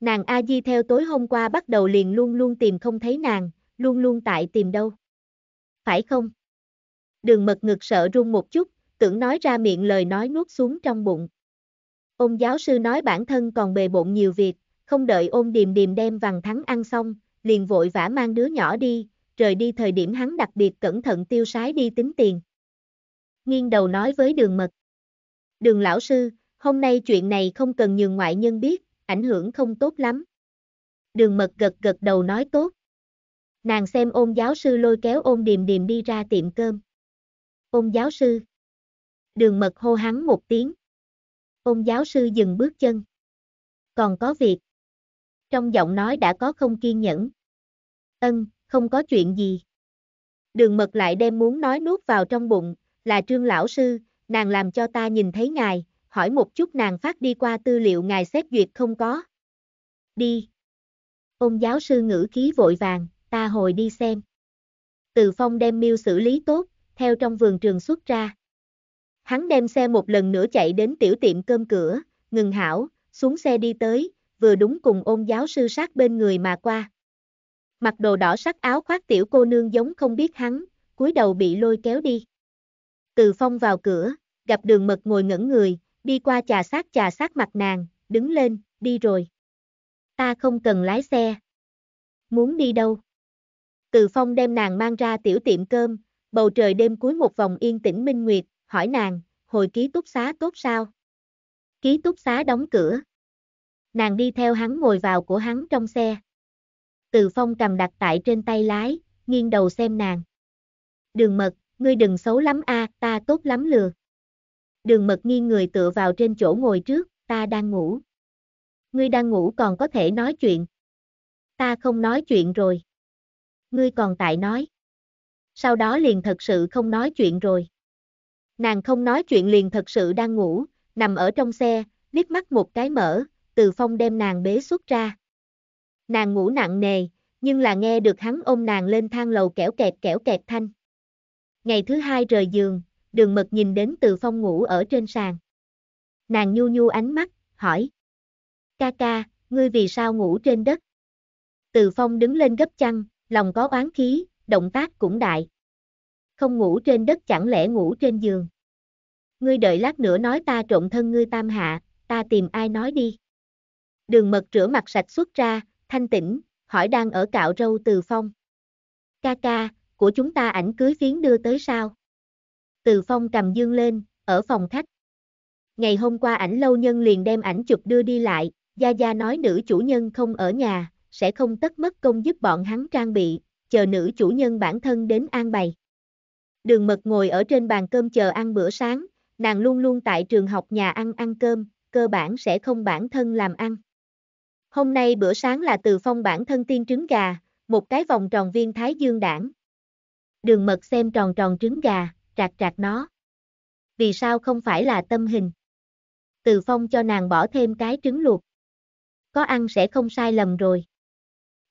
Nàng A Di theo tối hôm qua bắt đầu liền luôn luôn tìm không thấy nàng, luôn luôn tại tìm đâu. Phải không? Đường mật ngực sợ run một chút, tưởng nói ra miệng lời nói nuốt xuống trong bụng. Ông giáo sư nói bản thân còn bề bộn nhiều việc, không đợi ôn điềm điềm đem vằn thắng ăn xong, liền vội vã mang đứa nhỏ đi, rời đi thời điểm hắn đặc biệt cẩn thận tiêu sái đi tính tiền nghiêng đầu nói với đường mật. Đường lão sư, hôm nay chuyện này không cần nhường ngoại nhân biết, ảnh hưởng không tốt lắm. Đường mật gật gật đầu nói tốt. Nàng xem ôn giáo sư lôi kéo ôn điềm điềm đi ra tiệm cơm. Ôn giáo sư. Đường mật hô hắn một tiếng. Ôn giáo sư dừng bước chân. Còn có việc. Trong giọng nói đã có không kiên nhẫn. Ân, không có chuyện gì. Đường mật lại đem muốn nói nuốt vào trong bụng, là Trương Lão Sư, nàng làm cho ta nhìn thấy ngài, hỏi một chút nàng phát đi qua tư liệu ngài xét duyệt không có. Đi. Ông giáo sư ngữ khí vội vàng, ta hồi đi xem. Từ phong đem miêu xử lý tốt, theo trong vườn trường xuất ra. Hắn đem xe một lần nữa chạy đến tiểu tiệm cơm cửa, ngừng hảo, xuống xe đi tới, vừa đúng cùng ôn giáo sư sát bên người mà qua. Mặc đồ đỏ sắc áo khoác tiểu cô nương giống không biết hắn, cúi đầu bị lôi kéo đi. Từ Phong vào cửa, gặp đường mật ngồi ngẩn người, đi qua trà sát trà sát mặt nàng, đứng lên, đi rồi. Ta không cần lái xe. Muốn đi đâu? Từ Phong đem nàng mang ra tiểu tiệm cơm, bầu trời đêm cuối một vòng yên tĩnh minh nguyệt, hỏi nàng, hồi ký túc xá tốt sao? Ký túc xá đóng cửa. Nàng đi theo hắn ngồi vào của hắn trong xe. Từ Phong cầm đặt tại trên tay lái, nghiêng đầu xem nàng. Đường mật, ngươi đừng xấu lắm a, à, ta tốt lắm lừa. Đường mật nghiêng người tựa vào trên chỗ ngồi trước, ta đang ngủ. Ngươi đang ngủ còn có thể nói chuyện. Ta không nói chuyện rồi. Ngươi còn tại nói. Sau đó liền thật sự không nói chuyện rồi. Nàng không nói chuyện liền thật sự đang ngủ, nằm ở trong xe, liếc mắt một cái mở, từ phong đem nàng bế xuất ra. Nàng ngủ nặng nề, nhưng là nghe được hắn ôm nàng lên thang lầu kẻo kẹt kẻo kẹt thanh. Ngày thứ hai rời giường, đường mật nhìn đến từ phong ngủ ở trên sàn. Nàng nhu nhu ánh mắt, hỏi. Ca ca, ngươi vì sao ngủ trên đất? Từ phong đứng lên gấp chăn, lòng có oán khí, động tác cũng đại. Không ngủ trên đất chẳng lẽ ngủ trên giường. Ngươi đợi lát nữa nói ta trộn thân ngươi tam hạ, ta tìm ai nói đi. Đường mật rửa mặt sạch xuất ra, thanh tĩnh, hỏi đang ở cạo râu từ phong. Ca ca, của chúng ta ảnh cưới phiến đưa tới sao? Từ phong cầm dương lên, ở phòng khách. Ngày hôm qua ảnh lâu nhân liền đem ảnh chụp đưa đi lại, Gia Gia nói nữ chủ nhân không ở nhà, sẽ không tất mất công giúp bọn hắn trang bị, chờ nữ chủ nhân bản thân đến an bày. Đường mật ngồi ở trên bàn cơm chờ ăn bữa sáng, nàng luôn luôn tại trường học nhà ăn ăn cơm, cơ bản sẽ không bản thân làm ăn. Hôm nay bữa sáng là từ phong bản thân tiên trứng gà, một cái vòng tròn viên thái dương đảng đường mật xem tròn tròn trứng gà, trạc trạc nó. Vì sao không phải là tâm hình? Từ phong cho nàng bỏ thêm cái trứng luộc. Có ăn sẽ không sai lầm rồi.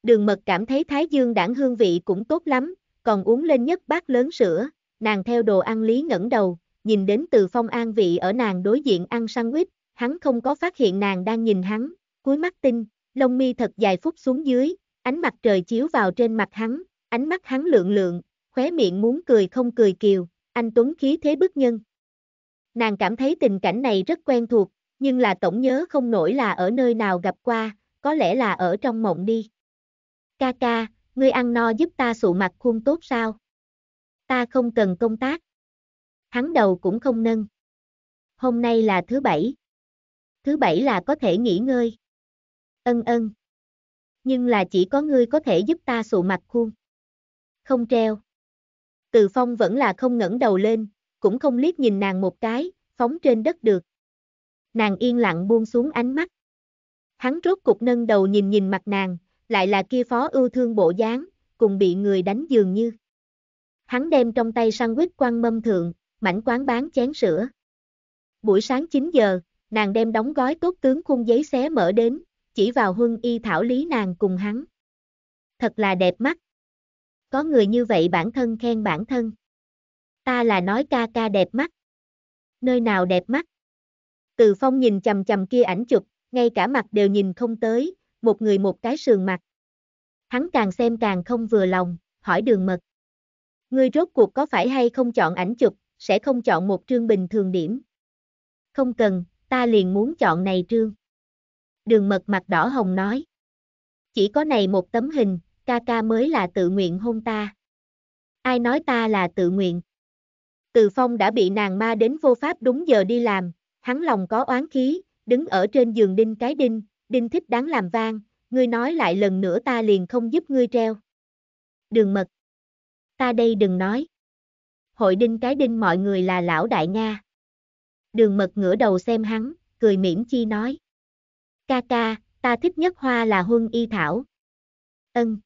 Đường mật cảm thấy thái dương đảng hương vị cũng tốt lắm, còn uống lên nhất bát lớn sữa, nàng theo đồ ăn lý ngẩng đầu, nhìn đến từ phong an vị ở nàng đối diện ăn sandwich, hắn không có phát hiện nàng đang nhìn hắn, Cuối mắt tinh, lông mi thật dài phút xuống dưới, ánh mặt trời chiếu vào trên mặt hắn, ánh mắt hắn lượng lượng, khóe miệng muốn cười không cười kiều, anh Tuấn khí thế bức nhân. Nàng cảm thấy tình cảnh này rất quen thuộc, nhưng là tổng nhớ không nổi là ở nơi nào gặp qua, có lẽ là ở trong mộng đi. Ca ca, ngươi ăn no giúp ta sụ mặt khuôn tốt sao? Ta không cần công tác. Hắn đầu cũng không nâng. Hôm nay là thứ bảy. Thứ bảy là có thể nghỉ ngơi. Ân ân. Nhưng là chỉ có ngươi có thể giúp ta sụ mặt khuôn. Không treo. Từ Phong vẫn là không ngẩng đầu lên, cũng không liếc nhìn nàng một cái, phóng trên đất được. Nàng yên lặng buông xuống ánh mắt. Hắn rốt cục nâng đầu nhìn nhìn mặt nàng, lại là kia phó ưu thương bộ dáng, cùng bị người đánh dường như. Hắn đem trong tay sang sandwich quăng mâm thượng, mảnh quán bán chén sữa. Buổi sáng 9 giờ, nàng đem đóng gói tốt tướng khung giấy xé mở đến, chỉ vào huân y thảo lý nàng cùng hắn. Thật là đẹp mắt, có người như vậy bản thân khen bản thân. Ta là nói ca ca đẹp mắt. Nơi nào đẹp mắt? Từ phong nhìn chầm chầm kia ảnh chụp, ngay cả mặt đều nhìn không tới, một người một cái sườn mặt. Hắn càng xem càng không vừa lòng, hỏi đường mật. Ngươi rốt cuộc có phải hay không chọn ảnh chụp, sẽ không chọn một trương bình thường điểm. Không cần, ta liền muốn chọn này trương. Đường mật mặt đỏ hồng nói. Chỉ có này một tấm hình, ca ca mới là tự nguyện hôn ta. Ai nói ta là tự nguyện? Từ Phong đã bị nàng ma đến vô pháp đúng giờ đi làm, hắn lòng có oán khí, đứng ở trên giường đinh cái đinh, đinh thích đáng làm vang, ngươi nói lại lần nữa ta liền không giúp ngươi treo. Đường mật. Ta đây đừng nói. Hội đinh cái đinh mọi người là lão đại Nga. Đường mật ngửa đầu xem hắn, cười mỉm chi nói. Ca ca, ta thích nhất hoa là huân y thảo. Ân.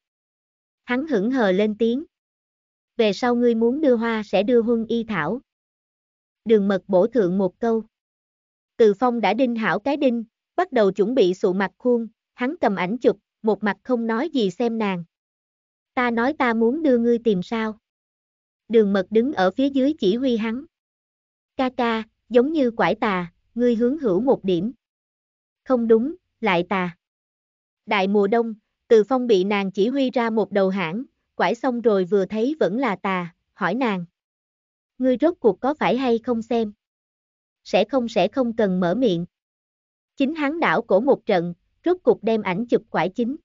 Hắn hững hờ lên tiếng. Về sau ngươi muốn đưa hoa sẽ đưa huân y thảo. Đường mật bổ thượng một câu. Từ phong đã đinh hảo cái đinh, bắt đầu chuẩn bị sụ mặt khuôn, hắn cầm ảnh chụp, một mặt không nói gì xem nàng. Ta nói ta muốn đưa ngươi tìm sao. Đường mật đứng ở phía dưới chỉ huy hắn. Ca ca, giống như quải tà, ngươi hướng hữu một điểm. Không đúng, lại tà. Đại mùa đông, từ Phong bị nàng chỉ huy ra một đầu hãng, quải xong rồi vừa thấy vẫn là tà, hỏi nàng. Ngươi rốt cuộc có phải hay không xem? Sẽ không sẽ không cần mở miệng. Chính hắn đảo cổ một trận, rốt cuộc đem ảnh chụp quải chính.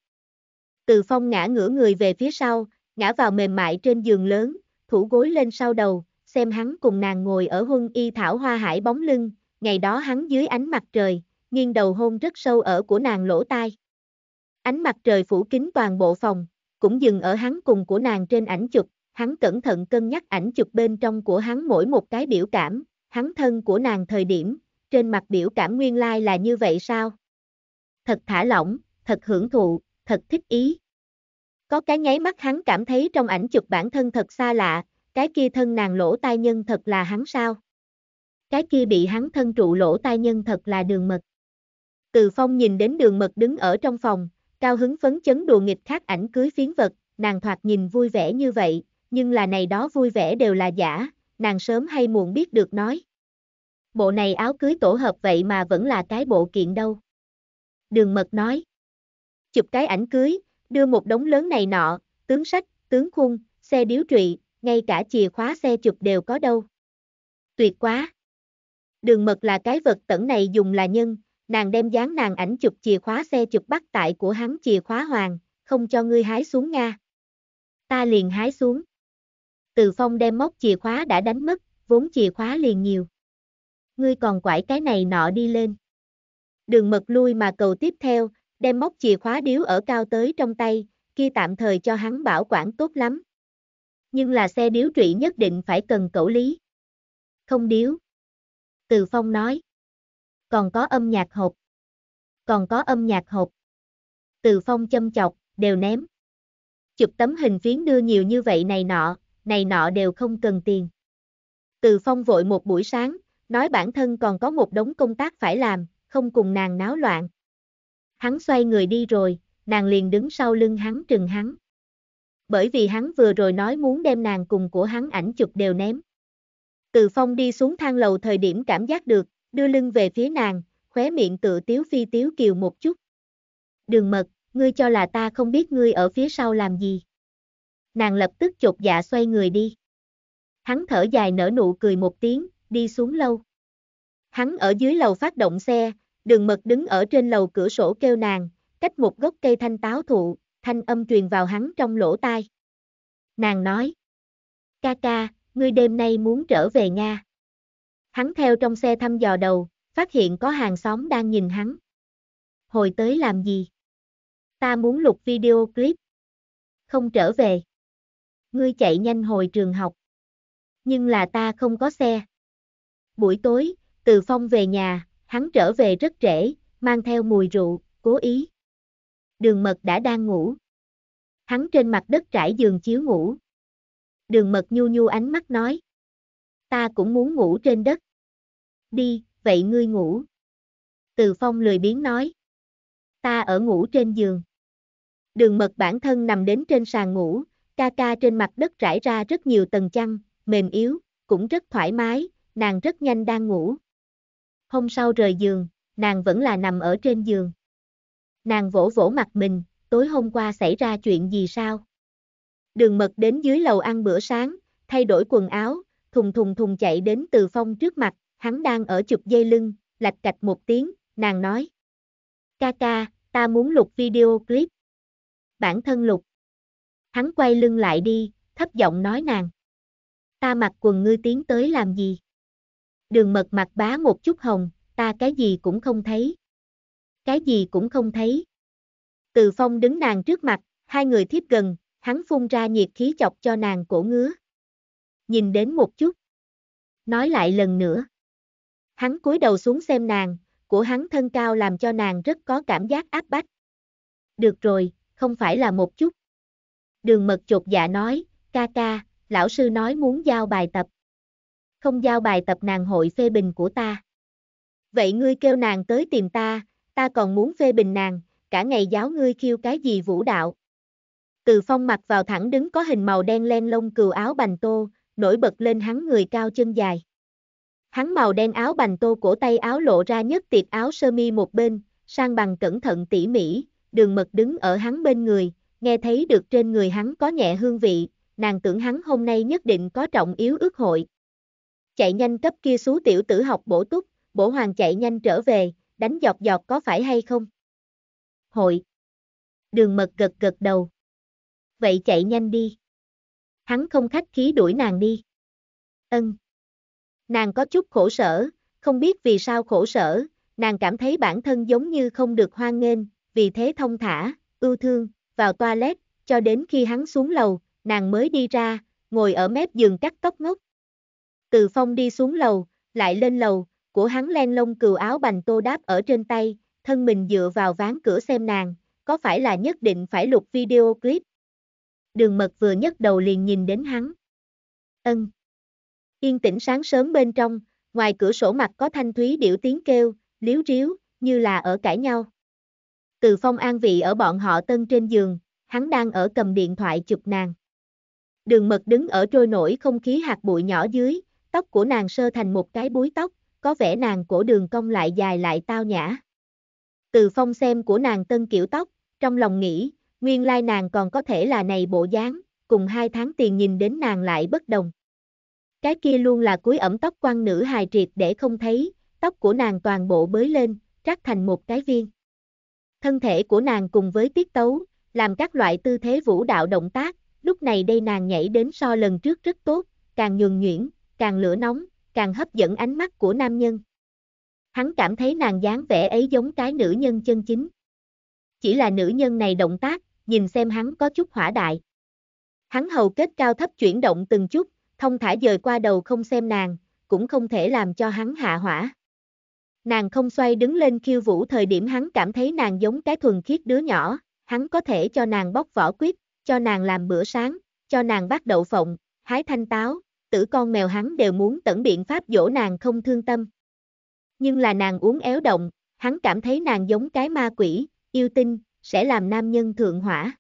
Từ Phong ngã ngửa người về phía sau, ngã vào mềm mại trên giường lớn, thủ gối lên sau đầu, xem hắn cùng nàng ngồi ở huân y thảo hoa hải bóng lưng, ngày đó hắn dưới ánh mặt trời, nghiêng đầu hôn rất sâu ở của nàng lỗ tai. Ánh mặt trời phủ kín toàn bộ phòng, cũng dừng ở hắn cùng của nàng trên ảnh chụp, hắn cẩn thận cân nhắc ảnh chụp bên trong của hắn mỗi một cái biểu cảm, hắn thân của nàng thời điểm, trên mặt biểu cảm nguyên lai like là như vậy sao? Thật thả lỏng, thật hưởng thụ, thật thích ý. Có cái nháy mắt hắn cảm thấy trong ảnh chụp bản thân thật xa lạ, cái kia thân nàng lỗ tai nhân thật là hắn sao? Cái kia bị hắn thân trụ lỗ tai nhân thật là đường mật. Từ phong nhìn đến đường mật đứng ở trong phòng, Cao hứng phấn chấn đùa nghịch khác ảnh cưới phiến vật, nàng thoạt nhìn vui vẻ như vậy, nhưng là này đó vui vẻ đều là giả, nàng sớm hay muộn biết được nói. Bộ này áo cưới tổ hợp vậy mà vẫn là cái bộ kiện đâu. Đường mật nói. Chụp cái ảnh cưới, đưa một đống lớn này nọ, tướng sách, tướng khung, xe điếu trụy, ngay cả chìa khóa xe chụp đều có đâu. Tuyệt quá. Đường mật là cái vật tẩn này dùng là nhân, nàng đem dán nàng ảnh chụp chìa khóa xe chụp bắt tại của hắn chìa khóa hoàng, không cho ngươi hái xuống Nga. Ta liền hái xuống. Từ phong đem móc chìa khóa đã đánh mất, vốn chìa khóa liền nhiều. Ngươi còn quải cái này nọ đi lên. Đường mật lui mà cầu tiếp theo, đem móc chìa khóa điếu ở cao tới trong tay, kia tạm thời cho hắn bảo quản tốt lắm. Nhưng là xe điếu trụy nhất định phải cần cẩu lý. Không điếu. Từ phong nói còn có âm nhạc hộp. Còn có âm nhạc hộp. Từ phong châm chọc, đều ném. Chụp tấm hình phiến đưa nhiều như vậy này nọ, này nọ đều không cần tiền. Từ phong vội một buổi sáng, nói bản thân còn có một đống công tác phải làm, không cùng nàng náo loạn. Hắn xoay người đi rồi, nàng liền đứng sau lưng hắn trừng hắn. Bởi vì hắn vừa rồi nói muốn đem nàng cùng của hắn ảnh chụp đều ném. Từ phong đi xuống thang lầu thời điểm cảm giác được, đưa lưng về phía nàng, khóe miệng tự tiếu phi tiếu kiều một chút. Đường mật, ngươi cho là ta không biết ngươi ở phía sau làm gì. Nàng lập tức chột dạ xoay người đi. Hắn thở dài nở nụ cười một tiếng, đi xuống lâu. Hắn ở dưới lầu phát động xe, đường mật đứng ở trên lầu cửa sổ kêu nàng, cách một gốc cây thanh táo thụ, thanh âm truyền vào hắn trong lỗ tai. Nàng nói, ca ca, ngươi đêm nay muốn trở về Nga. Hắn theo trong xe thăm dò đầu, phát hiện có hàng xóm đang nhìn hắn. Hồi tới làm gì? Ta muốn lục video clip. Không trở về. Ngươi chạy nhanh hồi trường học. Nhưng là ta không có xe. Buổi tối, Từ Phong về nhà, hắn trở về rất trễ, mang theo mùi rượu, cố ý. Đường mật đã đang ngủ. Hắn trên mặt đất trải giường chiếu ngủ. Đường mật nhu nhu ánh mắt nói. Ta cũng muốn ngủ trên đất đi, vậy ngươi ngủ. Từ phong lười biếng nói. Ta ở ngủ trên giường. Đường mật bản thân nằm đến trên sàn ngủ, ca ca trên mặt đất trải ra rất nhiều tầng chăn, mềm yếu, cũng rất thoải mái, nàng rất nhanh đang ngủ. Hôm sau rời giường, nàng vẫn là nằm ở trên giường. Nàng vỗ vỗ mặt mình, tối hôm qua xảy ra chuyện gì sao? Đường mật đến dưới lầu ăn bữa sáng, thay đổi quần áo, thùng thùng thùng chạy đến từ phong trước mặt, hắn đang ở chụp dây lưng, lạch cạch một tiếng, nàng nói. Ca ca, ta muốn lục video clip. Bản thân lục. Hắn quay lưng lại đi, thấp giọng nói nàng. Ta mặc quần ngươi tiến tới làm gì? Đường mật mặt bá một chút hồng, ta cái gì cũng không thấy. Cái gì cũng không thấy. Từ phong đứng nàng trước mặt, hai người thiếp gần, hắn phun ra nhiệt khí chọc cho nàng cổ ngứa. Nhìn đến một chút. Nói lại lần nữa. Hắn cúi đầu xuống xem nàng, của hắn thân cao làm cho nàng rất có cảm giác áp bách. Được rồi, không phải là một chút. Đường mật chột dạ nói, ca ca, lão sư nói muốn giao bài tập. Không giao bài tập nàng hội phê bình của ta. Vậy ngươi kêu nàng tới tìm ta, ta còn muốn phê bình nàng, cả ngày giáo ngươi khiêu cái gì vũ đạo. Từ phong mặt vào thẳng đứng có hình màu đen len lông cừu áo bành tô, nổi bật lên hắn người cao chân dài. Hắn màu đen áo bành tô cổ tay áo lộ ra nhất tiệt áo sơ mi một bên, sang bằng cẩn thận tỉ mỉ, đường mật đứng ở hắn bên người, nghe thấy được trên người hắn có nhẹ hương vị, nàng tưởng hắn hôm nay nhất định có trọng yếu ước hội. Chạy nhanh cấp kia xú tiểu tử học bổ túc, bổ hoàng chạy nhanh trở về, đánh giọt giọt có phải hay không? Hội. Đường mật gật gật đầu. Vậy chạy nhanh đi. Hắn không khách khí đuổi nàng đi. Ân. Nàng có chút khổ sở, không biết vì sao khổ sở, nàng cảm thấy bản thân giống như không được hoan nghênh, vì thế thông thả, ưu thương, vào toilet, cho đến khi hắn xuống lầu, nàng mới đi ra, ngồi ở mép giường cắt tóc ngốc. Từ phong đi xuống lầu, lại lên lầu, của hắn len lông cừu áo bành tô đáp ở trên tay, thân mình dựa vào ván cửa xem nàng, có phải là nhất định phải lục video clip. Đường mật vừa nhấc đầu liền nhìn đến hắn. Ân. Yên tĩnh sáng sớm bên trong, ngoài cửa sổ mặt có thanh thúy điệu tiếng kêu, liếu riếu, như là ở cãi nhau. Từ phong an vị ở bọn họ tân trên giường, hắn đang ở cầm điện thoại chụp nàng. Đường mật đứng ở trôi nổi không khí hạt bụi nhỏ dưới, tóc của nàng sơ thành một cái búi tóc, có vẻ nàng cổ đường cong lại dài lại tao nhã. Từ phong xem của nàng tân kiểu tóc, trong lòng nghĩ, nguyên lai nàng còn có thể là này bộ dáng, cùng hai tháng tiền nhìn đến nàng lại bất đồng. Cái kia luôn là cuối ẩm tóc quan nữ hài triệt để không thấy, tóc của nàng toàn bộ bới lên, trát thành một cái viên. Thân thể của nàng cùng với tiết tấu, làm các loại tư thế vũ đạo động tác, lúc này đây nàng nhảy đến so lần trước rất tốt, càng nhường nhuyễn, càng lửa nóng, càng hấp dẫn ánh mắt của nam nhân. Hắn cảm thấy nàng dáng vẻ ấy giống cái nữ nhân chân chính. Chỉ là nữ nhân này động tác, nhìn xem hắn có chút hỏa đại. Hắn hầu kết cao thấp chuyển động từng chút, thông thả dời qua đầu không xem nàng, cũng không thể làm cho hắn hạ hỏa. Nàng không xoay đứng lên khiêu vũ thời điểm hắn cảm thấy nàng giống cái thuần khiết đứa nhỏ, hắn có thể cho nàng bóc vỏ quyết, cho nàng làm bữa sáng, cho nàng bắt đậu phộng, hái thanh táo, tử con mèo hắn đều muốn tẩn biện pháp dỗ nàng không thương tâm. Nhưng là nàng uống éo động, hắn cảm thấy nàng giống cái ma quỷ, yêu tinh, sẽ làm nam nhân thượng hỏa.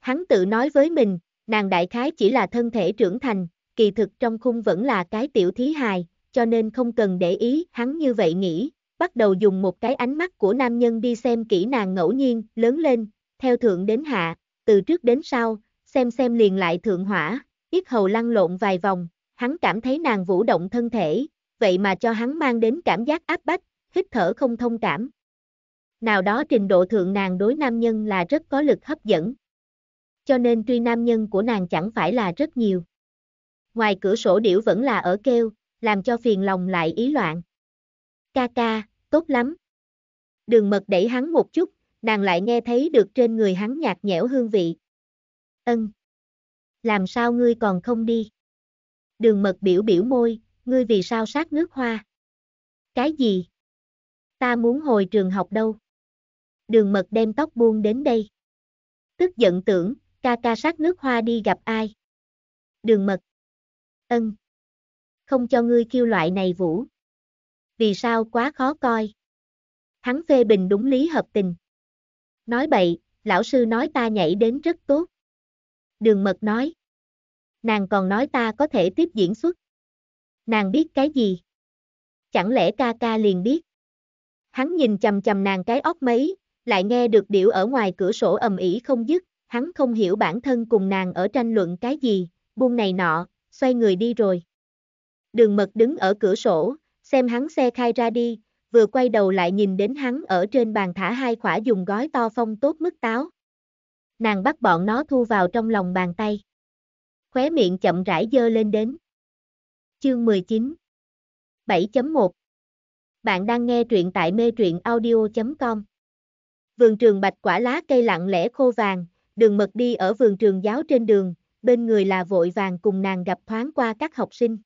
Hắn tự nói với mình, nàng đại khái chỉ là thân thể trưởng thành, kỳ thực trong khung vẫn là cái tiểu thí hài, cho nên không cần để ý, hắn như vậy nghĩ, bắt đầu dùng một cái ánh mắt của nam nhân đi xem kỹ nàng ngẫu nhiên, lớn lên, theo thượng đến hạ, từ trước đến sau, xem xem liền lại thượng hỏa, yết hầu lăn lộn vài vòng, hắn cảm thấy nàng vũ động thân thể, vậy mà cho hắn mang đến cảm giác áp bách, hít thở không thông cảm. Nào đó trình độ thượng nàng đối nam nhân là rất có lực hấp dẫn. Cho nên truy nam nhân của nàng chẳng phải là rất nhiều ngoài cửa sổ điểu vẫn là ở kêu, làm cho phiền lòng lại ý loạn. Ca ca, tốt lắm. Đường mật đẩy hắn một chút, nàng lại nghe thấy được trên người hắn nhạt nhẽo hương vị. Ân. Làm sao ngươi còn không đi? Đường mật biểu biểu môi, ngươi vì sao sát nước hoa? Cái gì? Ta muốn hồi trường học đâu? Đường mật đem tóc buông đến đây. Tức giận tưởng, ca ca sát nước hoa đi gặp ai? Đường mật ân. Không cho ngươi kêu loại này vũ. Vì sao quá khó coi? Hắn phê bình đúng lý hợp tình. Nói bậy, lão sư nói ta nhảy đến rất tốt. Đường mật nói. Nàng còn nói ta có thể tiếp diễn xuất. Nàng biết cái gì? Chẳng lẽ ca ca liền biết? Hắn nhìn chầm chầm nàng cái óc mấy, lại nghe được điệu ở ngoài cửa sổ ầm ĩ không dứt, hắn không hiểu bản thân cùng nàng ở tranh luận cái gì, buông này nọ, xoay người đi rồi. Đường mật đứng ở cửa sổ, xem hắn xe khai ra đi, vừa quay đầu lại nhìn đến hắn ở trên bàn thả hai quả dùng gói to phong tốt mức táo. Nàng bắt bọn nó thu vào trong lòng bàn tay. Khóe miệng chậm rãi dơ lên đến. Chương 19 7.1 Bạn đang nghe truyện tại mê truyện audio.com Vườn trường bạch quả lá cây lặng lẽ khô vàng, đường mật đi ở vườn trường giáo trên đường, bên người là vội vàng cùng nàng gặp thoáng qua các học sinh.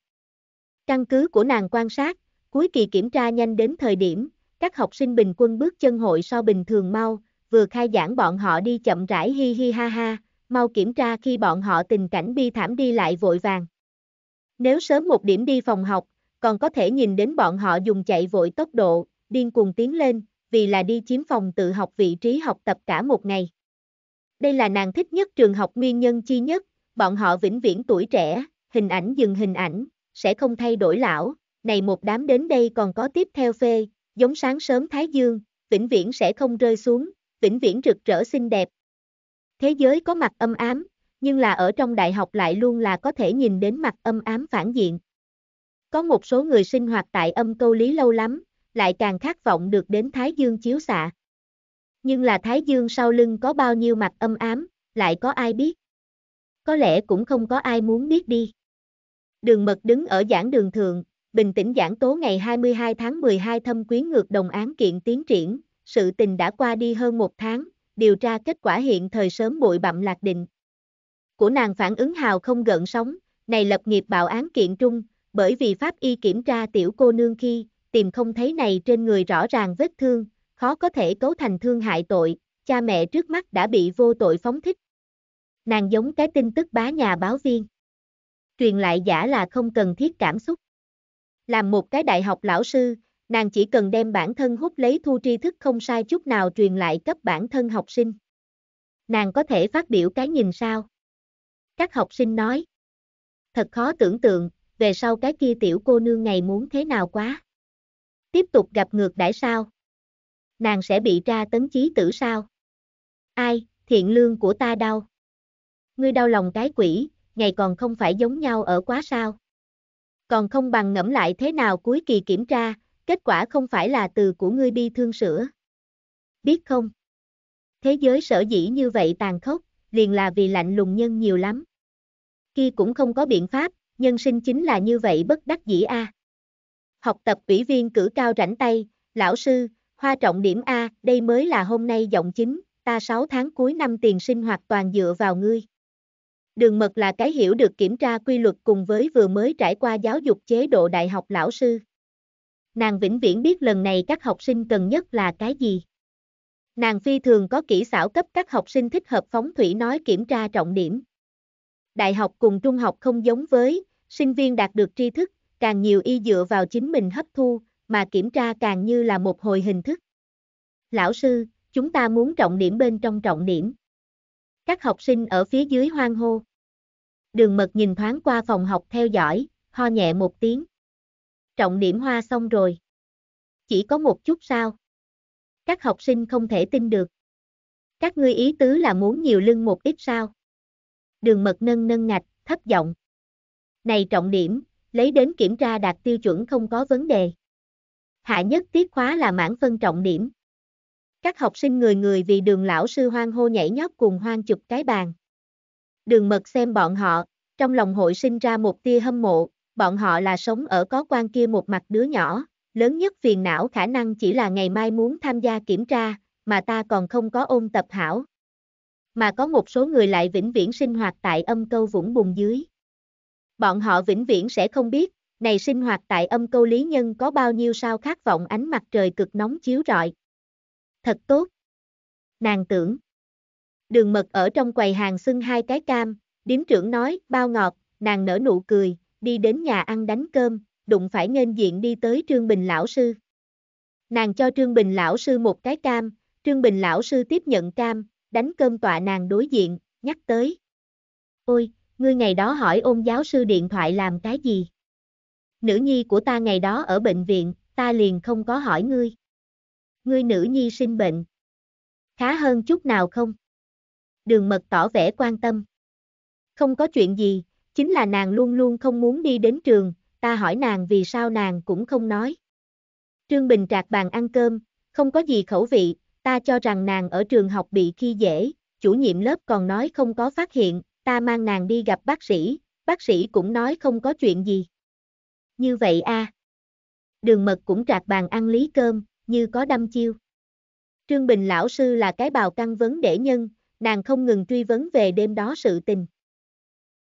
Căn cứ của nàng quan sát, cuối kỳ kiểm tra nhanh đến thời điểm, các học sinh bình quân bước chân hội so bình thường mau, vừa khai giảng bọn họ đi chậm rãi hi hi ha ha, mau kiểm tra khi bọn họ tình cảnh bi thảm đi lại vội vàng. Nếu sớm một điểm đi phòng học, còn có thể nhìn đến bọn họ dùng chạy vội tốc độ, điên cuồng tiến lên, vì là đi chiếm phòng tự học vị trí học tập cả một ngày. Đây là nàng thích nhất trường học nguyên nhân chi nhất, bọn họ vĩnh viễn tuổi trẻ, hình ảnh dừng hình ảnh, sẽ không thay đổi lão, này một đám đến đây còn có tiếp theo phê, giống sáng sớm Thái Dương, vĩnh viễn sẽ không rơi xuống, vĩnh viễn rực rỡ xinh đẹp. Thế giới có mặt âm ám, nhưng là ở trong đại học lại luôn là có thể nhìn đến mặt âm ám phản diện. Có một số người sinh hoạt tại âm câu lý lâu lắm, lại càng khát vọng được đến Thái Dương chiếu xạ. Nhưng là Thái Dương sau lưng có bao nhiêu mặt âm ám, lại có ai biết có lẽ cũng không có ai muốn biết đi. Đường mật đứng ở giảng đường thượng, bình tĩnh giảng tố ngày 22 tháng 12 thâm quyến ngược đồng án kiện tiến triển, sự tình đã qua đi hơn một tháng, điều tra kết quả hiện thời sớm bụi bặm lạc định. Của nàng phản ứng hào không gợn sóng, này lập nghiệp bạo án kiện trung, bởi vì pháp y kiểm tra tiểu cô nương khi, tìm không thấy này trên người rõ ràng vết thương, khó có thể cấu thành thương hại tội, cha mẹ trước mắt đã bị vô tội phóng thích, nàng giống cái tin tức bá nhà báo viên. Truyền lại giả là không cần thiết cảm xúc. Làm một cái đại học lão sư, nàng chỉ cần đem bản thân hút lấy thu tri thức không sai chút nào truyền lại cấp bản thân học sinh. Nàng có thể phát biểu cái nhìn sao? Các học sinh nói. Thật khó tưởng tượng, về sau cái kia tiểu cô nương ngày muốn thế nào quá. Tiếp tục gặp ngược đãi sao? Nàng sẽ bị tra tấn chí tử sao? Ai, thiện lương của ta đâu ngươi đau lòng cái quỷ, ngày còn không phải giống nhau ở quá sao. Còn không bằng ngẫm lại thế nào cuối kỳ kiểm tra, kết quả không phải là từ của ngươi bi thương sữa. Biết không? Thế giới sở dĩ như vậy tàn khốc, liền là vì lạnh lùng nhân nhiều lắm. Khi cũng không có biện pháp, nhân sinh chính là như vậy bất đắc dĩ a. Học tập ủy viên cử cao rảnh tay, lão sư, hoa trọng điểm A, đây mới là hôm nay giọng chính, ta 6 tháng cuối năm tiền sinh hoạt toàn dựa vào ngươi. Đường mật là cái hiểu được kiểm tra quy luật cùng với vừa mới trải qua giáo dục chế độ đại học lão sư. Nàng vĩnh viễn biết lần này các học sinh cần nhất là cái gì. Nàng phi thường có kỹ xảo cấp các học sinh thích hợp phóng thủy nói kiểm tra trọng điểm. Đại học cùng trung học không giống với, sinh viên đạt được tri thức, càng nhiều y dựa vào chính mình hấp thu, mà kiểm tra càng như là một hồi hình thức. Lão sư, chúng ta muốn trọng điểm bên trong trọng điểm. Các học sinh ở phía dưới hoang hô. Đường mật nhìn thoáng qua phòng học theo dõi, ho nhẹ một tiếng. Trọng điểm hoa xong rồi. Chỉ có một chút sao? Các học sinh không thể tin được. Các ngươi ý tứ là muốn nhiều lưng một ít sao? Đường mật nâng nâng ngạch, thấp giọng. Này trọng điểm, lấy đến kiểm tra đạt tiêu chuẩn không có vấn đề. Hạ nhất tiết khóa là mãn phân trọng điểm. Các học sinh người người vì đường lão sư hoang hô nhảy nhót cùng hoang chụp cái bàn đường mật xem bọn họ, trong lòng hội sinh ra một tia hâm mộ, bọn họ là sống ở có quan kia một mặt đứa nhỏ, lớn nhất phiền não khả năng chỉ là ngày mai muốn tham gia kiểm tra, mà ta còn không có ôn tập hảo. Mà có một số người lại vĩnh viễn sinh hoạt tại âm câu vũng bùng dưới. Bọn họ vĩnh viễn sẽ không biết, này sinh hoạt tại âm câu lý nhân có bao nhiêu sao khát vọng ánh mặt trời cực nóng chiếu rọi. Thật tốt. Nàng tưởng đường mật ở trong quầy hàng xưng hai cái cam, điếm trưởng nói, bao ngọt, nàng nở nụ cười, đi đến nhà ăn đánh cơm, đụng phải nên diện đi tới Trương Bình lão sư. Nàng cho Trương Bình lão sư một cái cam, Trương Bình lão sư tiếp nhận cam, đánh cơm tọa nàng đối diện, nhắc tới. Ôi, ngươi ngày đó hỏi ôn giáo sư điện thoại làm cái gì? Nữ nhi của ta ngày đó ở bệnh viện, ta liền không có hỏi ngươi. Ngươi nữ nhi sinh bệnh. Khá hơn chút nào không? đường mật tỏ vẻ quan tâm. Không có chuyện gì, chính là nàng luôn luôn không muốn đi đến trường, ta hỏi nàng vì sao nàng cũng không nói. Trương Bình trạc bàn ăn cơm, không có gì khẩu vị, ta cho rằng nàng ở trường học bị khi dễ, chủ nhiệm lớp còn nói không có phát hiện, ta mang nàng đi gặp bác sĩ, bác sĩ cũng nói không có chuyện gì. Như vậy a. Đường mật cũng trạc bàn ăn lý cơm, như có đâm chiêu. Trương Bình lão sư là cái bào căng vấn để nhân, nàng không ngừng truy vấn về đêm đó sự tình.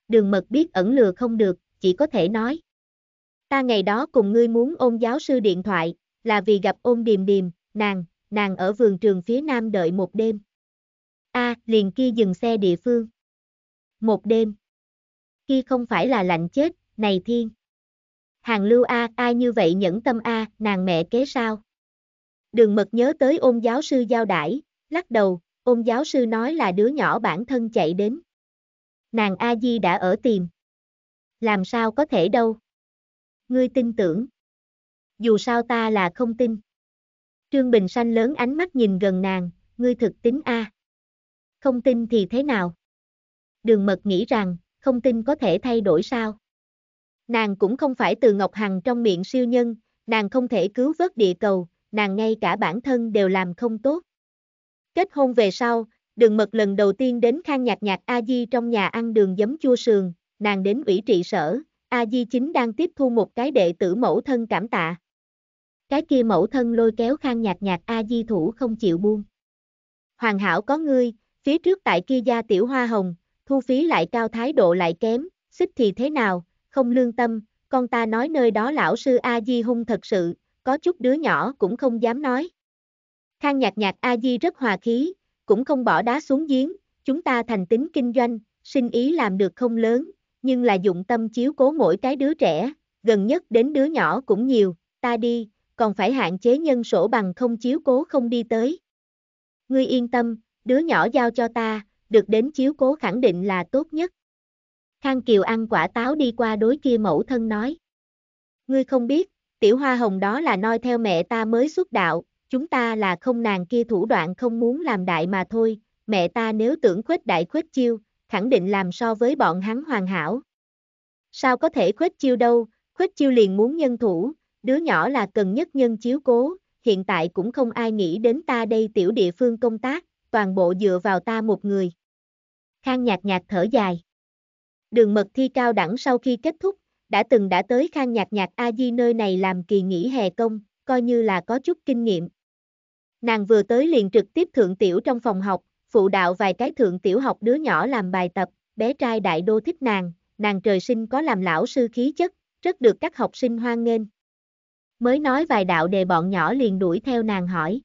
Đường mật biết ẩn lừa không được, chỉ có thể nói. Ta ngày đó cùng ngươi muốn ôn giáo sư điện thoại, là vì gặp ôn điềm điềm, nàng, nàng ở vườn trường phía nam đợi một đêm. A, à, liền kia dừng xe địa phương. Một đêm. khi không phải là lạnh chết, này thiên. Hàng lưu A, ai như vậy nhẫn tâm A, nàng mẹ kế sao? Đường mật nhớ tới ôn giáo sư giao đãi, lắc đầu, Ôn giáo sư nói là đứa nhỏ bản thân chạy đến. Nàng A-di đã ở tìm. Làm sao có thể đâu. Ngươi tin tưởng. Dù sao ta là không tin. Trương Bình Sanh lớn ánh mắt nhìn gần nàng, ngươi thực tính A. Không tin thì thế nào? Đường mật nghĩ rằng, không tin có thể thay đổi sao? Nàng cũng không phải từ Ngọc Hằng trong miệng siêu nhân, nàng không thể cứu vớt địa cầu, nàng ngay cả bản thân đều làm không tốt. Kết hôn về sau, đường mật lần đầu tiên đến khang nhạc nhạc A Di trong nhà ăn đường giấm chua sườn, nàng đến ủy trị sở, A Di chính đang tiếp thu một cái đệ tử mẫu thân cảm tạ. Cái kia mẫu thân lôi kéo khang nhạc nhạc A Di thủ không chịu buông. Hoàn hảo có ngươi, phía trước tại kia gia tiểu hoa hồng, thu phí lại cao thái độ lại kém, xích thì thế nào, không lương tâm, con ta nói nơi đó lão sư A Di hung thật sự, có chút đứa nhỏ cũng không dám nói. Khang nhạc nhạc A-di rất hòa khí, cũng không bỏ đá xuống giếng, chúng ta thành tính kinh doanh, sinh ý làm được không lớn, nhưng là dụng tâm chiếu cố mỗi cái đứa trẻ, gần nhất đến đứa nhỏ cũng nhiều, ta đi, còn phải hạn chế nhân sổ bằng không chiếu cố không đi tới. Ngươi yên tâm, đứa nhỏ giao cho ta, được đến chiếu cố khẳng định là tốt nhất. Khang Kiều ăn quả táo đi qua đối kia mẫu thân nói. Ngươi không biết, tiểu hoa hồng đó là noi theo mẹ ta mới xuất đạo, chúng ta là không nàng kia thủ đoạn không muốn làm đại mà thôi, mẹ ta nếu tưởng khuếch đại khuếch chiêu, khẳng định làm so với bọn hắn hoàn hảo. Sao có thể khuếch chiêu đâu, khuếch chiêu liền muốn nhân thủ, đứa nhỏ là cần nhất nhân chiếu cố, hiện tại cũng không ai nghĩ đến ta đây tiểu địa phương công tác, toàn bộ dựa vào ta một người. Khang nhạc nhạc thở dài. Đường mật thi cao đẳng sau khi kết thúc, đã từng đã tới khang nhạc nhạc A-di nơi này làm kỳ nghỉ hè công, coi như là có chút kinh nghiệm. Nàng vừa tới liền trực tiếp thượng tiểu trong phòng học, phụ đạo vài cái thượng tiểu học đứa nhỏ làm bài tập, bé trai đại đô thích nàng, nàng trời sinh có làm lão sư khí chất, rất được các học sinh hoan nghênh. Mới nói vài đạo đề bọn nhỏ liền đuổi theo nàng hỏi.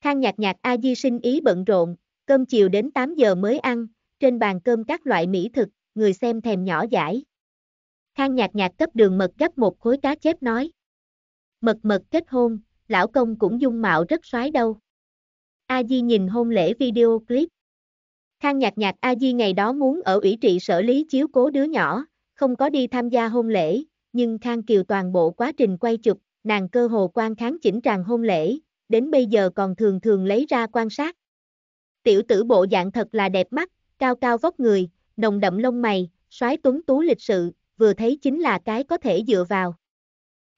Khang nhạc nhạc A Di sinh ý bận rộn, cơm chiều đến 8 giờ mới ăn, trên bàn cơm các loại mỹ thực, người xem thèm nhỏ giải. Khang nhạc nhạc cấp đường mật gấp một khối cá chép nói. Mật mật kết hôn, lão công cũng dung mạo rất soái đâu. A Di nhìn hôn lễ video clip. Khang nhạc nhạc A Di ngày đó muốn ở ủy trị sở lý chiếu cố đứa nhỏ, không có đi tham gia hôn lễ, nhưng Khang Kiều toàn bộ quá trình quay chụp, nàng cơ hồ quan kháng chỉnh tràng hôn lễ, đến bây giờ còn thường thường lấy ra quan sát. Tiểu tử bộ dạng thật là đẹp mắt, cao cao vóc người, nồng đậm lông mày, soái tuấn tú lịch sự, vừa thấy chính là cái có thể dựa vào.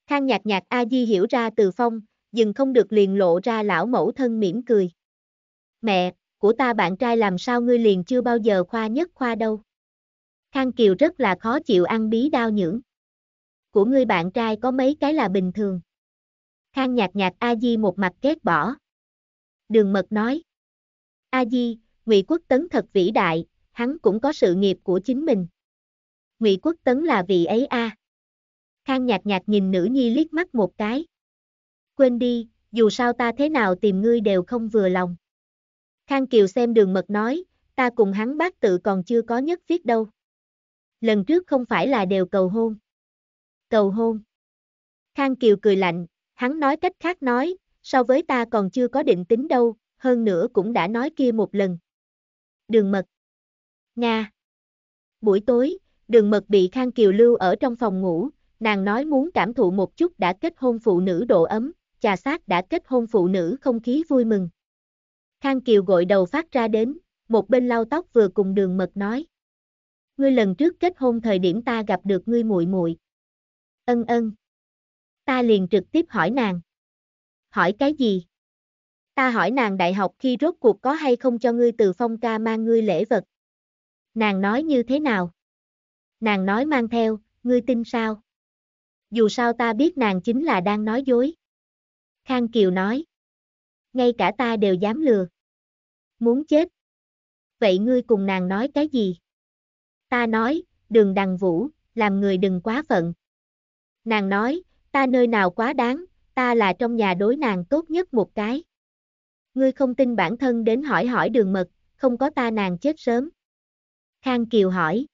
Khang nhạc nhạc A Di hiểu ra từ phong, dừng không được liền lộ ra lão mẫu thân mỉm cười. Mẹ, của ta bạn trai làm sao ngươi liền chưa bao giờ khoa nhất khoa đâu. Khang Kiều rất là khó chịu ăn bí đao nhưỡng. Của ngươi bạn trai có mấy cái là bình thường. Khang nhạt nhạt A-di một mặt ghét bỏ. Đường mật nói. A-di, Ngụy Quốc Tấn thật vĩ đại, hắn cũng có sự nghiệp của chính mình. Ngụy Quốc Tấn là vị ấy a. À. Khang nhạt nhạt nhìn nữ nhi liếc mắt một cái quên đi, dù sao ta thế nào tìm ngươi đều không vừa lòng. Khang Kiều xem đường mật nói, ta cùng hắn bác tự còn chưa có nhất viết đâu. Lần trước không phải là đều cầu hôn. Cầu hôn. Khang Kiều cười lạnh, hắn nói cách khác nói, so với ta còn chưa có định tính đâu, hơn nữa cũng đã nói kia một lần. Đường mật. Nga. Buổi tối, đường mật bị Khang Kiều lưu ở trong phòng ngủ, nàng nói muốn cảm thụ một chút đã kết hôn phụ nữ độ ấm chà sát đã kết hôn phụ nữ không khí vui mừng. Khang Kiều gội đầu phát ra đến, một bên lau tóc vừa cùng đường mật nói. Ngươi lần trước kết hôn thời điểm ta gặp được ngươi muội muội. Ân ân. Ta liền trực tiếp hỏi nàng. Hỏi cái gì? Ta hỏi nàng đại học khi rốt cuộc có hay không cho ngươi từ phong ca mang ngươi lễ vật. Nàng nói như thế nào? Nàng nói mang theo, ngươi tin sao? Dù sao ta biết nàng chính là đang nói dối. Khang Kiều nói. Ngay cả ta đều dám lừa. Muốn chết. Vậy ngươi cùng nàng nói cái gì? Ta nói, đường đằng vũ, làm người đừng quá phận. Nàng nói, ta nơi nào quá đáng, ta là trong nhà đối nàng tốt nhất một cái. Ngươi không tin bản thân đến hỏi hỏi đường mật, không có ta nàng chết sớm. Khang Kiều hỏi.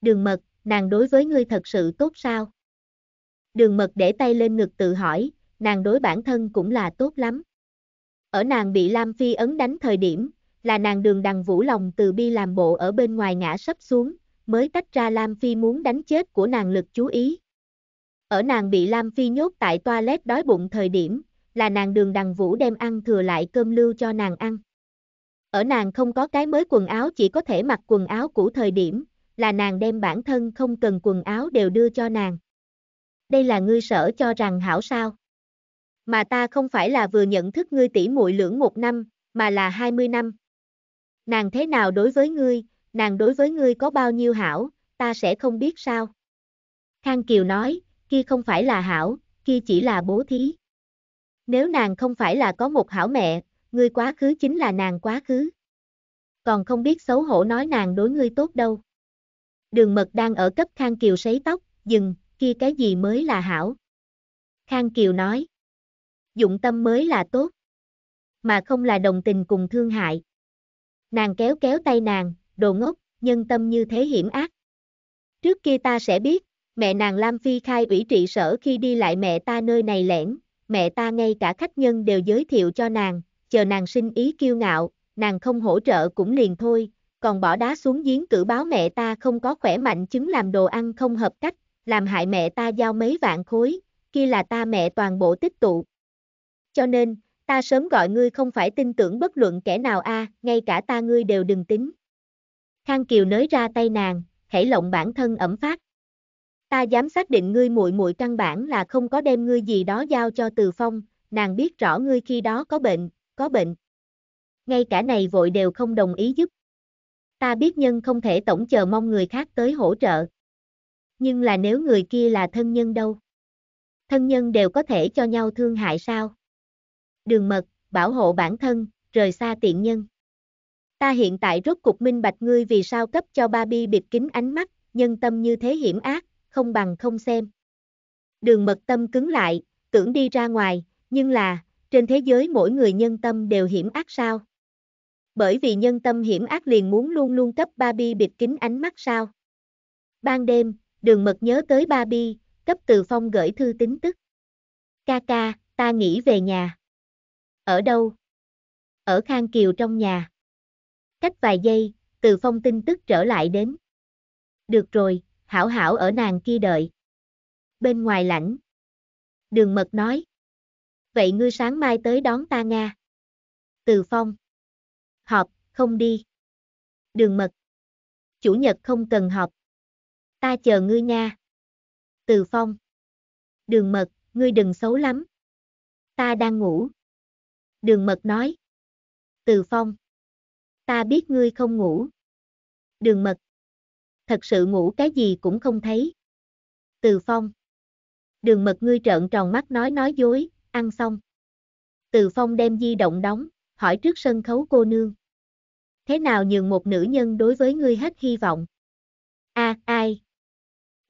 Đường mật, nàng đối với ngươi thật sự tốt sao? Đường mật để tay lên ngực tự hỏi, nàng đối bản thân cũng là tốt lắm. Ở nàng bị Lam Phi ấn đánh thời điểm, là nàng đường đằng vũ lòng từ bi làm bộ ở bên ngoài ngã sắp xuống, mới tách ra Lam Phi muốn đánh chết của nàng lực chú ý. Ở nàng bị Lam Phi nhốt tại toilet đói bụng thời điểm, là nàng đường đằng vũ đem ăn thừa lại cơm lưu cho nàng ăn. Ở nàng không có cái mới quần áo chỉ có thể mặc quần áo cũ thời điểm, là nàng đem bản thân không cần quần áo đều đưa cho nàng. Đây là ngươi sở cho rằng hảo sao mà ta không phải là vừa nhận thức ngươi tỷ muội lưỡng một năm, mà là 20 năm. Nàng thế nào đối với ngươi, nàng đối với ngươi có bao nhiêu hảo, ta sẽ không biết sao. Khang Kiều nói, kia không phải là hảo, kia chỉ là bố thí. Nếu nàng không phải là có một hảo mẹ, ngươi quá khứ chính là nàng quá khứ. Còn không biết xấu hổ nói nàng đối ngươi tốt đâu. Đường mật đang ở cấp Khang Kiều sấy tóc, dừng, kia cái gì mới là hảo. Khang Kiều nói dụng tâm mới là tốt. Mà không là đồng tình cùng thương hại. Nàng kéo kéo tay nàng, đồ ngốc, nhân tâm như thế hiểm ác. Trước kia ta sẽ biết, mẹ nàng Lam Phi khai ủy trị sở khi đi lại mẹ ta nơi này lẻn, mẹ ta ngay cả khách nhân đều giới thiệu cho nàng, chờ nàng sinh ý kiêu ngạo, nàng không hỗ trợ cũng liền thôi, còn bỏ đá xuống giếng cử báo mẹ ta không có khỏe mạnh chứng làm đồ ăn không hợp cách, làm hại mẹ ta giao mấy vạn khối, kia là ta mẹ toàn bộ tích tụ cho nên, ta sớm gọi ngươi không phải tin tưởng bất luận kẻ nào a, à, ngay cả ta ngươi đều đừng tính. Khang Kiều nới ra tay nàng, khẩy lộng bản thân ẩm phát. Ta dám xác định ngươi muội muội căn bản là không có đem ngươi gì đó giao cho Từ Phong, nàng biết rõ ngươi khi đó có bệnh, có bệnh. Ngay cả này vội đều không đồng ý giúp. Ta biết nhân không thể tổng chờ mong người khác tới hỗ trợ. Nhưng là nếu người kia là thân nhân đâu? Thân nhân đều có thể cho nhau thương hại sao? đường mật, bảo hộ bản thân, rời xa tiện nhân. Ta hiện tại rốt cục minh bạch ngươi vì sao cấp cho ba bi bịt kín ánh mắt, nhân tâm như thế hiểm ác, không bằng không xem. Đường mật tâm cứng lại, tưởng đi ra ngoài, nhưng là, trên thế giới mỗi người nhân tâm đều hiểm ác sao? Bởi vì nhân tâm hiểm ác liền muốn luôn luôn cấp ba bi bịt kín ánh mắt sao? Ban đêm, đường mật nhớ tới ba bi, cấp từ phong gửi thư tính tức. Ca ca, ta nghĩ về nhà. Ở đâu? Ở Khang Kiều trong nhà. Cách vài giây, Từ Phong tin tức trở lại đến. Được rồi, Hảo Hảo ở nàng kia đợi. Bên ngoài lãnh. Đường mật nói. Vậy ngươi sáng mai tới đón ta Nga. Từ Phong. Họp, không đi. Đường mật. Chủ nhật không cần họp. Ta chờ ngươi nha. Từ Phong. Đường mật, ngươi đừng xấu lắm. Ta đang ngủ. Đường mật nói. Từ phong. Ta biết ngươi không ngủ. Đường mật. Thật sự ngủ cái gì cũng không thấy. Từ phong. Đường mật ngươi trợn tròn mắt nói nói dối, ăn xong. Từ phong đem di động đóng, hỏi trước sân khấu cô nương. Thế nào nhường một nữ nhân đối với ngươi hết hy vọng? a ai?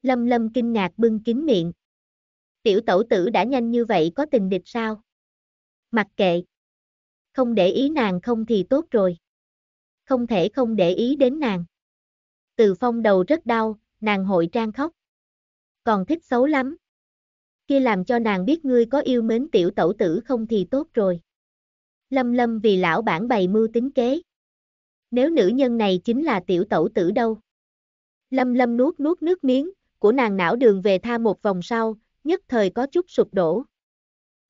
Lâm lâm kinh ngạc bưng kín miệng. Tiểu tẩu tử đã nhanh như vậy có tình địch sao? Mặc kệ không để ý nàng không thì tốt rồi. Không thể không để ý đến nàng. Từ phong đầu rất đau, nàng hội trang khóc. Còn thích xấu lắm. Khi làm cho nàng biết ngươi có yêu mến tiểu tẩu tử không thì tốt rồi. Lâm lâm vì lão bản bày mưu tính kế. Nếu nữ nhân này chính là tiểu tẩu tử đâu. Lâm lâm nuốt nuốt nước miếng, của nàng não đường về tha một vòng sau, nhất thời có chút sụp đổ.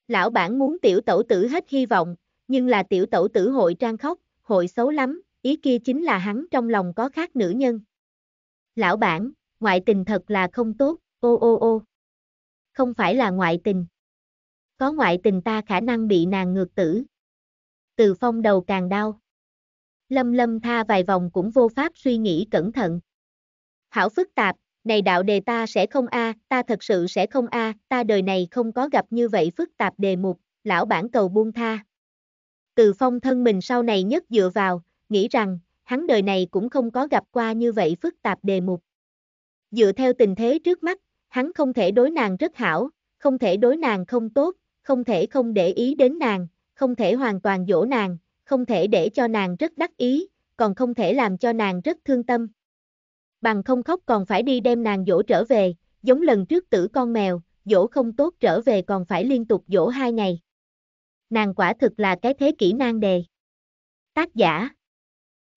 Lão bản muốn tiểu tẩu tử hết hy vọng, nhưng là tiểu tẩu tử hội trang khóc, hội xấu lắm, ý kia chính là hắn trong lòng có khác nữ nhân. Lão bản, ngoại tình thật là không tốt, ô ô ô. Không phải là ngoại tình. Có ngoại tình ta khả năng bị nàng ngược tử. Từ phong đầu càng đau. Lâm lâm tha vài vòng cũng vô pháp suy nghĩ cẩn thận. Hảo phức tạp, này đạo đề ta sẽ không a, ta thật sự sẽ không a, ta đời này không có gặp như vậy phức tạp đề mục, lão bản cầu buông tha. Từ phong thân mình sau này nhất dựa vào, nghĩ rằng, hắn đời này cũng không có gặp qua như vậy phức tạp đề mục. Dựa theo tình thế trước mắt, hắn không thể đối nàng rất hảo, không thể đối nàng không tốt, không thể không để ý đến nàng, không thể hoàn toàn dỗ nàng, không thể để cho nàng rất đắc ý, còn không thể làm cho nàng rất thương tâm. Bằng không khóc còn phải đi đem nàng dỗ trở về, giống lần trước tử con mèo, dỗ không tốt trở về còn phải liên tục dỗ hai ngày nàng quả thực là cái thế kỹ nan đề. Tác giả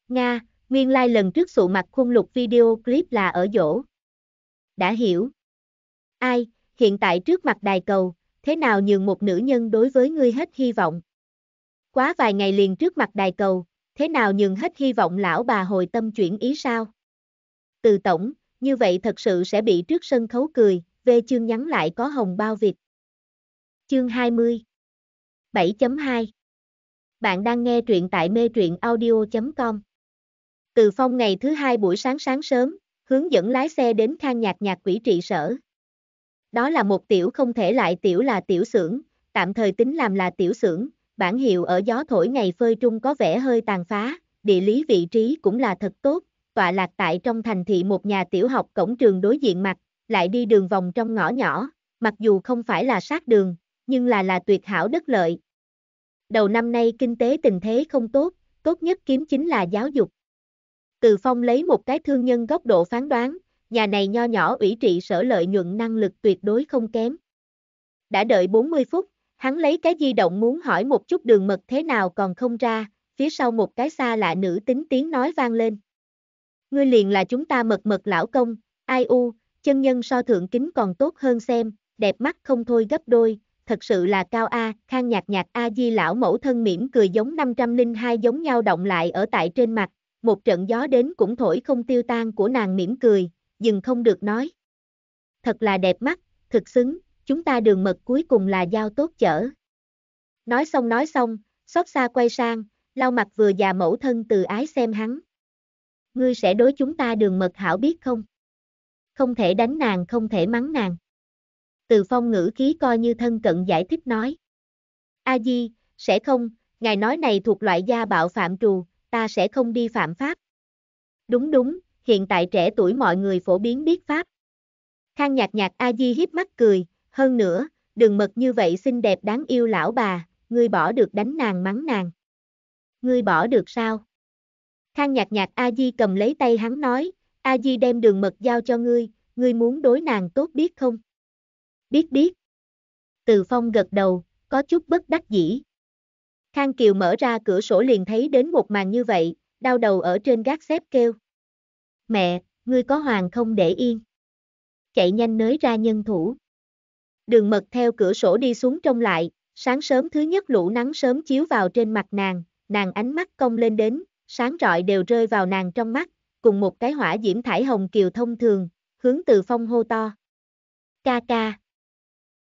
Nga, nguyên lai like lần trước sụ mặt khuôn lục video clip là ở dỗ. Đã hiểu. Ai, hiện tại trước mặt đài cầu, thế nào nhường một nữ nhân đối với ngươi hết hy vọng. Quá vài ngày liền trước mặt đài cầu, thế nào nhường hết hy vọng lão bà hồi tâm chuyển ý sao? Từ tổng, như vậy thật sự sẽ bị trước sân khấu cười, về chương nhắn lại có hồng bao vịt. Chương 20 7.2 Bạn đang nghe truyện tại mê truyện audio.com Từ phong ngày thứ hai buổi sáng sáng sớm, hướng dẫn lái xe đến khang nhạc nhạc quỷ trị sở. Đó là một tiểu không thể lại tiểu là tiểu xưởng, tạm thời tính làm là tiểu xưởng, bản hiệu ở gió thổi ngày phơi trung có vẻ hơi tàn phá, địa lý vị trí cũng là thật tốt, tọa lạc tại trong thành thị một nhà tiểu học cổng trường đối diện mặt, lại đi đường vòng trong ngõ nhỏ, mặc dù không phải là sát đường, nhưng là là tuyệt hảo đất lợi, đầu năm nay kinh tế tình thế không tốt, tốt nhất kiếm chính là giáo dục. Từ Phong lấy một cái thương nhân góc độ phán đoán, nhà này nho nhỏ ủy trị sở lợi nhuận năng lực tuyệt đối không kém. Đã đợi 40 phút, hắn lấy cái di động muốn hỏi một chút đường mật thế nào còn không ra, phía sau một cái xa lạ nữ tính tiếng nói vang lên. Ngươi liền là chúng ta mật mật lão công, ai u, chân nhân so thượng kính còn tốt hơn xem, đẹp mắt không thôi gấp đôi, thật sự là cao A, khang nhạc nhạc A di lão mẫu thân mỉm cười giống 502 giống nhau động lại ở tại trên mặt, một trận gió đến cũng thổi không tiêu tan của nàng mỉm cười, dừng không được nói. Thật là đẹp mắt, thực xứng, chúng ta đường mật cuối cùng là giao tốt chở. Nói xong nói xong, xót xa quay sang, lau mặt vừa già mẫu thân từ ái xem hắn. Ngươi sẽ đối chúng ta đường mật hảo biết không? Không thể đánh nàng không thể mắng nàng. Từ Phong ngữ khí coi như thân cận giải thích nói. A Di, sẽ không, ngài nói này thuộc loại gia bạo phạm trù, ta sẽ không đi phạm pháp. Đúng đúng, hiện tại trẻ tuổi mọi người phổ biến biết pháp. Khang nhạc nhạc A Di hiếp mắt cười, hơn nữa, đừng mật như vậy xinh đẹp đáng yêu lão bà, ngươi bỏ được đánh nàng mắng nàng. Ngươi bỏ được sao? Khang nhạc nhạc A Di cầm lấy tay hắn nói, A Di đem đường mật giao cho ngươi, ngươi muốn đối nàng tốt biết không? biết biết. Từ Phong gật đầu, có chút bất đắc dĩ. Khang Kiều mở ra cửa sổ liền thấy đến một màn như vậy, đau đầu ở trên gác xếp kêu. Mẹ, ngươi có hoàng không để yên. Chạy nhanh nới ra nhân thủ. Đường mật theo cửa sổ đi xuống trong lại, sáng sớm thứ nhất lũ nắng sớm chiếu vào trên mặt nàng, nàng ánh mắt cong lên đến, sáng rọi đều rơi vào nàng trong mắt, cùng một cái hỏa diễm thải hồng kiều thông thường, hướng từ phong hô to. Ca ca.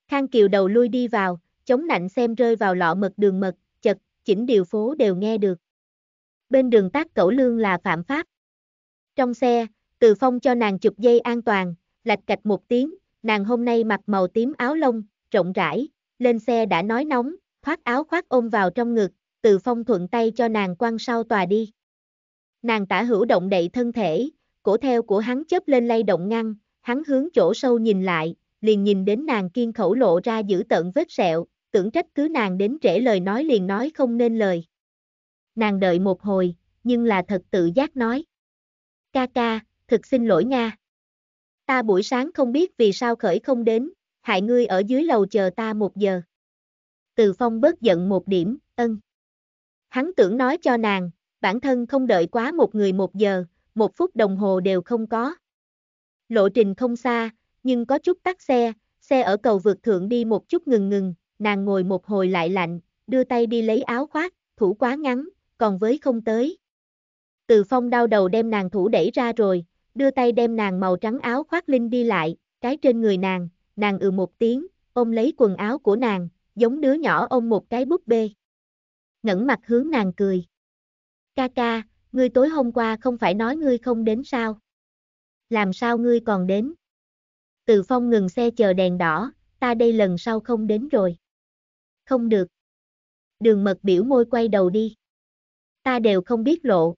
Khang Kiều đầu lui đi vào, chống nạnh xem rơi vào lọ mật đường mật, chật, chỉnh điều phố đều nghe được. Bên đường tác cẩu lương là phạm pháp. Trong xe, Từ Phong cho nàng chụp dây an toàn, lạch cạch một tiếng, nàng hôm nay mặc màu tím áo lông, rộng rãi, lên xe đã nói nóng, thoát áo khoác ôm vào trong ngực, Từ Phong thuận tay cho nàng quăng sau tòa đi. Nàng tả hữu động đậy thân thể, cổ theo của hắn chớp lên lay động ngăn, hắn hướng chỗ sâu nhìn lại, liền nhìn đến nàng kiên khẩu lộ ra giữ tận vết sẹo, tưởng trách cứ nàng đến trễ lời nói liền nói không nên lời. Nàng đợi một hồi, nhưng là thật tự giác nói. Ca ca, thực xin lỗi nha. Ta buổi sáng không biết vì sao khởi không đến, hại ngươi ở dưới lầu chờ ta một giờ. Từ phong bớt giận một điểm, ân. Hắn tưởng nói cho nàng, bản thân không đợi quá một người một giờ, một phút đồng hồ đều không có. Lộ trình không xa, nhưng có chút tắt xe, xe ở cầu vượt thượng đi một chút ngừng ngừng, nàng ngồi một hồi lại lạnh, đưa tay đi lấy áo khoác, thủ quá ngắn, còn với không tới. Từ phong đau đầu đem nàng thủ đẩy ra rồi, đưa tay đem nàng màu trắng áo khoác linh đi lại, cái trên người nàng, nàng ừ một tiếng, ôm lấy quần áo của nàng, giống đứa nhỏ ôm một cái búp bê. Ngẩng mặt hướng nàng cười. Ca ca, ngươi tối hôm qua không phải nói ngươi không đến sao? Làm sao ngươi còn đến? Từ Phong ngừng xe chờ đèn đỏ, ta đây lần sau không đến rồi. Không được. Đường mật biểu môi quay đầu đi. Ta đều không biết lộ.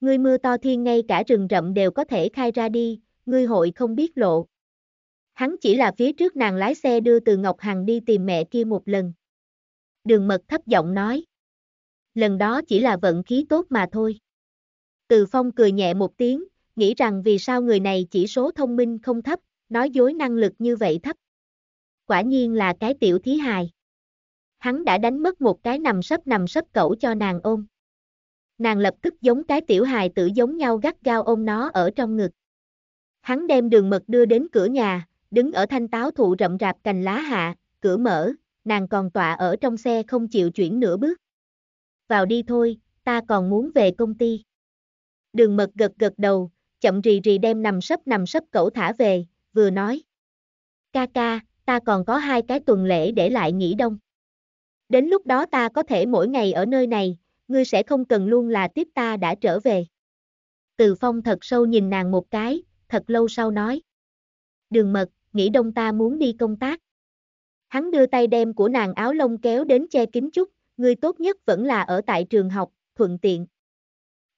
Ngươi mưa to thiên ngay cả rừng rậm đều có thể khai ra đi, ngươi hội không biết lộ. Hắn chỉ là phía trước nàng lái xe đưa từ Ngọc Hằng đi tìm mẹ kia một lần. Đường mật thấp giọng nói. Lần đó chỉ là vận khí tốt mà thôi. Từ Phong cười nhẹ một tiếng, nghĩ rằng vì sao người này chỉ số thông minh không thấp, nói dối năng lực như vậy thấp. Quả nhiên là cái tiểu thí hài. Hắn đã đánh mất một cái nằm sấp nằm sấp cẩu cho nàng ôm. Nàng lập tức giống cái tiểu hài tử giống nhau gắt gao ôm nó ở trong ngực. Hắn đem đường mật đưa đến cửa nhà, đứng ở thanh táo thụ rậm rạp cành lá hạ, cửa mở, nàng còn tọa ở trong xe không chịu chuyển nửa bước. Vào đi thôi, ta còn muốn về công ty. Đường mật gật gật đầu, chậm rì rì đem nằm sấp nằm sấp cẩu thả về, vừa nói. Ca ca, ta còn có hai cái tuần lễ để lại nghỉ đông. Đến lúc đó ta có thể mỗi ngày ở nơi này, ngươi sẽ không cần luôn là tiếp ta đã trở về. Từ phong thật sâu nhìn nàng một cái, thật lâu sau nói. Đường mật, nghỉ đông ta muốn đi công tác. Hắn đưa tay đem của nàng áo lông kéo đến che kín chút, ngươi tốt nhất vẫn là ở tại trường học, thuận tiện.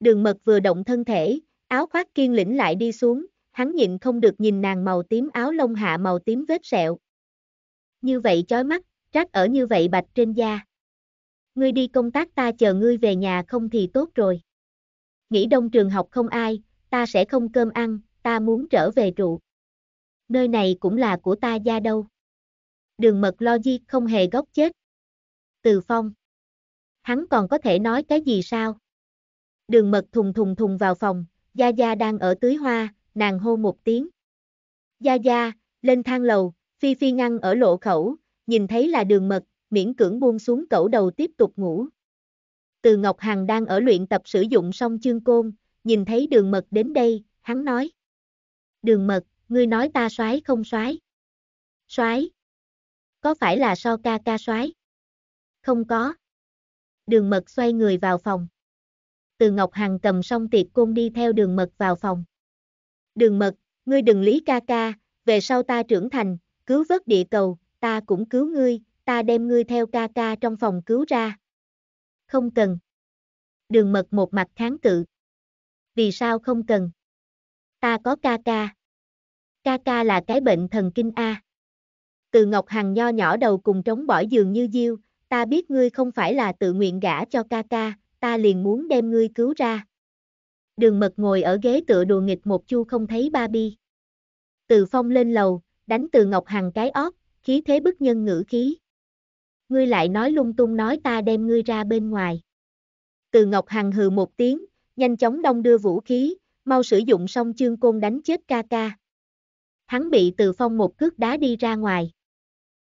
Đường mật vừa động thân thể, áo khoác kiên lĩnh lại đi xuống, hắn nhịn không được nhìn nàng màu tím áo lông hạ màu tím vết sẹo. Như vậy chói mắt, rác ở như vậy bạch trên da. Ngươi đi công tác ta chờ ngươi về nhà không thì tốt rồi. Nghĩ đông trường học không ai, ta sẽ không cơm ăn, ta muốn trở về trụ. Nơi này cũng là của ta gia đâu. Đường mật logic không hề gốc chết. Từ phong. Hắn còn có thể nói cái gì sao? Đường mật thùng thùng thùng vào phòng, Gia Gia đang ở tưới hoa, nàng hô một tiếng. Gia Gia, lên thang lầu, Phi Phi ngăn ở lộ khẩu, nhìn thấy là đường mật, miễn cưỡng buông xuống cẩu đầu tiếp tục ngủ. Từ Ngọc Hằng đang ở luyện tập sử dụng song chương côn, nhìn thấy đường mật đến đây, hắn nói. Đường mật, ngươi nói ta soái không soái? Soái? Có phải là so ca ca soái? Không có. Đường mật xoay người vào phòng. Từ Ngọc Hằng cầm song tiệp côn đi theo đường mật vào phòng đường mật, ngươi đừng lý ca ca, về sau ta trưởng thành, cứu vớt địa cầu, ta cũng cứu ngươi, ta đem ngươi theo ca ca trong phòng cứu ra. Không cần. Đường mật một mặt kháng cự. Vì sao không cần? Ta có ca ca. Ca ca là cái bệnh thần kinh A. Từ Ngọc Hằng nho nhỏ đầu cùng trống bỏ giường như diêu, ta biết ngươi không phải là tự nguyện gả cho ca ca, ta liền muốn đem ngươi cứu ra đường mật ngồi ở ghế tựa đùa nghịch một chu không thấy ba bi. Từ phong lên lầu, đánh từ Ngọc Hằng cái óc, khí thế bức nhân ngữ khí. Ngươi lại nói lung tung nói ta đem ngươi ra bên ngoài. Từ Ngọc Hằng hừ một tiếng, nhanh chóng đông đưa vũ khí, mau sử dụng xong chương côn đánh chết ca ca. Hắn bị Từ Phong một cước đá đi ra ngoài.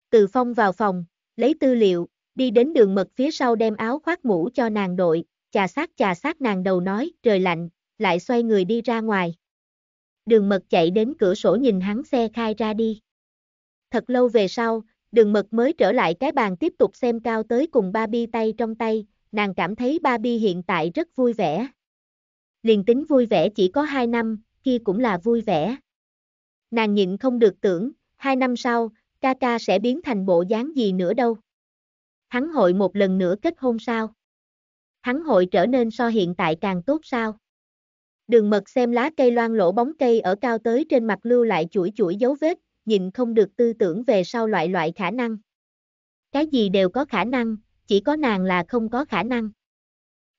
Từ Phong vào phòng, lấy tư liệu, đi đến đường mật phía sau đem áo khoác mũ cho nàng đội, chà sát chà sát nàng đầu nói, trời lạnh, lại xoay người đi ra ngoài. Đường mật chạy đến cửa sổ nhìn hắn xe khai ra đi. Thật lâu về sau, đường mật mới trở lại cái bàn tiếp tục xem cao tới cùng ba tay trong tay, nàng cảm thấy ba hiện tại rất vui vẻ. Liền tính vui vẻ chỉ có 2 năm, kia cũng là vui vẻ. Nàng nhịn không được tưởng, 2 năm sau, ca ca sẽ biến thành bộ dáng gì nữa đâu. Hắn hội một lần nữa kết hôn sao? hắn hội trở nên so hiện tại càng tốt sao. Đường mật xem lá cây loan lỗ bóng cây ở cao tới trên mặt lưu lại chuỗi chuỗi dấu vết, nhìn không được tư tưởng về sau loại loại khả năng. Cái gì đều có khả năng, chỉ có nàng là không có khả năng.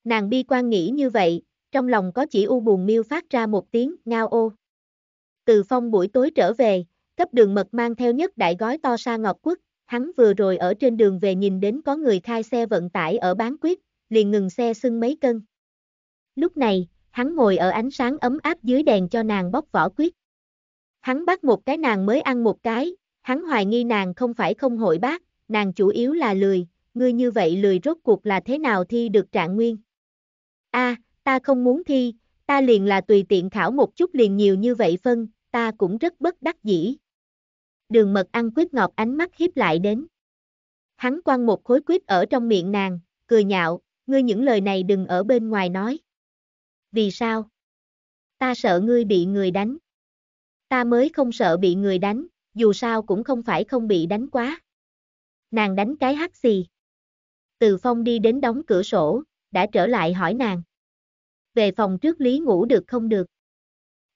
Nàng bi quan nghĩ như vậy, trong lòng có chỉ u buồn miêu phát ra một tiếng ngao ô. Từ phong buổi tối trở về, cấp đường mật mang theo nhất đại gói to sa ngọc quốc, hắn vừa rồi ở trên đường về nhìn đến có người khai xe vận tải ở bán quyết, liền ngừng xe sưng mấy cân. Lúc này, hắn ngồi ở ánh sáng ấm áp dưới đèn cho nàng bóc vỏ quyết. Hắn bắt một cái nàng mới ăn một cái, hắn hoài nghi nàng không phải không hội bác, nàng chủ yếu là lười, ngươi như vậy lười rốt cuộc là thế nào thi được trạng nguyên. A, ta không muốn thi, ta liền là tùy tiện khảo một chút liền nhiều như vậy phân, ta cũng rất bất đắc dĩ. Đường mật ăn quyết ngọt ánh mắt hiếp lại đến. Hắn quăng một khối quyết ở trong miệng nàng, cười nhạo, ngươi những lời này đừng ở bên ngoài nói. Vì sao? Ta sợ ngươi bị người đánh. Ta mới không sợ bị người đánh, dù sao cũng không phải không bị đánh quá. Nàng đánh cái hắc gì? Từ phong đi đến đóng cửa sổ, đã trở lại hỏi nàng. Về phòng trước Lý ngủ được không được?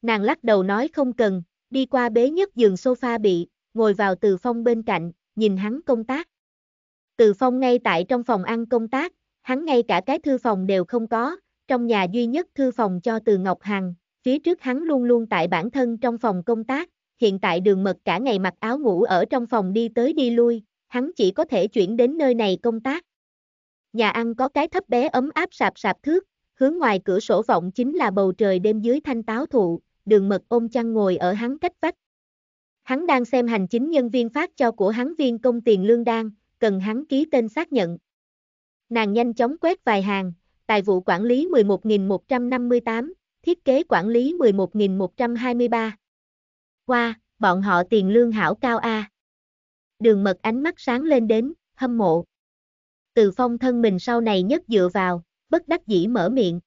Nàng lắc đầu nói không cần, đi qua bế nhất giường sofa bị, ngồi vào từ phong bên cạnh, nhìn hắn công tác. Từ phong ngay tại trong phòng ăn công tác, hắn ngay cả cái thư phòng đều không có, trong nhà duy nhất thư phòng cho từ Ngọc Hằng, phía trước hắn luôn luôn tại bản thân trong phòng công tác, hiện tại đường mật cả ngày mặc áo ngủ ở trong phòng đi tới đi lui, hắn chỉ có thể chuyển đến nơi này công tác. Nhà ăn có cái thấp bé ấm áp sạp sạp thước, hướng ngoài cửa sổ vọng chính là bầu trời đêm dưới thanh táo thụ, đường mật ôm chăn ngồi ở hắn cách vách. Hắn đang xem hành chính nhân viên phát cho của hắn viên công tiền lương đan, cần hắn ký tên xác nhận. Nàng nhanh chóng quét vài hàng, tài vụ quản lý 11.158, thiết kế quản lý 11.123. Qua, wow, bọn họ tiền lương hảo cao A. Đường mật ánh mắt sáng lên đến, hâm mộ. Từ phong thân mình sau này nhất dựa vào, bất đắc dĩ mở miệng.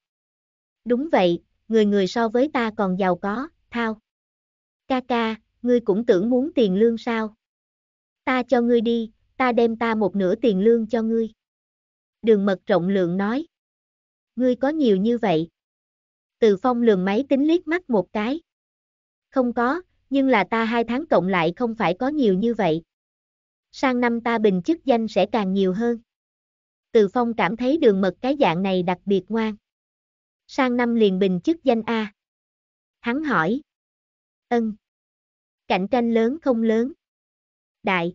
Đúng vậy, người người so với ta còn giàu có, thao. Ca ca, ngươi cũng tưởng muốn tiền lương sao? Ta cho ngươi đi, ta đem ta một nửa tiền lương cho ngươi đường mật rộng lượng nói. Ngươi có nhiều như vậy. Từ phong lường máy tính liếc mắt một cái. Không có, nhưng là ta hai tháng cộng lại không phải có nhiều như vậy. Sang năm ta bình chức danh sẽ càng nhiều hơn. Từ phong cảm thấy đường mật cái dạng này đặc biệt ngoan. Sang năm liền bình chức danh A. Hắn hỏi. Ân. Cạnh tranh lớn không lớn. Đại.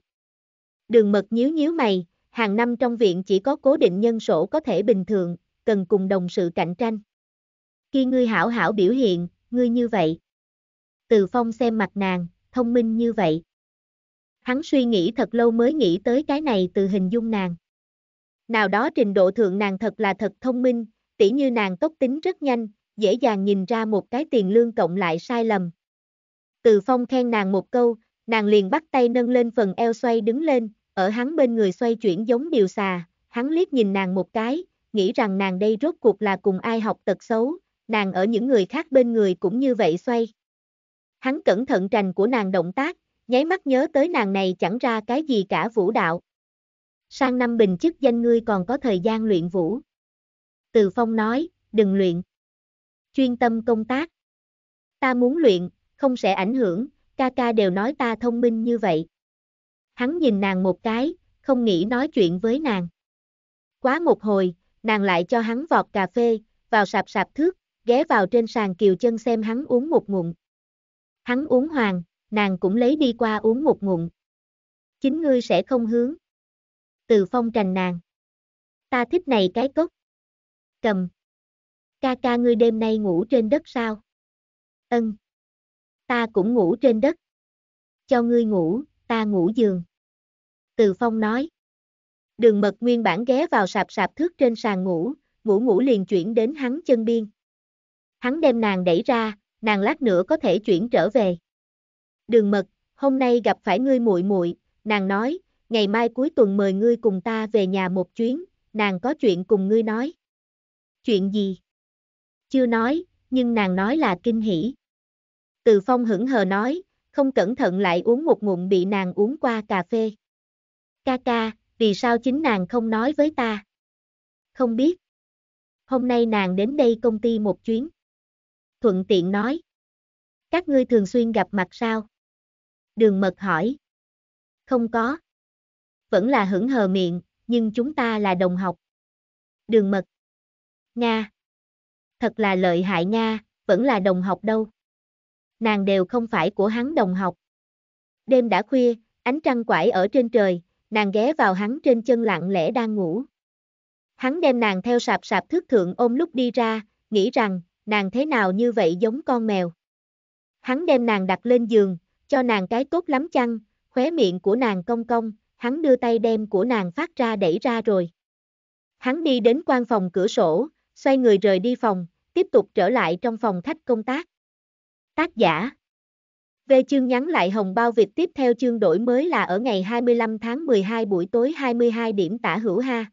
Đường mật nhíu nhíu mày, hàng năm trong viện chỉ có cố định nhân sổ có thể bình thường, cần cùng đồng sự cạnh tranh. Khi ngươi hảo hảo biểu hiện, ngươi như vậy. Từ phong xem mặt nàng, thông minh như vậy. Hắn suy nghĩ thật lâu mới nghĩ tới cái này từ hình dung nàng. Nào đó trình độ thượng nàng thật là thật thông minh, tỉ như nàng tốc tính rất nhanh, dễ dàng nhìn ra một cái tiền lương cộng lại sai lầm. Từ phong khen nàng một câu, nàng liền bắt tay nâng lên phần eo xoay đứng lên, ở hắn bên người xoay chuyển giống điều xà, hắn liếc nhìn nàng một cái, nghĩ rằng nàng đây rốt cuộc là cùng ai học tật xấu, nàng ở những người khác bên người cũng như vậy xoay. Hắn cẩn thận trành của nàng động tác, nháy mắt nhớ tới nàng này chẳng ra cái gì cả vũ đạo. Sang năm bình chức danh ngươi còn có thời gian luyện vũ. Từ Phong nói, đừng luyện. Chuyên tâm công tác. Ta muốn luyện, không sẽ ảnh hưởng, ca ca đều nói ta thông minh như vậy hắn nhìn nàng một cái, không nghĩ nói chuyện với nàng. Quá một hồi, nàng lại cho hắn vọt cà phê, vào sạp sạp thước, ghé vào trên sàn kiều chân xem hắn uống một ngụm. Hắn uống hoàng, nàng cũng lấy đi qua uống một ngụm. Chính ngươi sẽ không hướng. Từ phong trành nàng. Ta thích này cái cốc. Cầm. Ca ca ngươi đêm nay ngủ trên đất sao? Ân. Ta cũng ngủ trên đất. Cho ngươi ngủ, ta ngủ giường. Từ Phong nói. Đường mật nguyên bản ghé vào sạp sạp thước trên sàn ngủ, ngủ ngủ liền chuyển đến hắn chân biên. Hắn đem nàng đẩy ra, nàng lát nữa có thể chuyển trở về. Đường mật, hôm nay gặp phải ngươi muội muội, nàng nói, ngày mai cuối tuần mời ngươi cùng ta về nhà một chuyến, nàng có chuyện cùng ngươi nói. Chuyện gì? Chưa nói, nhưng nàng nói là kinh hỉ. Từ phong hững hờ nói, không cẩn thận lại uống một ngụm bị nàng uống qua cà phê. Ca ca, vì sao chính nàng không nói với ta? Không biết. Hôm nay nàng đến đây công ty một chuyến. Thuận tiện nói. Các ngươi thường xuyên gặp mặt sao? Đường mật hỏi. Không có. Vẫn là hững hờ miệng, nhưng chúng ta là đồng học. Đường mật. Nga. Thật là lợi hại Nga, vẫn là đồng học đâu nàng đều không phải của hắn đồng học. Đêm đã khuya, ánh trăng quải ở trên trời, nàng ghé vào hắn trên chân lặng lẽ đang ngủ. Hắn đem nàng theo sạp sạp thước thượng ôm lúc đi ra, nghĩ rằng, nàng thế nào như vậy giống con mèo. Hắn đem nàng đặt lên giường, cho nàng cái tốt lắm chăng, khóe miệng của nàng cong cong, hắn đưa tay đem của nàng phát ra đẩy ra rồi. Hắn đi đến quan phòng cửa sổ, xoay người rời đi phòng, tiếp tục trở lại trong phòng khách công tác. Tác giả về chương nhắn lại hồng bao vịt tiếp theo chương đổi mới là ở ngày 25 tháng 12 buổi tối 22 điểm tả hữu ha.